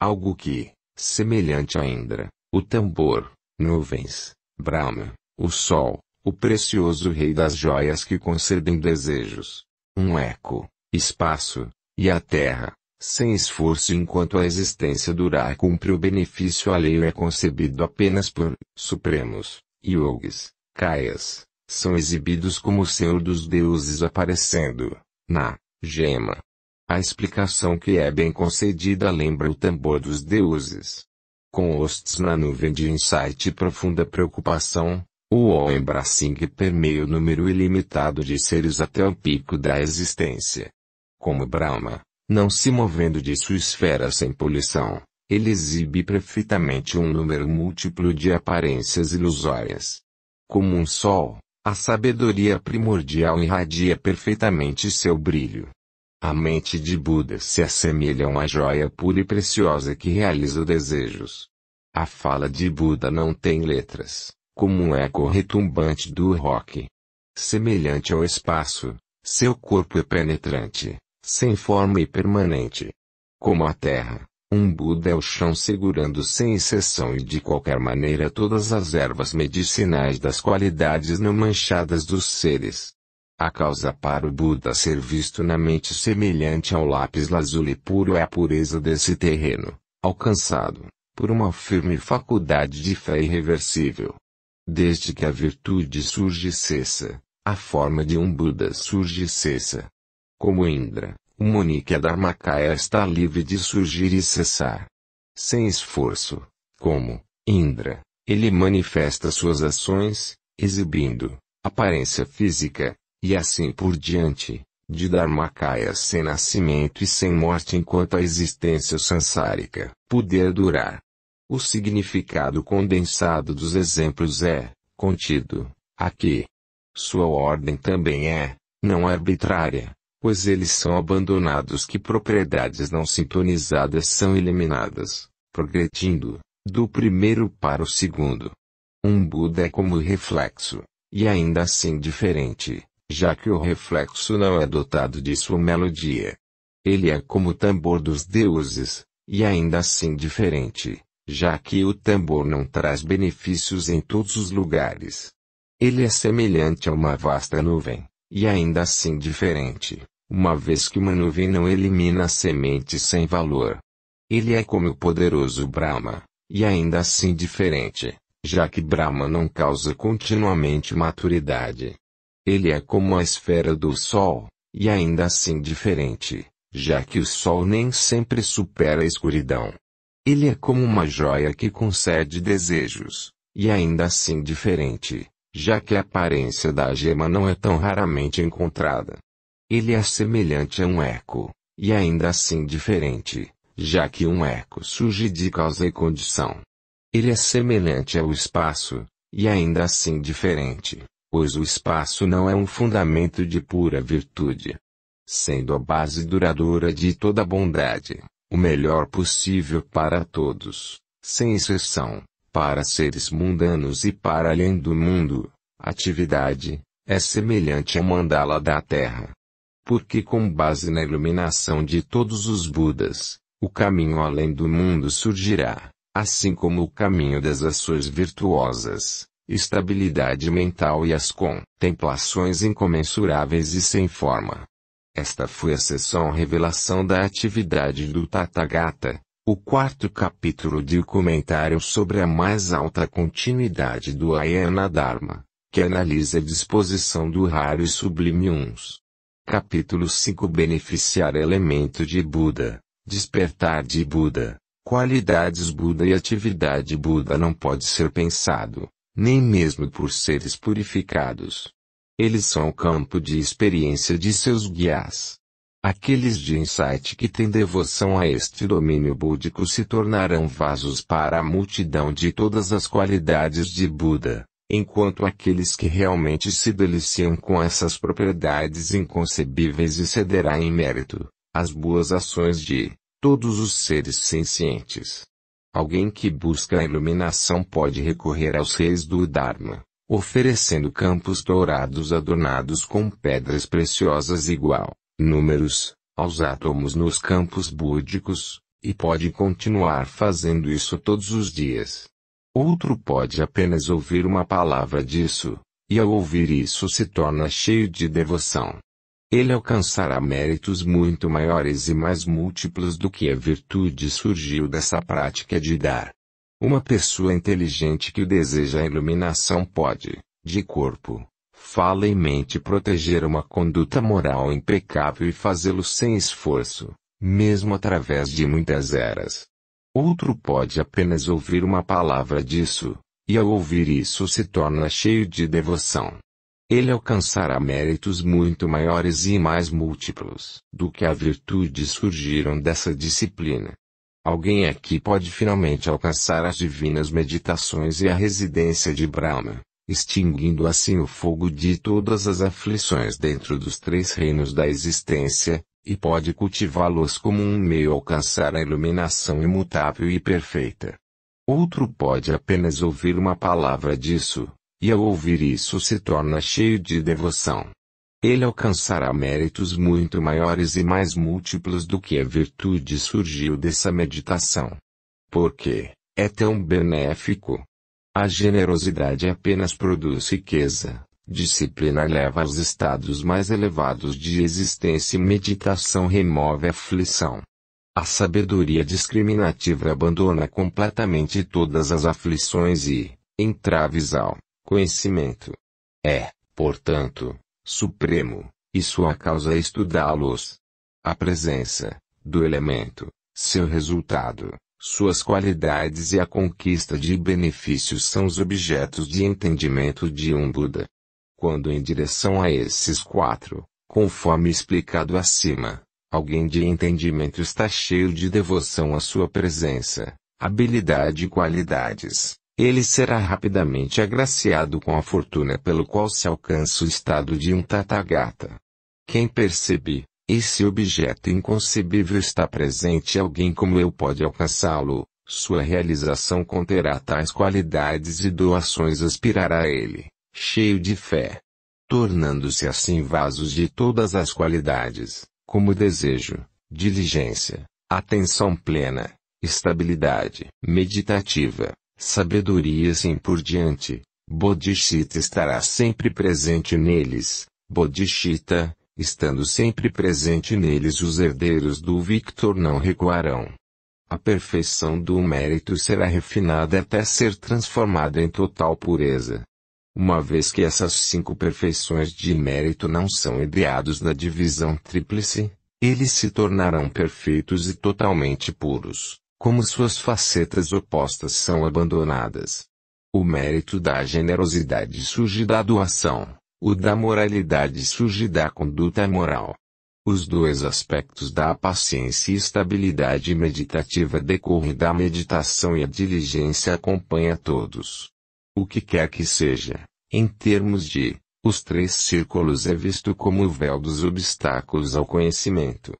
S2: Algo que, semelhante a Indra, o tambor, nuvens, Brahma, o sol, o precioso rei das joias que concedem desejos, um eco, espaço, e a terra, sem esforço enquanto a existência durar cumpre o benefício alheio é concebido apenas por supremos, yogis, kaias, são exibidos como o senhor dos deuses aparecendo, na, gema, a explicação que é bem concedida lembra o tambor dos deuses. Com hosts na nuvem de insight e profunda preocupação, o Oembracing permeia o número ilimitado de seres até o pico da existência. Como Brahma, não se movendo de sua esfera sem poluição, ele exibe perfeitamente um número múltiplo de aparências ilusórias. Como um sol, a sabedoria primordial irradia perfeitamente seu brilho. A mente de Buda se assemelha a uma joia pura e preciosa que realiza desejos. A fala de Buda não tem letras, como um eco retumbante do rock. Semelhante ao espaço, seu corpo é penetrante, sem forma e permanente. Como a terra, um Buda é o chão segurando sem exceção e de qualquer maneira todas as ervas medicinais das qualidades não manchadas dos seres. A causa para o Buda ser visto na mente semelhante ao lápis lazuli puro é a pureza desse terreno, alcançado por uma firme faculdade de fé irreversível. Desde que a virtude surge cessa, a forma de um Buda surge cessa. Como Indra, o Monique Dharmakaya está livre de surgir e cessar. Sem esforço, como Indra, ele manifesta suas ações, exibindo aparência física, e assim por diante, de Dharmakaya sem nascimento e sem morte enquanto a existência sansárica puder durar. O significado condensado dos exemplos é, contido, aqui. Sua ordem também é, não arbitrária, pois eles são abandonados que propriedades não sintonizadas são eliminadas, progredindo, do primeiro para o segundo. Um Buda é como reflexo, e ainda assim diferente, já que o reflexo não é dotado de sua melodia. Ele é como o tambor dos deuses, e ainda assim diferente, já que o tambor não traz benefícios em todos os lugares. Ele é semelhante a uma vasta nuvem, e ainda assim diferente, uma vez que uma nuvem não elimina sementes sem valor. Ele é como o poderoso Brahma, e ainda assim diferente, já que Brahma não causa continuamente maturidade. Ele é como a esfera do Sol, e ainda assim diferente, já que o Sol nem sempre supera a escuridão. Ele é como uma joia que concede desejos, e ainda assim diferente, já que a aparência da gema não é tão raramente encontrada. Ele é semelhante a um eco, e ainda assim diferente, já que um eco surge de causa e condição. Ele é semelhante ao espaço, e ainda assim diferente, pois o espaço não é um fundamento de pura virtude. Sendo a base duradoura de toda bondade, o melhor possível para todos, sem exceção, para seres mundanos e para além do mundo, atividade, é semelhante a mandala da terra. Porque com base na iluminação de todos os Budas, o caminho além do mundo surgirá, assim como o caminho das ações virtuosas estabilidade mental e as contemplações incomensuráveis e sem forma. Esta foi a sessão revelação da atividade do Tathagata, o quarto capítulo de o comentário sobre a mais alta continuidade do Ayana Dharma, que analisa a disposição do raro e sublime uns. Capítulo 5 Beneficiar elemento de Buda, despertar de Buda, qualidades Buda e atividade Buda não pode ser pensado, nem mesmo por seres purificados. Eles são o campo de experiência de seus guias. Aqueles de insight que têm devoção a este domínio búdico se tornarão vasos para a multidão de todas as qualidades de Buda, enquanto aqueles que realmente se deliciam com essas propriedades inconcebíveis e cederá em mérito, as boas ações de todos os seres sencientes. Alguém que busca a iluminação pode recorrer aos reis do Dharma, oferecendo campos dourados adornados com pedras preciosas igual, números, aos átomos nos campos búdicos, e pode continuar fazendo isso todos os dias. Outro pode apenas ouvir uma palavra disso, e ao ouvir isso se torna cheio de devoção ele alcançará méritos muito maiores e mais múltiplos do que a virtude surgiu dessa prática de dar. Uma pessoa inteligente que deseja a iluminação pode, de corpo, fala e mente proteger uma conduta moral impecável e fazê-lo sem esforço, mesmo através de muitas eras. Outro pode apenas ouvir uma palavra disso, e ao ouvir isso se torna cheio de devoção ele alcançará méritos muito maiores e mais múltiplos do que a virtude surgiram dessa disciplina. Alguém aqui pode finalmente alcançar as divinas meditações e a residência de Brahma, extinguindo assim o fogo de todas as aflições dentro dos três reinos da existência, e pode cultivá-los como um meio a alcançar a iluminação imutável e perfeita. Outro pode apenas ouvir uma palavra disso, e ao ouvir isso se torna cheio de devoção. Ele alcançará méritos muito maiores e mais múltiplos do que a virtude surgiu dessa meditação. Porque é tão benéfico. A generosidade apenas produz riqueza, disciplina leva aos estados mais elevados de existência e meditação remove a aflição. A sabedoria discriminativa abandona completamente todas as aflições e entraves ao Conhecimento é, portanto, supremo, e sua causa é estudá-los. A presença do elemento, seu resultado, suas qualidades e a conquista de benefícios são os objetos de entendimento de um Buda. Quando em direção a esses quatro, conforme explicado acima, alguém de entendimento está cheio de devoção à sua presença, habilidade e qualidades, ele será rapidamente agraciado com a fortuna pelo qual se alcança o estado de um tatagata. Quem percebe, esse objeto inconcebível está presente alguém como eu pode alcançá-lo, sua realização conterá tais qualidades e doações aspirará a ele, cheio de fé. Tornando-se assim vasos de todas as qualidades, como desejo, diligência, atenção plena, estabilidade meditativa, sabedoria assim por diante. Bodhicitta estará sempre presente neles. Bodhicitta, estando sempre presente neles, os herdeiros do Victor não recuarão. A perfeição do mérito será refinada até ser transformada em total pureza. Uma vez que essas cinco perfeições de mérito não são ideados na divisão tríplice, eles se tornarão perfeitos e totalmente puros como suas facetas opostas são abandonadas. O mérito da generosidade surge da doação, o da moralidade surge da conduta moral. Os dois aspectos da paciência e estabilidade meditativa decorrem da meditação e a diligência acompanha todos. O que quer que seja, em termos de, os três círculos é visto como o véu dos obstáculos ao conhecimento.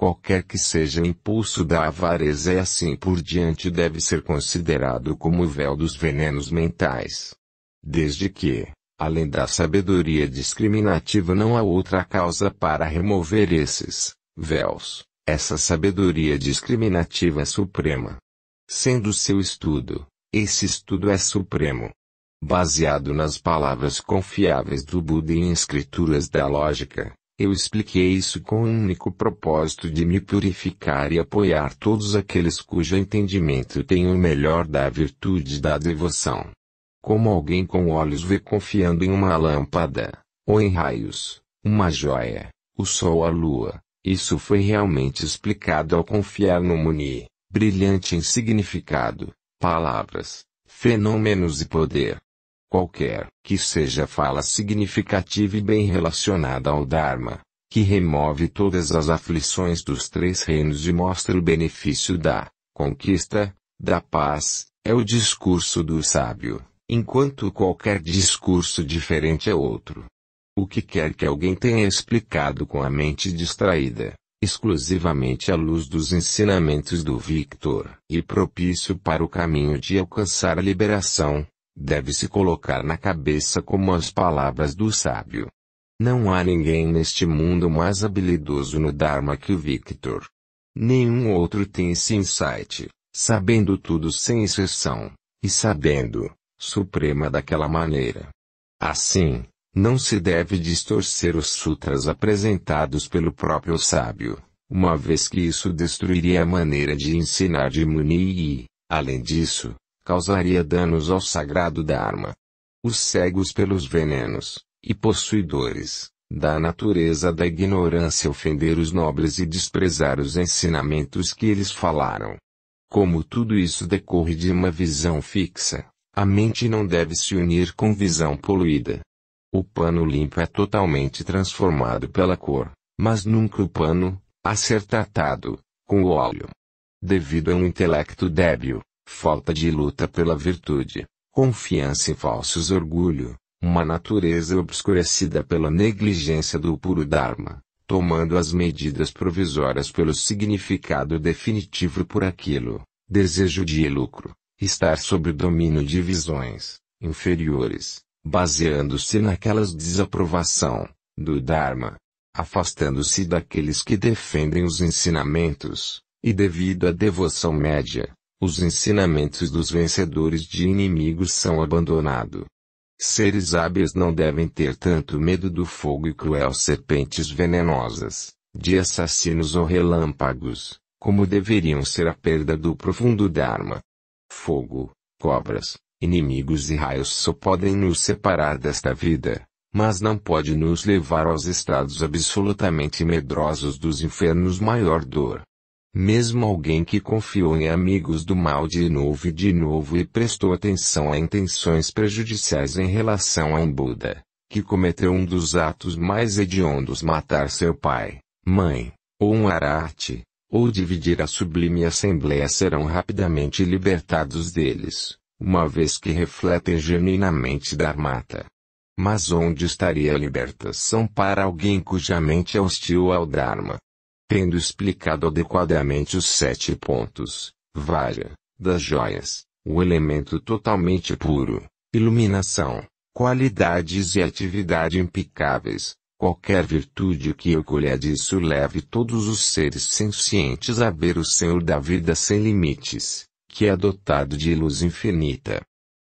S2: Qualquer que seja o impulso da avareza e assim por diante deve ser considerado como o véu dos venenos mentais. Desde que, além da sabedoria discriminativa, não há outra causa para remover esses véus, essa sabedoria discriminativa é suprema. Sendo seu estudo, esse estudo é supremo. Baseado nas palavras confiáveis do Buda e em escrituras da lógica, eu expliquei isso com o único propósito de me purificar e apoiar todos aqueles cujo entendimento tem o melhor da virtude da devoção. Como alguém com olhos vê confiando em uma lâmpada, ou em raios, uma joia, o sol a lua, isso foi realmente explicado ao confiar no Muni, brilhante em significado, palavras, fenômenos e poder qualquer, que seja fala significativa e bem relacionada ao Dharma, que remove todas as aflições dos três reinos e mostra o benefício da conquista, da paz, é o discurso do sábio, enquanto qualquer discurso diferente é outro. O que quer que alguém tenha explicado com a mente distraída, exclusivamente à luz dos ensinamentos do Victor, e propício para o caminho de alcançar a liberação, deve-se colocar na cabeça como as palavras do sábio. Não há ninguém neste mundo mais habilidoso no Dharma que o Victor. Nenhum outro tem esse insight, sabendo tudo sem exceção, e sabendo, suprema daquela maneira. Assim, não se deve distorcer os sutras apresentados pelo próprio sábio, uma vez que isso destruiria a maneira de ensinar de Muni e, além disso, causaria danos ao sagrado Dharma. Os cegos pelos venenos, e possuidores, da natureza da ignorância ofender os nobres e desprezar os ensinamentos que eles falaram. Como tudo isso decorre de uma visão fixa, a mente não deve se unir com visão poluída. O pano limpo é totalmente transformado pela cor, mas nunca o pano, a ser tratado, com o óleo. Devido a um intelecto débil, falta de luta pela virtude, confiança em falsos orgulho, uma natureza obscurecida pela negligência do puro Dharma, tomando as medidas provisórias pelo significado definitivo por aquilo, desejo de lucro, estar sob o domínio de visões inferiores, baseando-se naquelas desaprovação do Dharma, afastando-se daqueles que defendem os ensinamentos, e devido à devoção média, os ensinamentos dos vencedores de inimigos são abandonados. Seres hábeis não devem ter tanto medo do fogo e cruel serpentes venenosas, de assassinos ou relâmpagos, como deveriam ser a perda do profundo Dharma. Fogo, cobras, inimigos e raios só podem nos separar desta vida, mas não pode nos levar aos estados absolutamente medrosos dos infernos maior dor. Mesmo alguém que confiou em amigos do mal de novo e de novo e prestou atenção a intenções prejudiciais em relação a um Buda, que cometeu um dos atos mais hediondos matar seu pai, mãe, ou um arate, ou dividir a sublime assembleia serão rapidamente libertados deles, uma vez que refletem genuinamente Dharmata. Mas onde estaria a libertação para alguém cuja mente é hostil ao Dharma? tendo explicado adequadamente os sete pontos, vara, das joias, o elemento totalmente puro, iluminação, qualidades e atividade impecáveis, qualquer virtude que eu colher disso leve todos os seres sencientes a ver o Senhor da vida sem limites, que é dotado de luz infinita.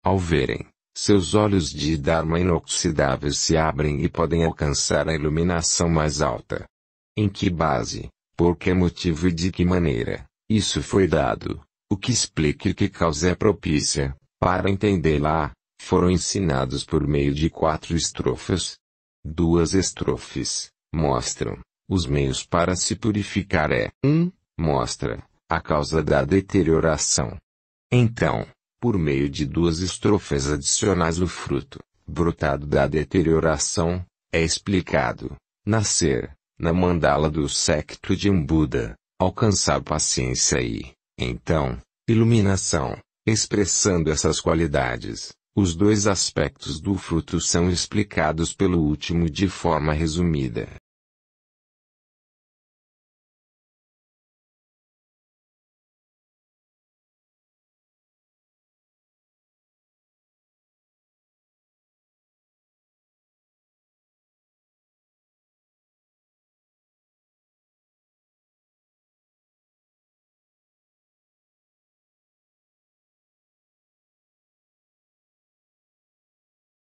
S2: Ao verem, seus olhos de Dharma inoxidável se abrem e podem alcançar a iluminação mais alta. Em que base, por que motivo e de que maneira, isso foi dado, o que explica que causa é propícia, para entendê-la, foram ensinados por meio de quatro estrofas. Duas estrofes mostram os meios para se purificar é 1. Um, mostra a causa da deterioração. Então, por meio de duas estrofes adicionais o fruto brotado da deterioração é explicado. Nascer, na mandala do secto de um Buda, alcançar paciência e, então, iluminação, expressando essas qualidades. Os dois aspectos
S1: do fruto são explicados pelo último de forma resumida.